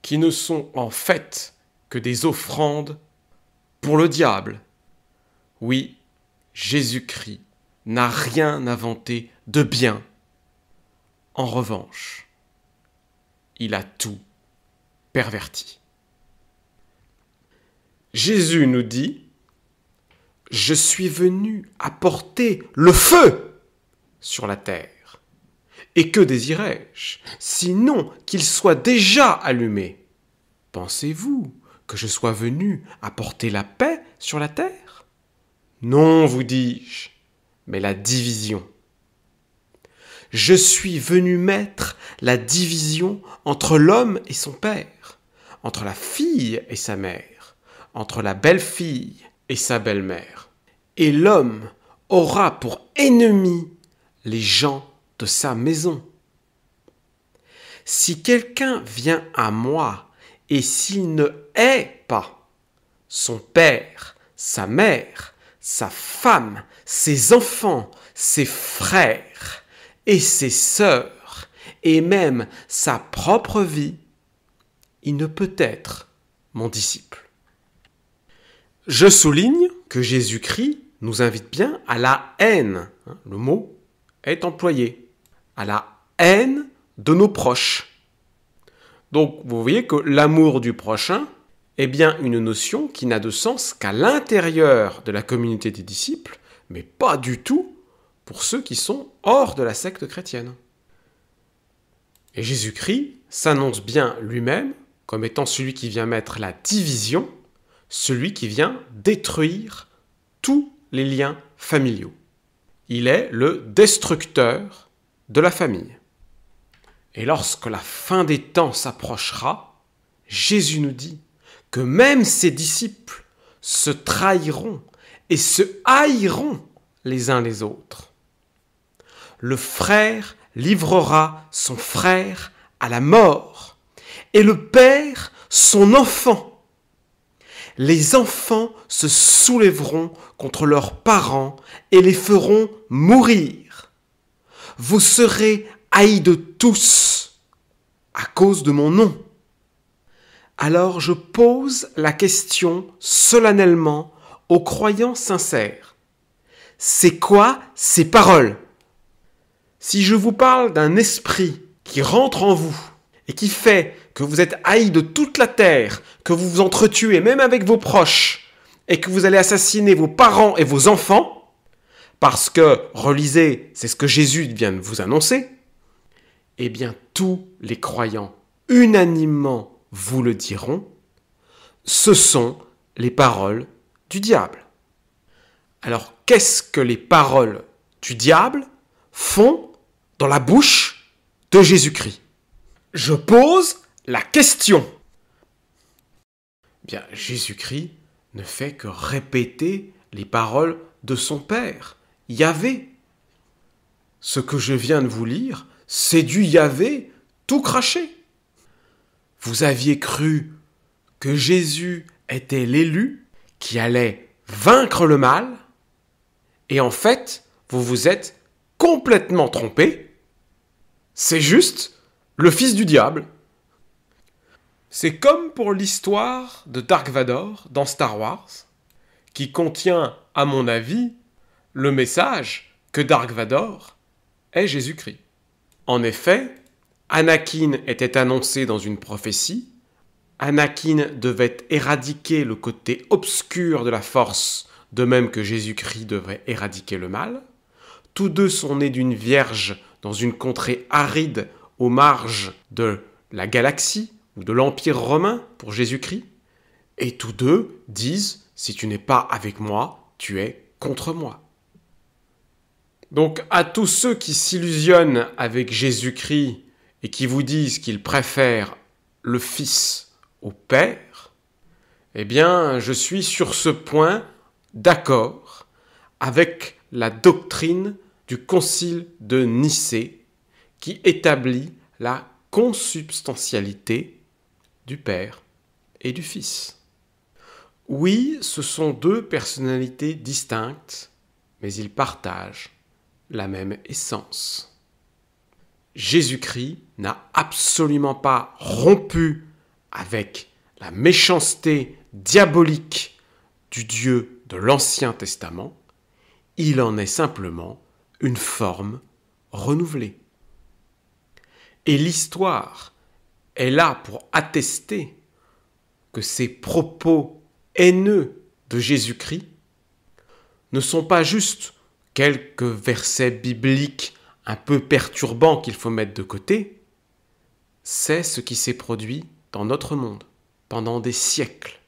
S1: qui ne sont en fait que des offrandes pour le diable. Oui, Jésus-Christ n'a rien inventé de bien. En revanche, il a tout perverti. Jésus nous dit, je suis venu apporter le feu sur la terre. Et que désirais-je, sinon qu'il soit déjà allumé Pensez-vous que je sois venu apporter la paix sur la terre Non, vous dis-je, mais la division. Je suis venu mettre la division entre l'homme et son père, entre la fille et sa mère, entre la belle-fille et sa belle-mère. Et l'homme aura pour ennemi les gens de sa maison. Si quelqu'un vient à moi et s'il ne hait pas son père, sa mère, sa femme, ses enfants, ses frères, et ses sœurs, et même sa propre vie, il ne peut être mon disciple. Je souligne que Jésus-Christ nous invite bien à la haine. Hein, le mot est employé. À la haine de nos proches. Donc vous voyez que l'amour du prochain est bien une notion qui n'a de sens qu'à l'intérieur de la communauté des disciples, mais pas du tout pour ceux qui sont hors de la secte chrétienne. Et Jésus-Christ s'annonce bien lui-même comme étant celui qui vient mettre la division, celui qui vient détruire tous les liens familiaux. Il est le destructeur de la famille. Et lorsque la fin des temps s'approchera, Jésus nous dit que même ses disciples se trahiront et se haïront les uns les autres le frère livrera son frère à la mort, et le père son enfant. Les enfants se soulèveront contre leurs parents et les feront mourir. Vous serez haïs de tous à cause de mon nom. Alors je pose la question solennellement aux croyants sincères. C'est quoi ces paroles si je vous parle d'un esprit qui rentre en vous et qui fait que vous êtes haï de toute la terre, que vous vous entretuez même avec vos proches, et que vous allez assassiner vos parents et vos enfants, parce que, relisez, c'est ce que Jésus vient de vous annoncer, eh bien tous les croyants, unanimement, vous le diront, ce sont les paroles du diable. Alors qu'est-ce que les paroles du diable font dans la bouche de Jésus-Christ. Je pose la question. Bien, Jésus-Christ ne fait que répéter les paroles de son Père, Yahvé. Ce que je viens de vous lire, c'est du Yahvé tout craché. Vous aviez cru que Jésus était l'élu qui allait vaincre le mal, et en fait, vous vous êtes complètement trompé. C'est juste le fils du diable. C'est comme pour l'histoire de Dark Vador dans Star Wars, qui contient, à mon avis, le message que Dark Vador est Jésus-Christ. En effet, Anakin était annoncé dans une prophétie, Anakin devait éradiquer le côté obscur de la force, de même que Jésus-Christ devrait éradiquer le mal, tous deux sont nés d'une vierge dans une contrée aride aux marges de la galaxie ou de l'Empire romain pour Jésus-Christ, et tous deux disent, si tu n'es pas avec moi, tu es contre moi. Donc à tous ceux qui s'illusionnent avec Jésus-Christ et qui vous disent qu'ils préfèrent le Fils au Père, eh bien je suis sur ce point d'accord avec la doctrine du Concile de Nicée qui établit la consubstantialité du Père et du Fils. Oui, ce sont deux personnalités distinctes, mais ils partagent la même essence. Jésus-Christ n'a absolument pas rompu avec la méchanceté diabolique du Dieu de l'Ancien Testament, il en est simplement une forme renouvelée. Et l'histoire est là pour attester que ces propos haineux de Jésus-Christ ne sont pas juste quelques versets bibliques un peu perturbants qu'il faut mettre de côté, c'est ce qui s'est produit dans notre monde pendant des siècles,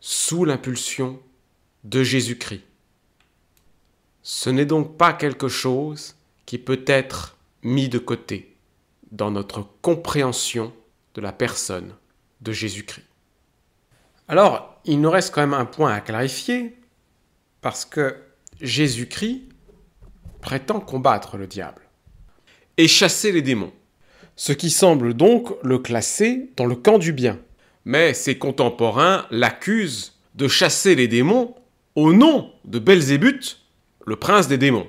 S1: sous l'impulsion de Jésus-Christ. Ce n'est donc pas quelque chose qui peut être mis de côté dans notre compréhension de la personne de Jésus-Christ. Alors, il nous reste quand même un point à clarifier, parce que Jésus-Christ prétend combattre le diable et chasser les démons, ce qui semble donc le classer dans le camp du bien. Mais ses contemporains l'accusent de chasser les démons au nom de Belzébuth, le prince des démons.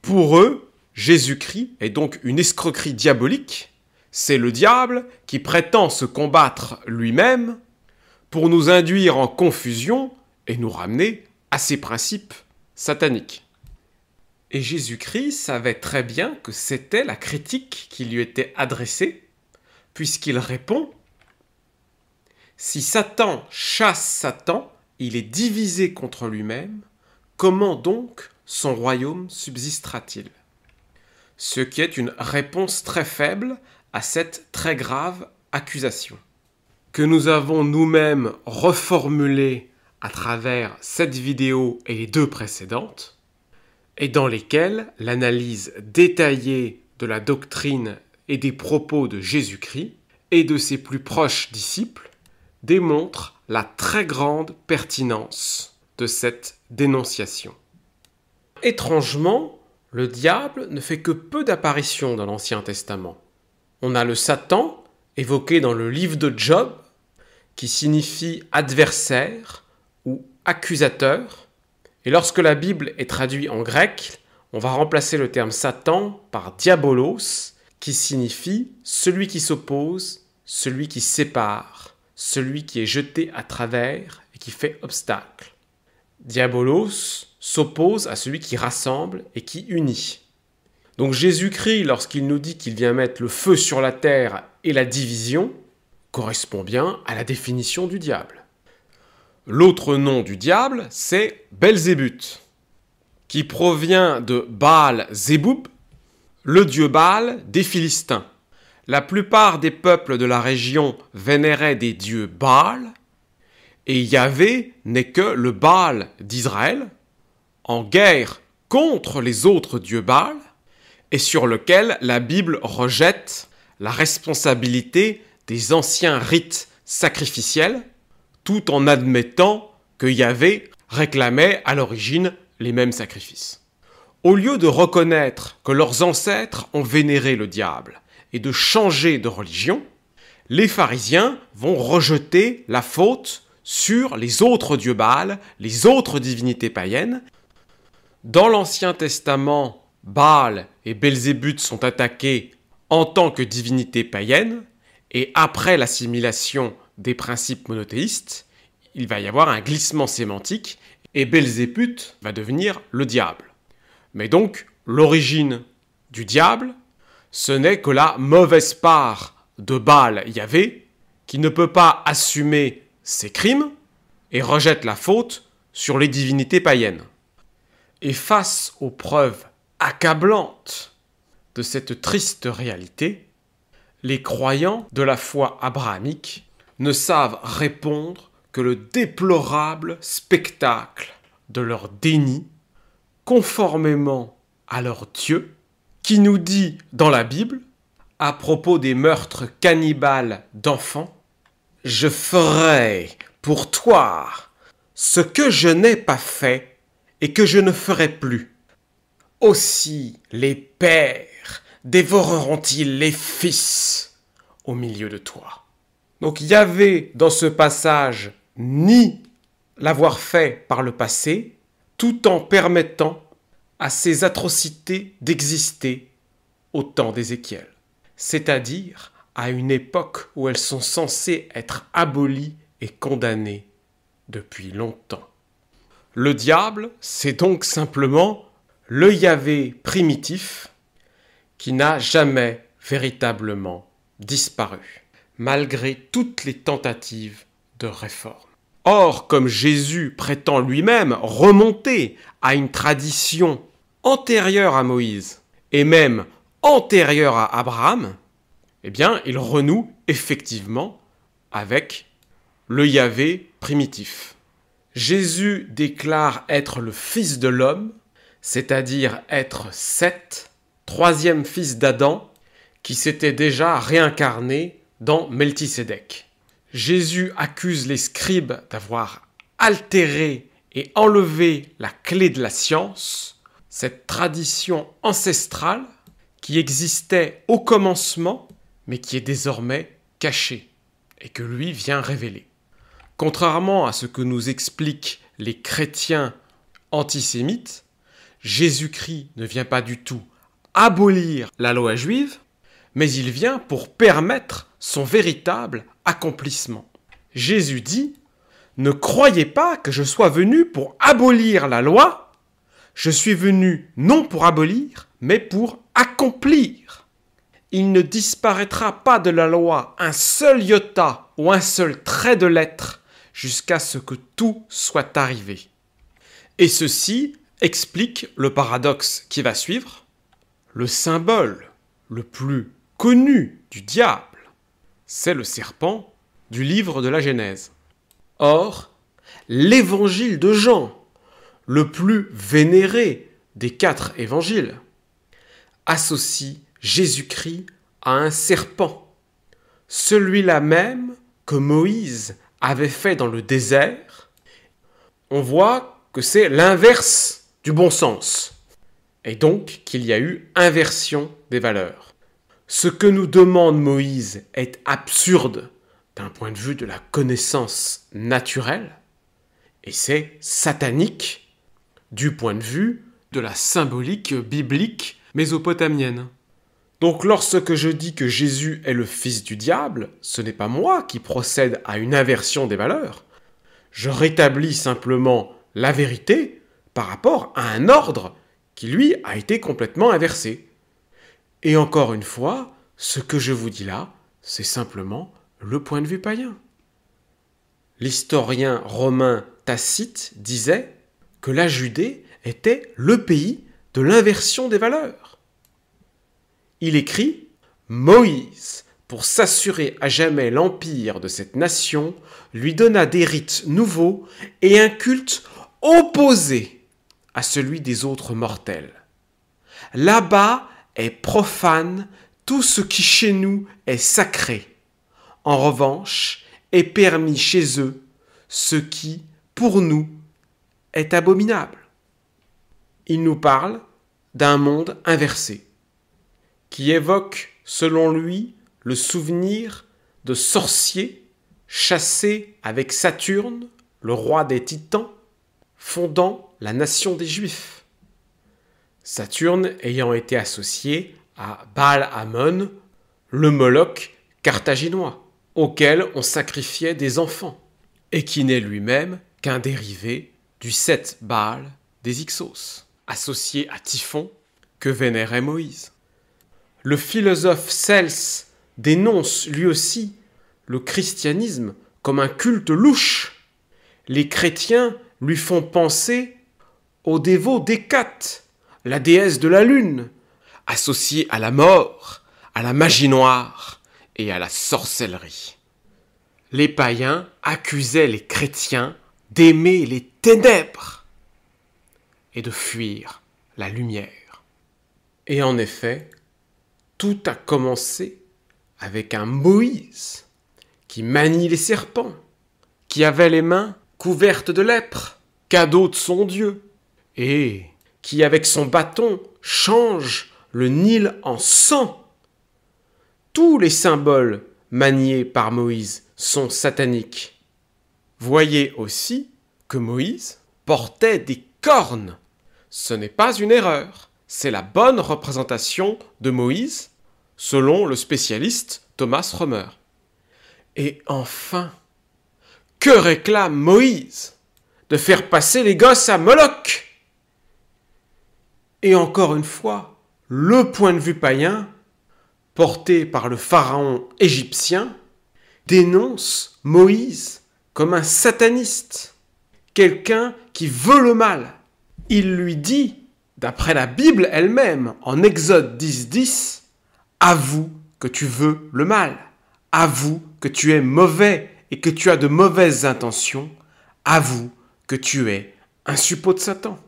S1: Pour eux, Jésus-Christ est donc une escroquerie diabolique, c'est le diable qui prétend se combattre lui-même pour nous induire en confusion et nous ramener à ses principes sataniques. Et Jésus-Christ savait très bien que c'était la critique qui lui était adressée, puisqu'il répond Si Satan chasse Satan, il est divisé contre lui-même, Comment donc son royaume subsistera-t-il Ce qui est une réponse très faible à cette très grave accusation, que nous avons nous-mêmes reformulée à travers cette vidéo et les deux précédentes, et dans lesquelles l'analyse détaillée de la doctrine et des propos de Jésus-Christ et de ses plus proches disciples démontre la très grande pertinence de cette dénonciation. Étrangement, le diable ne fait que peu d'apparitions dans l'Ancien Testament. On a le Satan, évoqué dans le livre de Job, qui signifie adversaire ou accusateur, et lorsque la Bible est traduite en grec, on va remplacer le terme Satan par diabolos, qui signifie celui qui s'oppose, celui qui sépare, celui qui est jeté à travers et qui fait obstacle. Diabolos s'oppose à celui qui rassemble et qui unit. Donc Jésus-Christ, lorsqu'il nous dit qu'il vient mettre le feu sur la terre et la division, correspond bien à la définition du diable. L'autre nom du diable, c'est Belzébuth, qui provient de Baal Zéboub, le dieu Baal des Philistins. La plupart des peuples de la région vénéraient des dieux Baal, et Yahvé n'est que le Baal d'Israël, en guerre contre les autres dieux Baal, et sur lequel la Bible rejette la responsabilité des anciens rites sacrificiels, tout en admettant que Yahvé réclamait à l'origine les mêmes sacrifices. Au lieu de reconnaître que leurs ancêtres ont vénéré le diable et de changer de religion, les pharisiens vont rejeter la faute sur les autres dieux Baal, les autres divinités païennes. Dans l'Ancien Testament, Baal et Belzébuth sont attaqués en tant que divinités païennes, et après l'assimilation des principes monothéistes, il va y avoir un glissement sémantique, et Belzébuth va devenir le diable. Mais donc, l'origine du diable, ce n'est que la mauvaise part de Baal Yahvé, qui ne peut pas assumer ses crimes et rejette la faute sur les divinités païennes. Et face aux preuves accablantes de cette triste réalité, les croyants de la foi abrahamique ne savent répondre que le déplorable spectacle de leur déni, conformément à leur Dieu, qui nous dit dans la Bible, à propos des meurtres cannibales d'enfants, je ferai pour toi ce que je n'ai pas fait et que je ne ferai plus. Aussi les pères dévoreront-ils les fils au milieu de toi. Donc il y avait dans ce passage ni l'avoir fait par le passé, tout en permettant à ces atrocités d'exister au temps d'Ézéchiel. C'est-à-dire à une époque où elles sont censées être abolies et condamnées depuis longtemps. Le diable, c'est donc simplement le Yahvé primitif qui n'a jamais véritablement disparu, malgré toutes les tentatives de réforme. Or, comme Jésus prétend lui-même remonter à une tradition antérieure à Moïse et même antérieure à Abraham, eh bien, il renoue effectivement avec le Yahvé primitif. Jésus déclare être le Fils de l'homme, c'est-à-dire être Seth, troisième fils d'Adam, qui s'était déjà réincarné dans Melchisédek. Jésus accuse les scribes d'avoir altéré et enlevé la clé de la science, cette tradition ancestrale qui existait au commencement mais qui est désormais caché et que lui vient révéler. Contrairement à ce que nous expliquent les chrétiens antisémites, Jésus-Christ ne vient pas du tout abolir la loi juive, mais il vient pour permettre son véritable accomplissement. Jésus dit, Ne croyez pas que je sois venu pour abolir la loi, je suis venu non pour abolir, mais pour accomplir il ne disparaîtra pas de la loi un seul iota ou un seul trait de lettre jusqu'à ce que tout soit arrivé. Et ceci explique le paradoxe qui va suivre. Le symbole le plus connu du diable, c'est le serpent du livre de la Genèse. Or, l'évangile de Jean, le plus vénéré des quatre évangiles, associe Jésus-Christ a un serpent, celui-là même que Moïse avait fait dans le désert, on voit que c'est l'inverse du bon sens, et donc qu'il y a eu inversion des valeurs. Ce que nous demande Moïse est absurde d'un point de vue de la connaissance naturelle, et c'est satanique du point de vue de la symbolique biblique mésopotamienne. Donc lorsque je dis que Jésus est le fils du diable, ce n'est pas moi qui procède à une inversion des valeurs. Je rétablis simplement la vérité par rapport à un ordre qui lui a été complètement inversé. Et encore une fois, ce que je vous dis là, c'est simplement le point de vue païen. L'historien romain Tacite disait que la Judée était le pays de l'inversion des valeurs il écrit Moïse, pour s'assurer à jamais l'empire de cette nation, lui donna des rites nouveaux et un culte opposé à celui des autres mortels. Là-bas est profane tout ce qui chez nous est sacré. En revanche, est permis chez eux ce qui, pour nous, est abominable. Il nous parle d'un monde inversé qui évoque, selon lui, le souvenir de sorciers chassés avec Saturne, le roi des titans, fondant la nation des Juifs. Saturne ayant été associé à Baal amon le Moloch carthaginois, auquel on sacrifiait des enfants, et qui n'est lui-même qu'un dérivé du sept Baal des Ixos, associé à Typhon que vénérait Moïse le philosophe Cels dénonce lui aussi le christianisme comme un culte louche. Les chrétiens lui font penser au dévot d'Hécate, la déesse de la lune, associée à la mort, à la magie noire et à la sorcellerie. Les païens accusaient les chrétiens d'aimer les ténèbres et de fuir la lumière. Et en effet, tout a commencé avec un Moïse qui manie les serpents, qui avait les mains couvertes de lèpre, cadeau de son Dieu, et qui avec son bâton change le Nil en sang. Tous les symboles maniés par Moïse sont sataniques. Voyez aussi que Moïse portait des cornes. Ce n'est pas une erreur, c'est la bonne représentation de Moïse selon le spécialiste Thomas Romer. Et enfin, que réclame Moïse De faire passer les gosses à Moloch Et encore une fois, le point de vue païen, porté par le pharaon égyptien, dénonce Moïse comme un sataniste, quelqu'un qui veut le mal. Il lui dit, d'après la Bible elle-même, en Exode 10.10, Avoue que tu veux le mal. Avoue que tu es mauvais et que tu as de mauvaises intentions. Avoue que tu es un suppôt de Satan.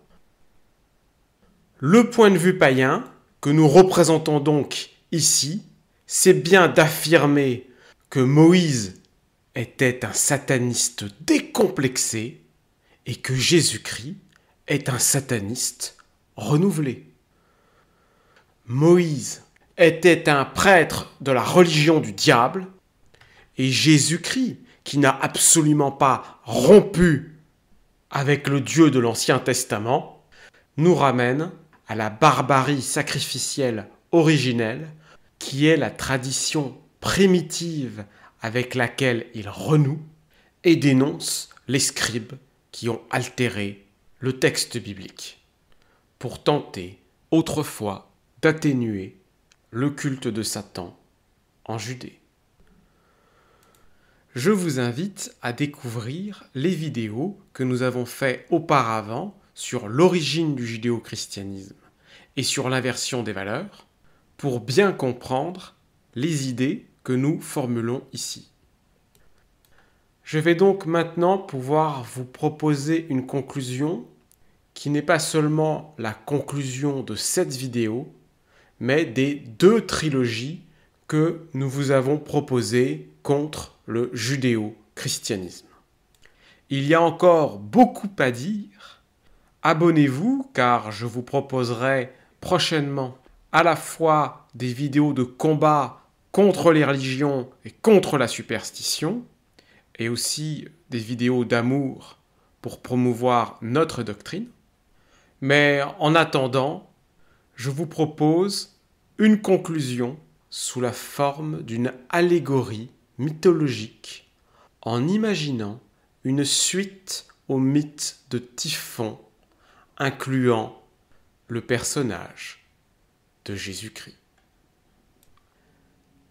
S1: Le point de vue païen que nous représentons donc ici, c'est bien d'affirmer que Moïse était un sataniste décomplexé et que Jésus-Christ est un sataniste renouvelé. Moïse était un prêtre de la religion du diable, et Jésus-Christ, qui n'a absolument pas rompu avec le Dieu de l'Ancien Testament, nous ramène à la barbarie sacrificielle originelle, qui est la tradition primitive avec laquelle il renoue et dénonce les scribes qui ont altéré le texte biblique, pour tenter autrefois d'atténuer le culte de Satan en Judée. Je vous invite à découvrir les vidéos que nous avons faites auparavant sur l'origine du judéo-christianisme et sur l'inversion des valeurs pour bien comprendre les idées que nous formulons ici. Je vais donc maintenant pouvoir vous proposer une conclusion qui n'est pas seulement la conclusion de cette vidéo, mais des deux trilogies que nous vous avons proposées contre le judéo-christianisme. Il y a encore beaucoup à dire. Abonnez-vous car je vous proposerai prochainement à la fois des vidéos de combat contre les religions et contre la superstition, et aussi des vidéos d'amour pour promouvoir notre doctrine. Mais en attendant, je vous propose une conclusion sous la forme d'une allégorie mythologique en imaginant une suite au mythe de Typhon incluant le personnage de Jésus-Christ.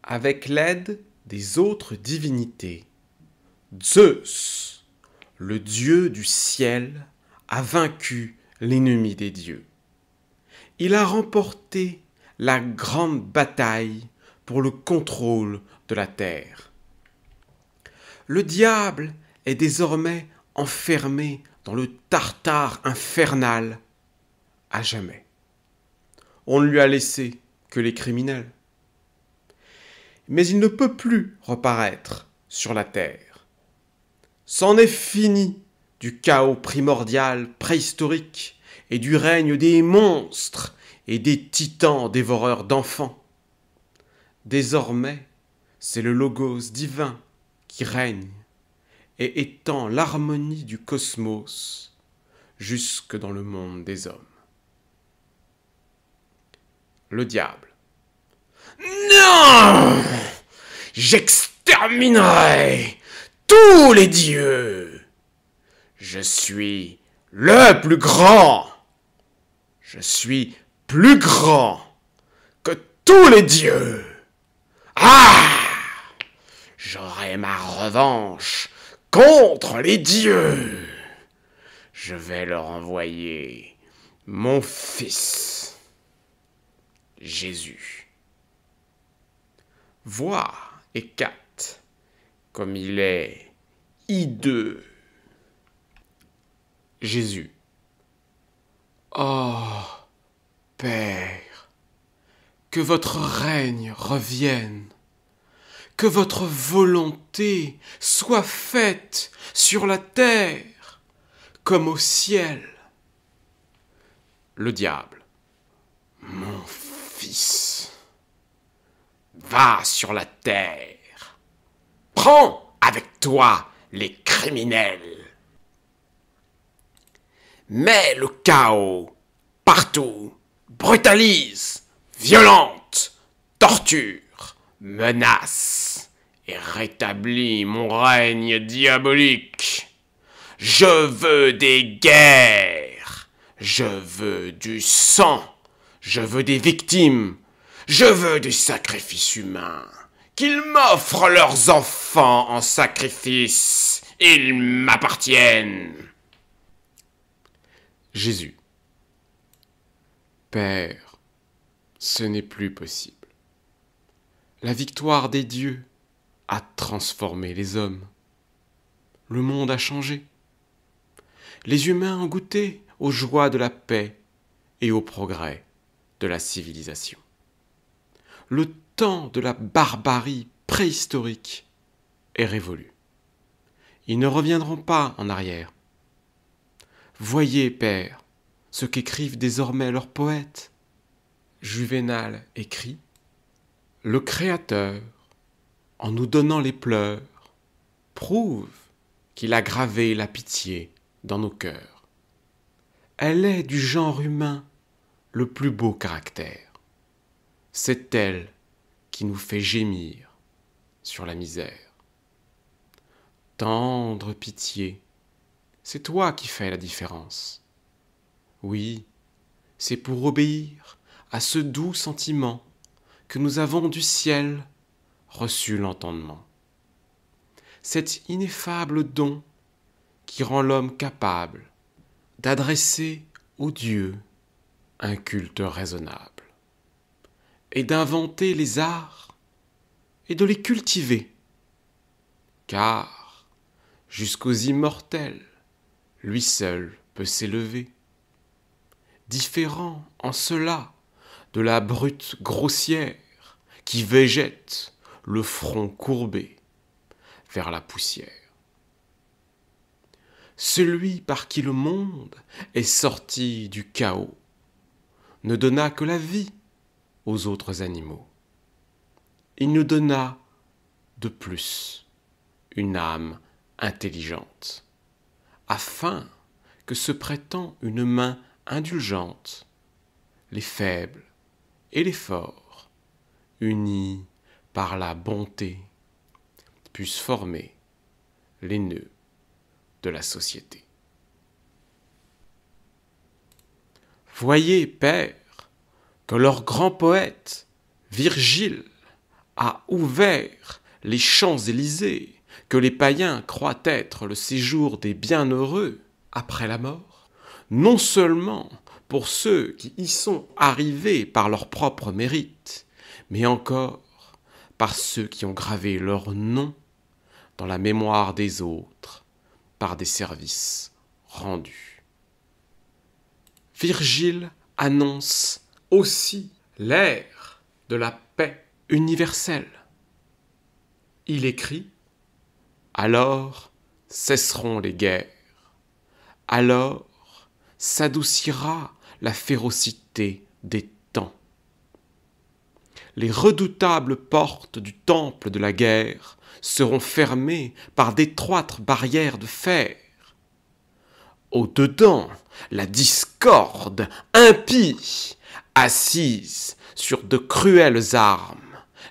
S1: Avec l'aide des autres divinités, Zeus, le dieu du ciel, a vaincu l'ennemi des dieux il a remporté la grande bataille pour le contrôle de la terre. Le diable est désormais enfermé dans le tartare infernal à jamais. On ne lui a laissé que les criminels. Mais il ne peut plus reparaître sur la terre. C'en est fini du chaos primordial préhistorique et du règne des monstres et des titans dévoreurs d'enfants. Désormais, c'est le logos divin qui règne et étend l'harmonie du cosmos jusque dans le monde des hommes. Le diable. Non J'exterminerai tous les dieux. Je suis le plus grand. Je suis plus grand que tous les dieux. Ah J'aurai ma revanche contre les dieux. Je vais leur envoyer mon fils, Jésus. Vois et comme il est hideux Jésus. Oh Père, que votre règne revienne, que votre volonté soit faite sur la terre comme au ciel. Le diable. Mon fils, va sur la terre, prends avec toi les criminels mais le chaos, partout, brutalise,
S2: violente,
S1: torture, menace et rétablit mon règne diabolique. Je veux des guerres, je veux du sang, je veux des victimes, je veux des sacrifices humains. Qu'ils m'offrent leurs enfants en sacrifice, ils m'appartiennent. Jésus. Père, ce n'est plus possible. La victoire des dieux a transformé les hommes. Le monde a changé. Les humains ont goûté aux joies de la paix et au progrès de la civilisation. Le temps de la barbarie préhistorique est révolu. Ils ne reviendront pas en arrière. Voyez, Père, ce qu'écrivent désormais leurs poètes. Juvénal écrit Le Créateur, en nous donnant les pleurs, prouve qu'il a gravé la pitié dans nos cœurs. Elle est du genre humain le plus beau caractère. C'est elle qui nous fait gémir sur la misère. Tendre pitié, c'est toi qui fais la différence. Oui, c'est pour obéir à ce doux sentiment que nous avons du ciel reçu l'entendement. Cet ineffable don qui rend l'homme capable d'adresser au Dieu un culte raisonnable et d'inventer les arts et de les cultiver. Car jusqu'aux immortels, lui seul peut s'élever. Différent en cela de la brute grossière qui végète le front courbé vers la poussière. Celui par qui le monde est sorti du chaos ne donna que la vie aux autres animaux. Il nous donna de plus une âme intelligente afin que se prétend une main indulgente, les faibles et les forts, unis par la bonté, puissent former les nœuds de la société. Voyez, Père, que leur grand poète, Virgile, a ouvert les Champs-Élysées que les païens croient être le séjour des bienheureux après la mort, non seulement pour ceux qui y sont arrivés par leur propre mérite, mais encore par ceux qui ont gravé leur nom dans la mémoire des autres par des services rendus. Virgile annonce aussi l'ère de la paix universelle. Il écrit alors cesseront les guerres. Alors s'adoucira la férocité des temps. Les redoutables portes du temple de la guerre seront fermées par d'étroites barrières de fer. Au-dedans, la discorde impie, assise sur de cruelles armes,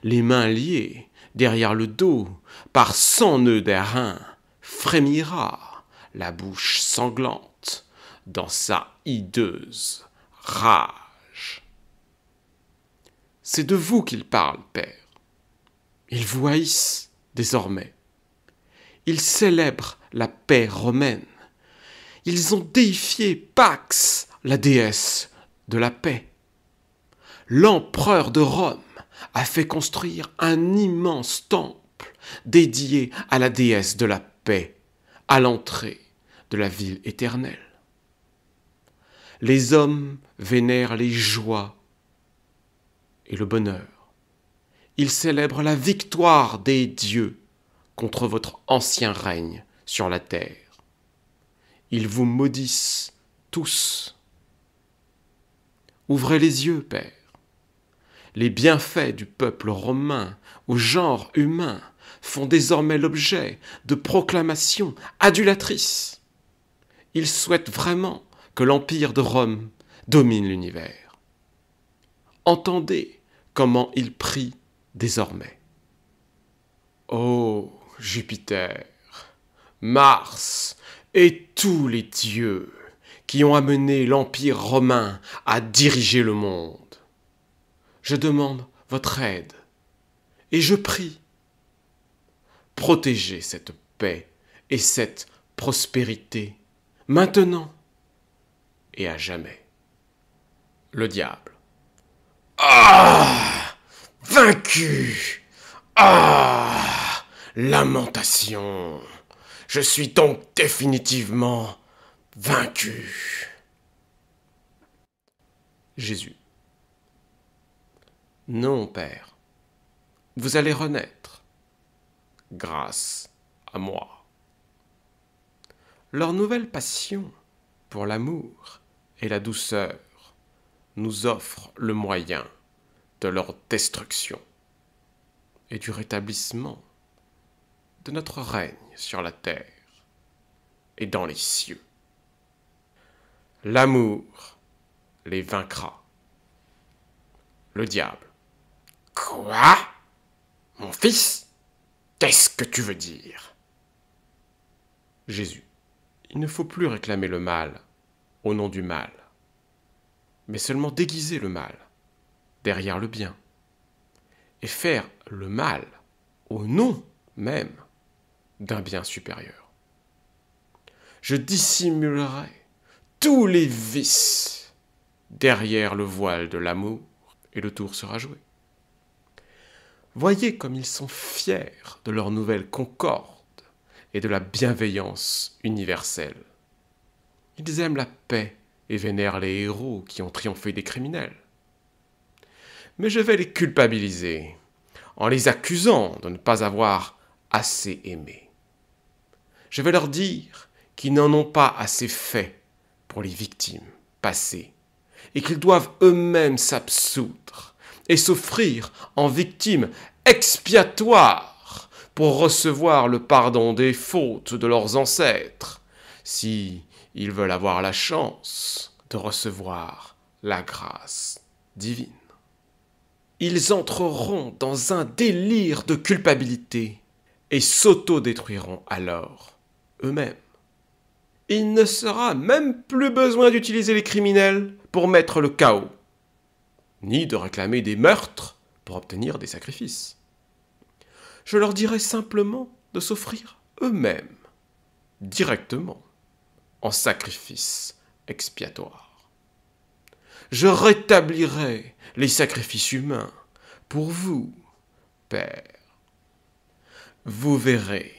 S1: les mains liées derrière le dos par cent nœuds d'airain frémira la bouche sanglante dans sa hideuse rage. C'est de vous qu'il parle, Père. Ils vous haïssent désormais. Ils célèbrent la paix romaine. Ils ont déifié Pax, la déesse de la paix. L'empereur de Rome a fait construire un immense temple dédié à la déesse de la paix, à l'entrée de la ville éternelle. Les hommes vénèrent les joies et le bonheur. Ils célèbrent la victoire des dieux contre votre ancien règne sur la terre. Ils vous maudissent tous. Ouvrez les yeux, Père. Les bienfaits du peuple romain au genre humain font désormais l'objet de proclamations adulatrices. Ils souhaitent vraiment que l'Empire de Rome domine l'univers. Entendez comment ils prient désormais. oh, Jupiter, Mars et tous les dieux qui ont amené l'Empire romain à diriger le monde. Je demande votre aide et je prie protéger cette paix et cette prospérité, maintenant et à jamais. Le diable. Ah Vaincu Ah Lamentation Je suis donc définitivement vaincu. Jésus. Non, Père, vous allez renaître grâce à moi. Leur nouvelle passion pour l'amour et la douceur nous offre le moyen de leur destruction et du rétablissement de notre règne sur la terre et dans les cieux. L'amour les vaincra. Le diable. Quoi Mon fils Qu'est-ce que tu veux dire Jésus. Il ne faut plus réclamer le mal au nom du mal, mais seulement déguiser le mal derrière le bien et faire le mal au nom même d'un bien supérieur. Je dissimulerai tous les vices derrière le voile de l'amour et le tour sera joué. Voyez comme ils sont fiers de leur nouvelle concorde et de la bienveillance universelle. Ils aiment la paix et vénèrent les héros qui ont triomphé des criminels. Mais je vais les culpabiliser en les accusant de ne pas avoir assez aimé. Je vais leur dire qu'ils n'en ont pas assez fait pour les victimes passées et qu'ils doivent eux-mêmes s'absoudre et s'offrir en victime expiatoire pour recevoir le pardon des fautes de leurs ancêtres, si ils veulent avoir la chance de recevoir la grâce divine. Ils entreront dans un délire de culpabilité et s'auto-détruiront alors eux-mêmes. Il ne sera même plus besoin d'utiliser les criminels pour mettre le chaos ni de réclamer des meurtres pour obtenir des sacrifices. Je leur dirai simplement de s'offrir eux-mêmes, directement, en sacrifice expiatoire. Je rétablirai les sacrifices humains pour vous, Père. Vous verrez,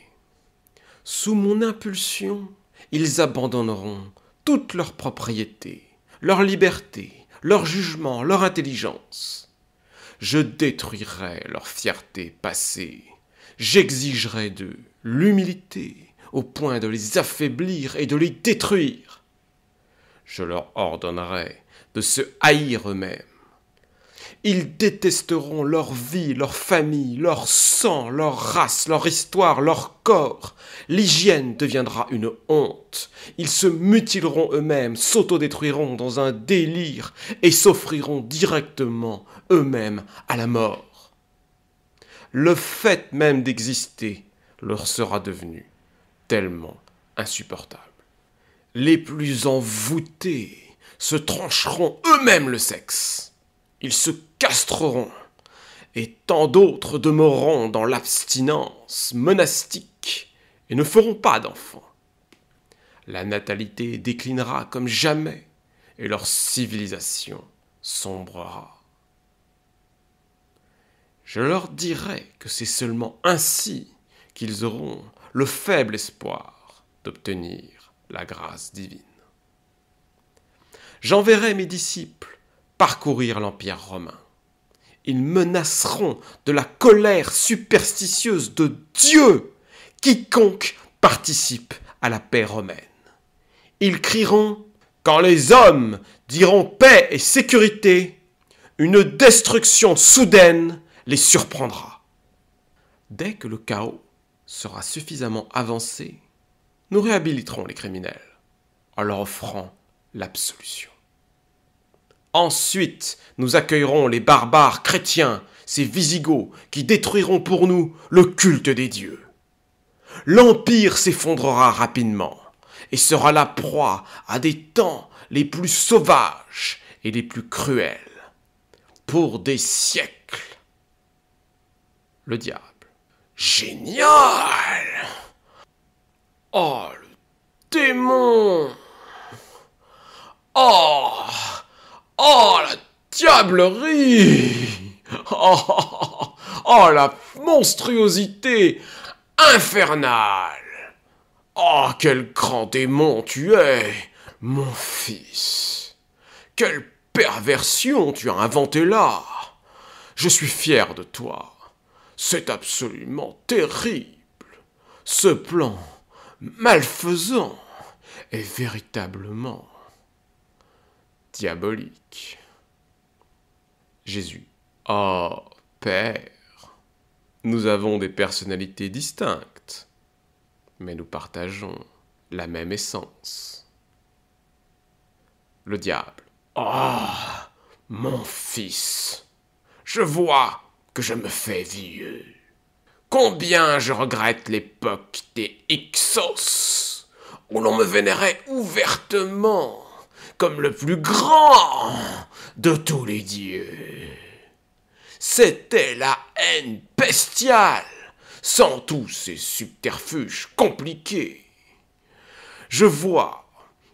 S1: sous mon impulsion, ils abandonneront toutes leurs propriétés, leur liberté, leur jugement, leur intelligence. Je détruirai leur fierté passée. J'exigerai d'eux l'humilité au point de les affaiblir et de les détruire. Je leur ordonnerai de se haïr eux-mêmes ils détesteront leur vie, leur famille, leur sang, leur race, leur histoire, leur corps. L'hygiène deviendra une honte. Ils se mutileront eux-mêmes, s'autodétruiront dans un délire et s'offriront directement eux-mêmes à la mort. Le fait même d'exister leur sera devenu tellement insupportable. Les plus envoûtés se trancheront eux-mêmes le sexe. Ils se castreront, et tant d'autres demeureront dans l'abstinence monastique et ne feront pas d'enfants. La natalité déclinera comme jamais et leur civilisation sombrera. Je leur dirai que c'est seulement ainsi qu'ils auront le faible espoir d'obtenir la grâce divine. J'enverrai mes disciples parcourir l'Empire romain ils menaceront de la colère superstitieuse de Dieu quiconque participe à la paix romaine. Ils crieront Quand les hommes diront paix et sécurité, une destruction soudaine les surprendra. Dès que le chaos sera suffisamment avancé, nous réhabiliterons les criminels en leur offrant l'absolution. Ensuite, nous accueillerons les barbares chrétiens, ces Visigoths, qui détruiront pour nous le culte des dieux. L'Empire s'effondrera rapidement et sera la proie à des temps les plus sauvages et les plus cruels pour des siècles. Le diable. Génial Oh, le démon Oh Oh la diablerie oh, oh, oh, oh, la monstruosité infernale Oh quel grand démon tu es, mon fils Quelle perversion tu as inventé là Je suis fier de toi. C'est absolument terrible. Ce plan malfaisant est véritablement diabolique. Jésus. Oh, Père, nous avons des personnalités distinctes, mais nous partageons la même essence. Le diable. Oh, mon fils, je vois que je me fais vieux. Combien je regrette l'époque des Ixos, où l'on me vénérait ouvertement comme le plus grand de tous les dieux. C'était la haine bestiale, sans tous ces subterfuges compliqués. Je vois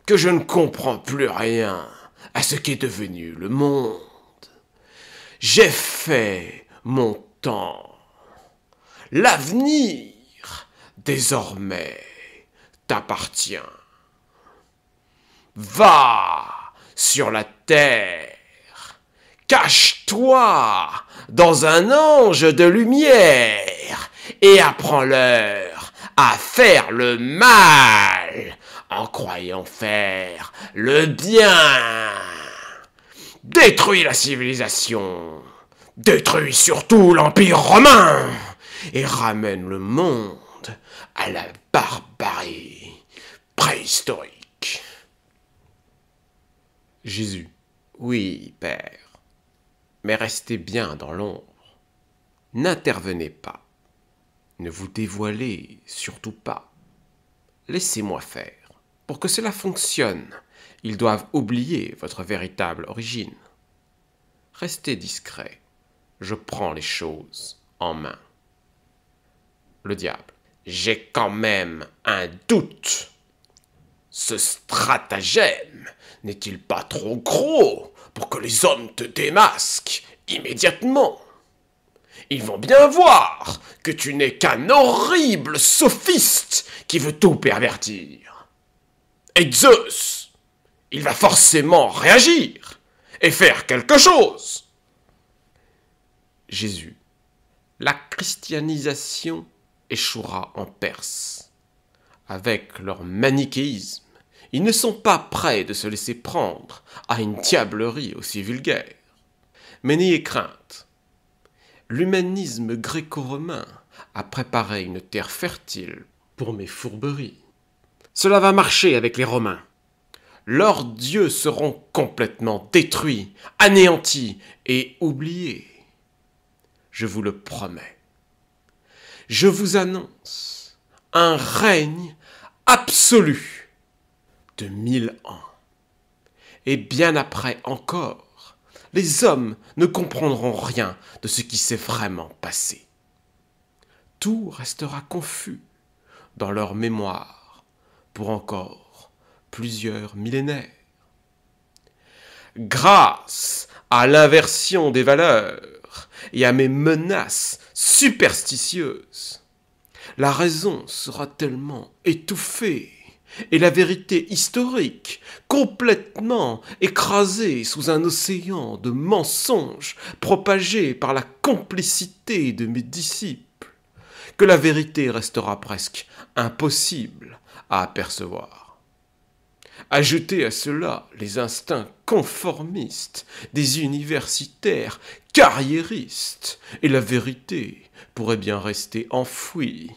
S1: que je ne comprends plus rien à ce qu'est devenu le monde. J'ai fait mon temps. L'avenir, désormais, t'appartient. Va sur la terre. Cache-toi dans un ange de lumière et apprends-leur à faire le mal en croyant faire le bien. Détruis la civilisation, détruis surtout l'Empire romain et ramène le monde à la barbarie préhistorique. Jésus. Oui, Père, mais restez bien dans l'ombre. N'intervenez pas. Ne vous dévoilez surtout pas. Laissez-moi faire. Pour que cela fonctionne, ils doivent oublier votre véritable origine. Restez discret. Je prends les choses en main. Le diable. J'ai quand même un doute. Ce stratagème n'est-il pas trop gros pour que les hommes te démasquent immédiatement Ils vont bien voir que tu n'es qu'un horrible sophiste qui veut tout pervertir. Et Zeus, il va forcément réagir et faire quelque chose. Jésus, la christianisation échouera en Perse avec leur manichéisme. Ils ne sont pas prêts de se laisser prendre à une diablerie aussi vulgaire. Mais n'ayez crainte. L'humanisme gréco-romain a préparé une terre fertile pour mes fourberies. Cela va marcher avec les Romains. Leurs dieux seront complètement détruits, anéantis et oubliés. Je vous le promets. Je vous annonce un règne absolu mille ans. Et bien après encore, les hommes ne comprendront rien de ce qui s'est vraiment passé. Tout restera confus dans leur mémoire pour encore plusieurs millénaires. Grâce à l'inversion des valeurs et à mes menaces superstitieuses, la raison sera tellement étouffée et la vérité historique, complètement écrasée sous un océan de mensonges propagés par la complicité de mes disciples, que la vérité restera presque impossible à apercevoir. Ajoutez à cela les instincts conformistes des universitaires carriéristes, et la vérité pourrait bien rester enfouie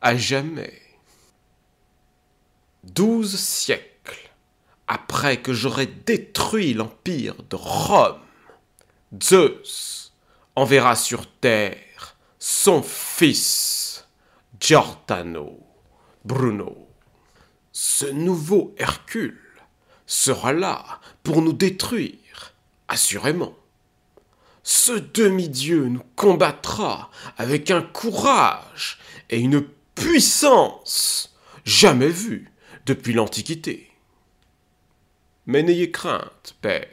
S1: à jamais Douze siècles après que j'aurai détruit l'empire de Rome, Zeus enverra sur terre son fils Giordano Bruno. Ce nouveau Hercule sera là pour nous détruire, assurément. Ce demi-dieu nous combattra avec un courage et une puissance jamais vus depuis l'Antiquité. Mais n'ayez crainte, Père.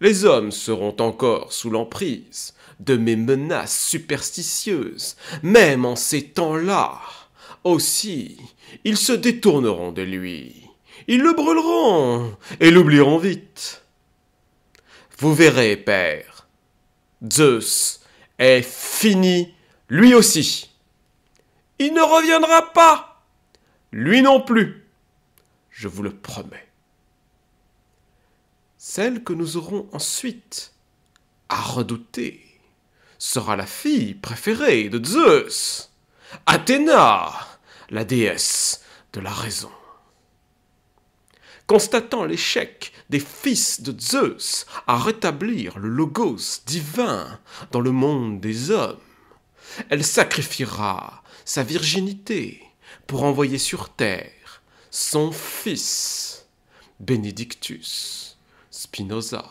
S1: Les hommes seront encore sous l'emprise de mes menaces superstitieuses, même en ces temps-là. Aussi, ils se détourneront de lui. Ils le brûleront et l'oublieront vite. Vous verrez, Père, Zeus est fini lui aussi. Il ne reviendra pas. Lui non plus. Je vous le promets. Celle que nous aurons ensuite à redouter sera la fille préférée de Zeus, Athéna, la déesse de la raison. Constatant l'échec des fils de Zeus à rétablir le logos divin dans le monde des hommes, elle sacrifiera sa virginité pour envoyer sur terre son fils, Benedictus Spinoza.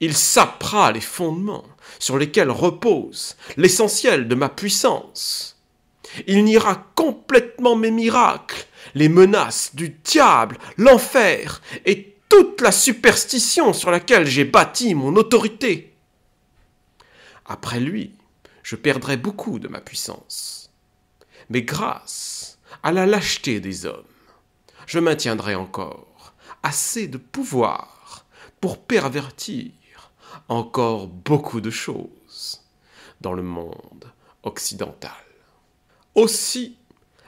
S1: Il sapera les fondements sur lesquels repose l'essentiel de ma puissance. Il niera complètement mes miracles, les menaces du diable, l'enfer et toute la superstition sur laquelle j'ai bâti mon autorité. Après lui, je perdrai beaucoup de ma puissance mais grâce à la lâcheté des hommes, je maintiendrai encore assez de pouvoir pour pervertir encore beaucoup de choses dans le monde occidental. Aussi,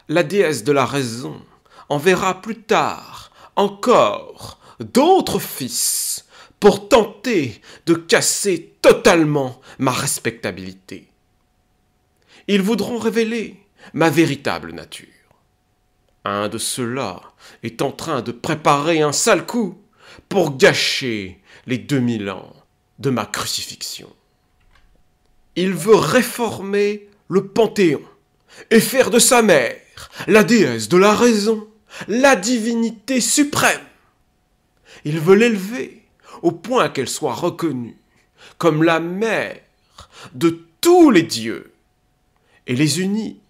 S1: la déesse de la raison enverra plus tard encore d'autres fils pour tenter de casser totalement ma respectabilité. Ils voudront révéler ma véritable nature. Un de ceux-là est en train de préparer un sale coup pour gâcher les 2000 ans de ma crucifixion. Il veut réformer le Panthéon et faire de sa mère la déesse de la raison, la divinité suprême. Il veut l'élever au point qu'elle soit reconnue comme la mère de tous les dieux et les unis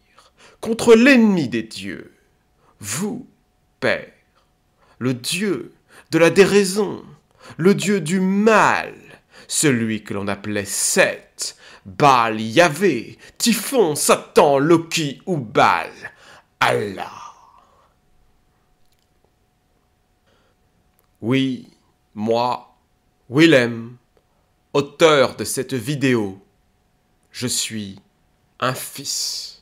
S1: contre l'ennemi des dieux. Vous, Père, le Dieu de la déraison, le Dieu du mal, celui que l'on appelait Seth, Baal, Yahvé, Typhon, Satan, Loki ou Baal, Allah. Oui, moi, Willem, auteur de cette vidéo, je suis un fils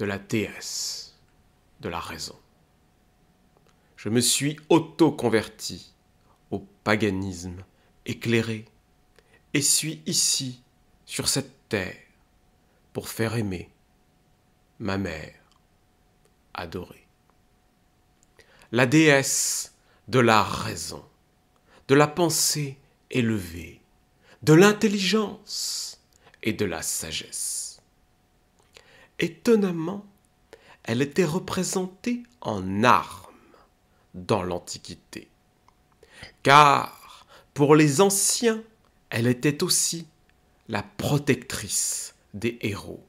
S1: de la déesse de la raison. Je me suis auto-converti au paganisme éclairé et suis ici, sur cette terre, pour faire aimer ma mère adorée. La déesse de la raison, de la pensée élevée, de l'intelligence et de la sagesse. Étonnamment, elle était représentée en armes dans l'Antiquité. Car, pour les anciens, elle était aussi la protectrice des héros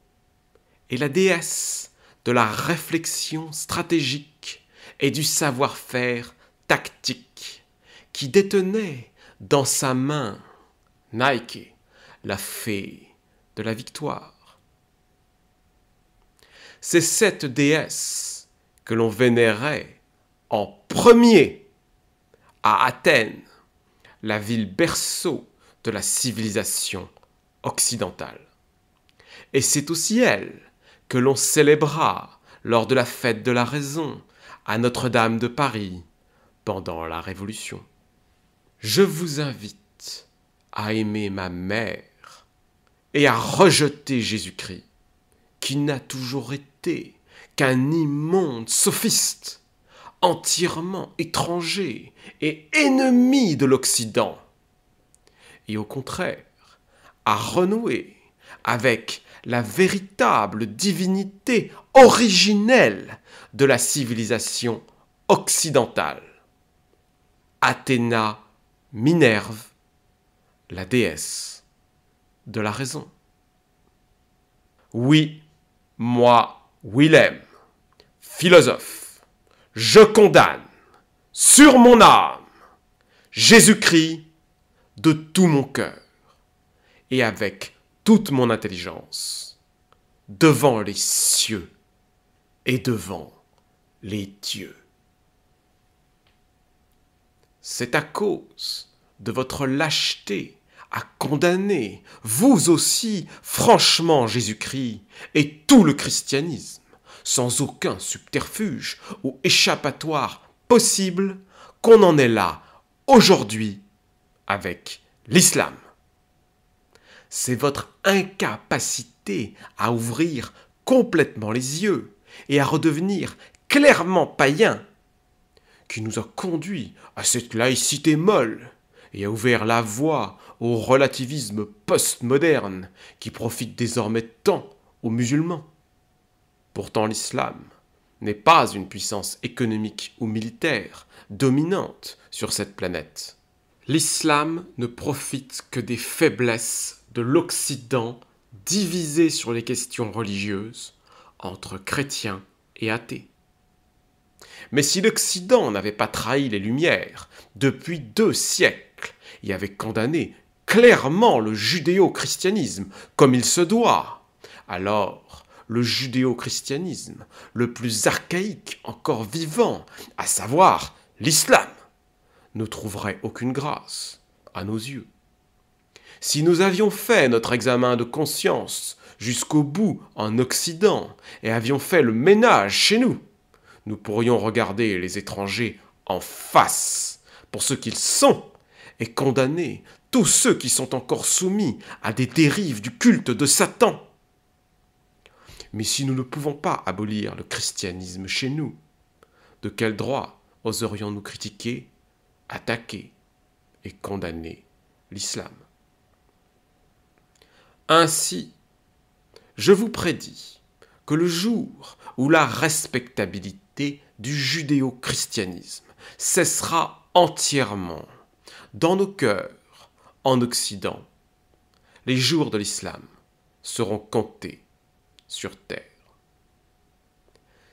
S1: et la déesse de la réflexion stratégique et du savoir-faire tactique qui détenait dans sa main Nike, la fée de la victoire c'est cette déesse que l'on vénérait en premier à Athènes, la ville berceau de la civilisation occidentale. Et c'est aussi elle que l'on célébra lors de la fête de la raison à Notre-Dame de Paris pendant la Révolution. Je vous invite à aimer ma mère et à rejeter Jésus-Christ qui n'a toujours été qu'un immonde sophiste, entièrement étranger et ennemi de l'Occident, et au contraire, à renouer avec la véritable divinité originelle de la civilisation occidentale. Athéna Minerve, la déesse de la raison. Oui, moi, Willem, philosophe, je condamne sur mon âme Jésus-Christ de tout mon cœur et avec toute mon intelligence devant les cieux et devant les dieux. C'est à cause de votre lâcheté à condamner, vous aussi, franchement Jésus-Christ et tout le christianisme, sans aucun subterfuge ou échappatoire possible, qu'on en est là aujourd'hui avec l'islam. C'est votre incapacité à ouvrir complètement les yeux et à redevenir clairement païen qui nous a conduit à cette laïcité molle et a ouvert la voie au relativisme postmoderne qui profite désormais tant aux musulmans. Pourtant l'islam n'est pas une puissance économique ou militaire dominante sur cette planète. L'islam ne profite que des faiblesses de l'Occident divisé sur les questions religieuses entre chrétiens et athées. Mais si l'Occident n'avait pas trahi les Lumières depuis deux siècles et avait condamné clairement le judéo-christianisme, comme il se doit. Alors, le judéo-christianisme, le plus archaïque encore vivant, à savoir l'islam, ne trouverait aucune grâce à nos yeux. Si nous avions fait notre examen de conscience jusqu'au bout en Occident et avions fait le ménage chez nous, nous pourrions regarder les étrangers en face pour ce qu'ils sont et condamner tous ceux qui sont encore soumis à des dérives du culte de Satan. Mais si nous ne pouvons pas abolir le christianisme chez nous, de quel droit oserions-nous critiquer, attaquer et condamner l'islam Ainsi, je vous prédis que le jour où la respectabilité du judéo-christianisme cessera entièrement dans nos cœurs, en Occident, les jours de l'islam seront comptés sur terre.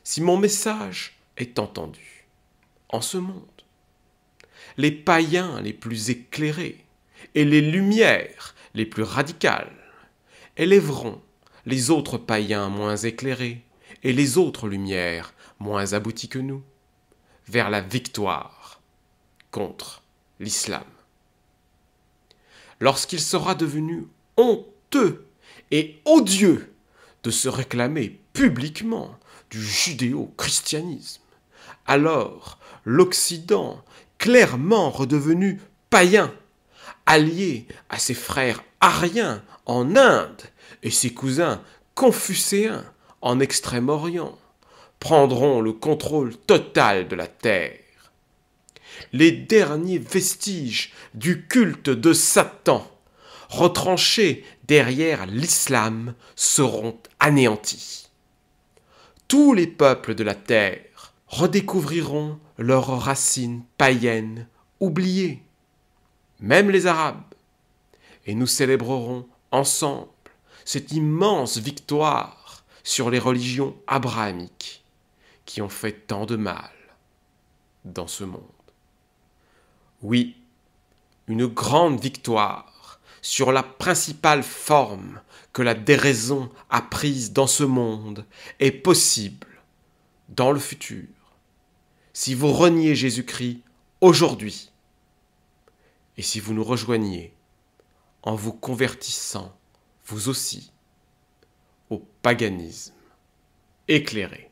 S1: Si mon message est entendu en ce monde, les païens les plus éclairés et les lumières les plus radicales élèveront les autres païens moins éclairés et les autres lumières moins abouties que nous vers la victoire contre l'islam lorsqu'il sera devenu honteux et odieux de se réclamer publiquement du judéo-christianisme. Alors, l'Occident, clairement redevenu païen, allié à ses frères ariens en Inde et ses cousins confucéens en Extrême-Orient, prendront le contrôle total de la terre les derniers vestiges du culte de Satan, retranchés derrière l'islam, seront anéantis. Tous les peuples de la terre redécouvriront leurs racines païennes oubliées, même les Arabes, et nous célébrerons ensemble cette immense victoire sur les religions abrahamiques qui ont fait tant de mal dans ce monde. Oui, une grande victoire sur la principale forme que la déraison a prise dans ce monde est possible dans le futur si vous reniez Jésus-Christ aujourd'hui et si vous nous rejoignez en vous convertissant vous aussi au paganisme éclairé.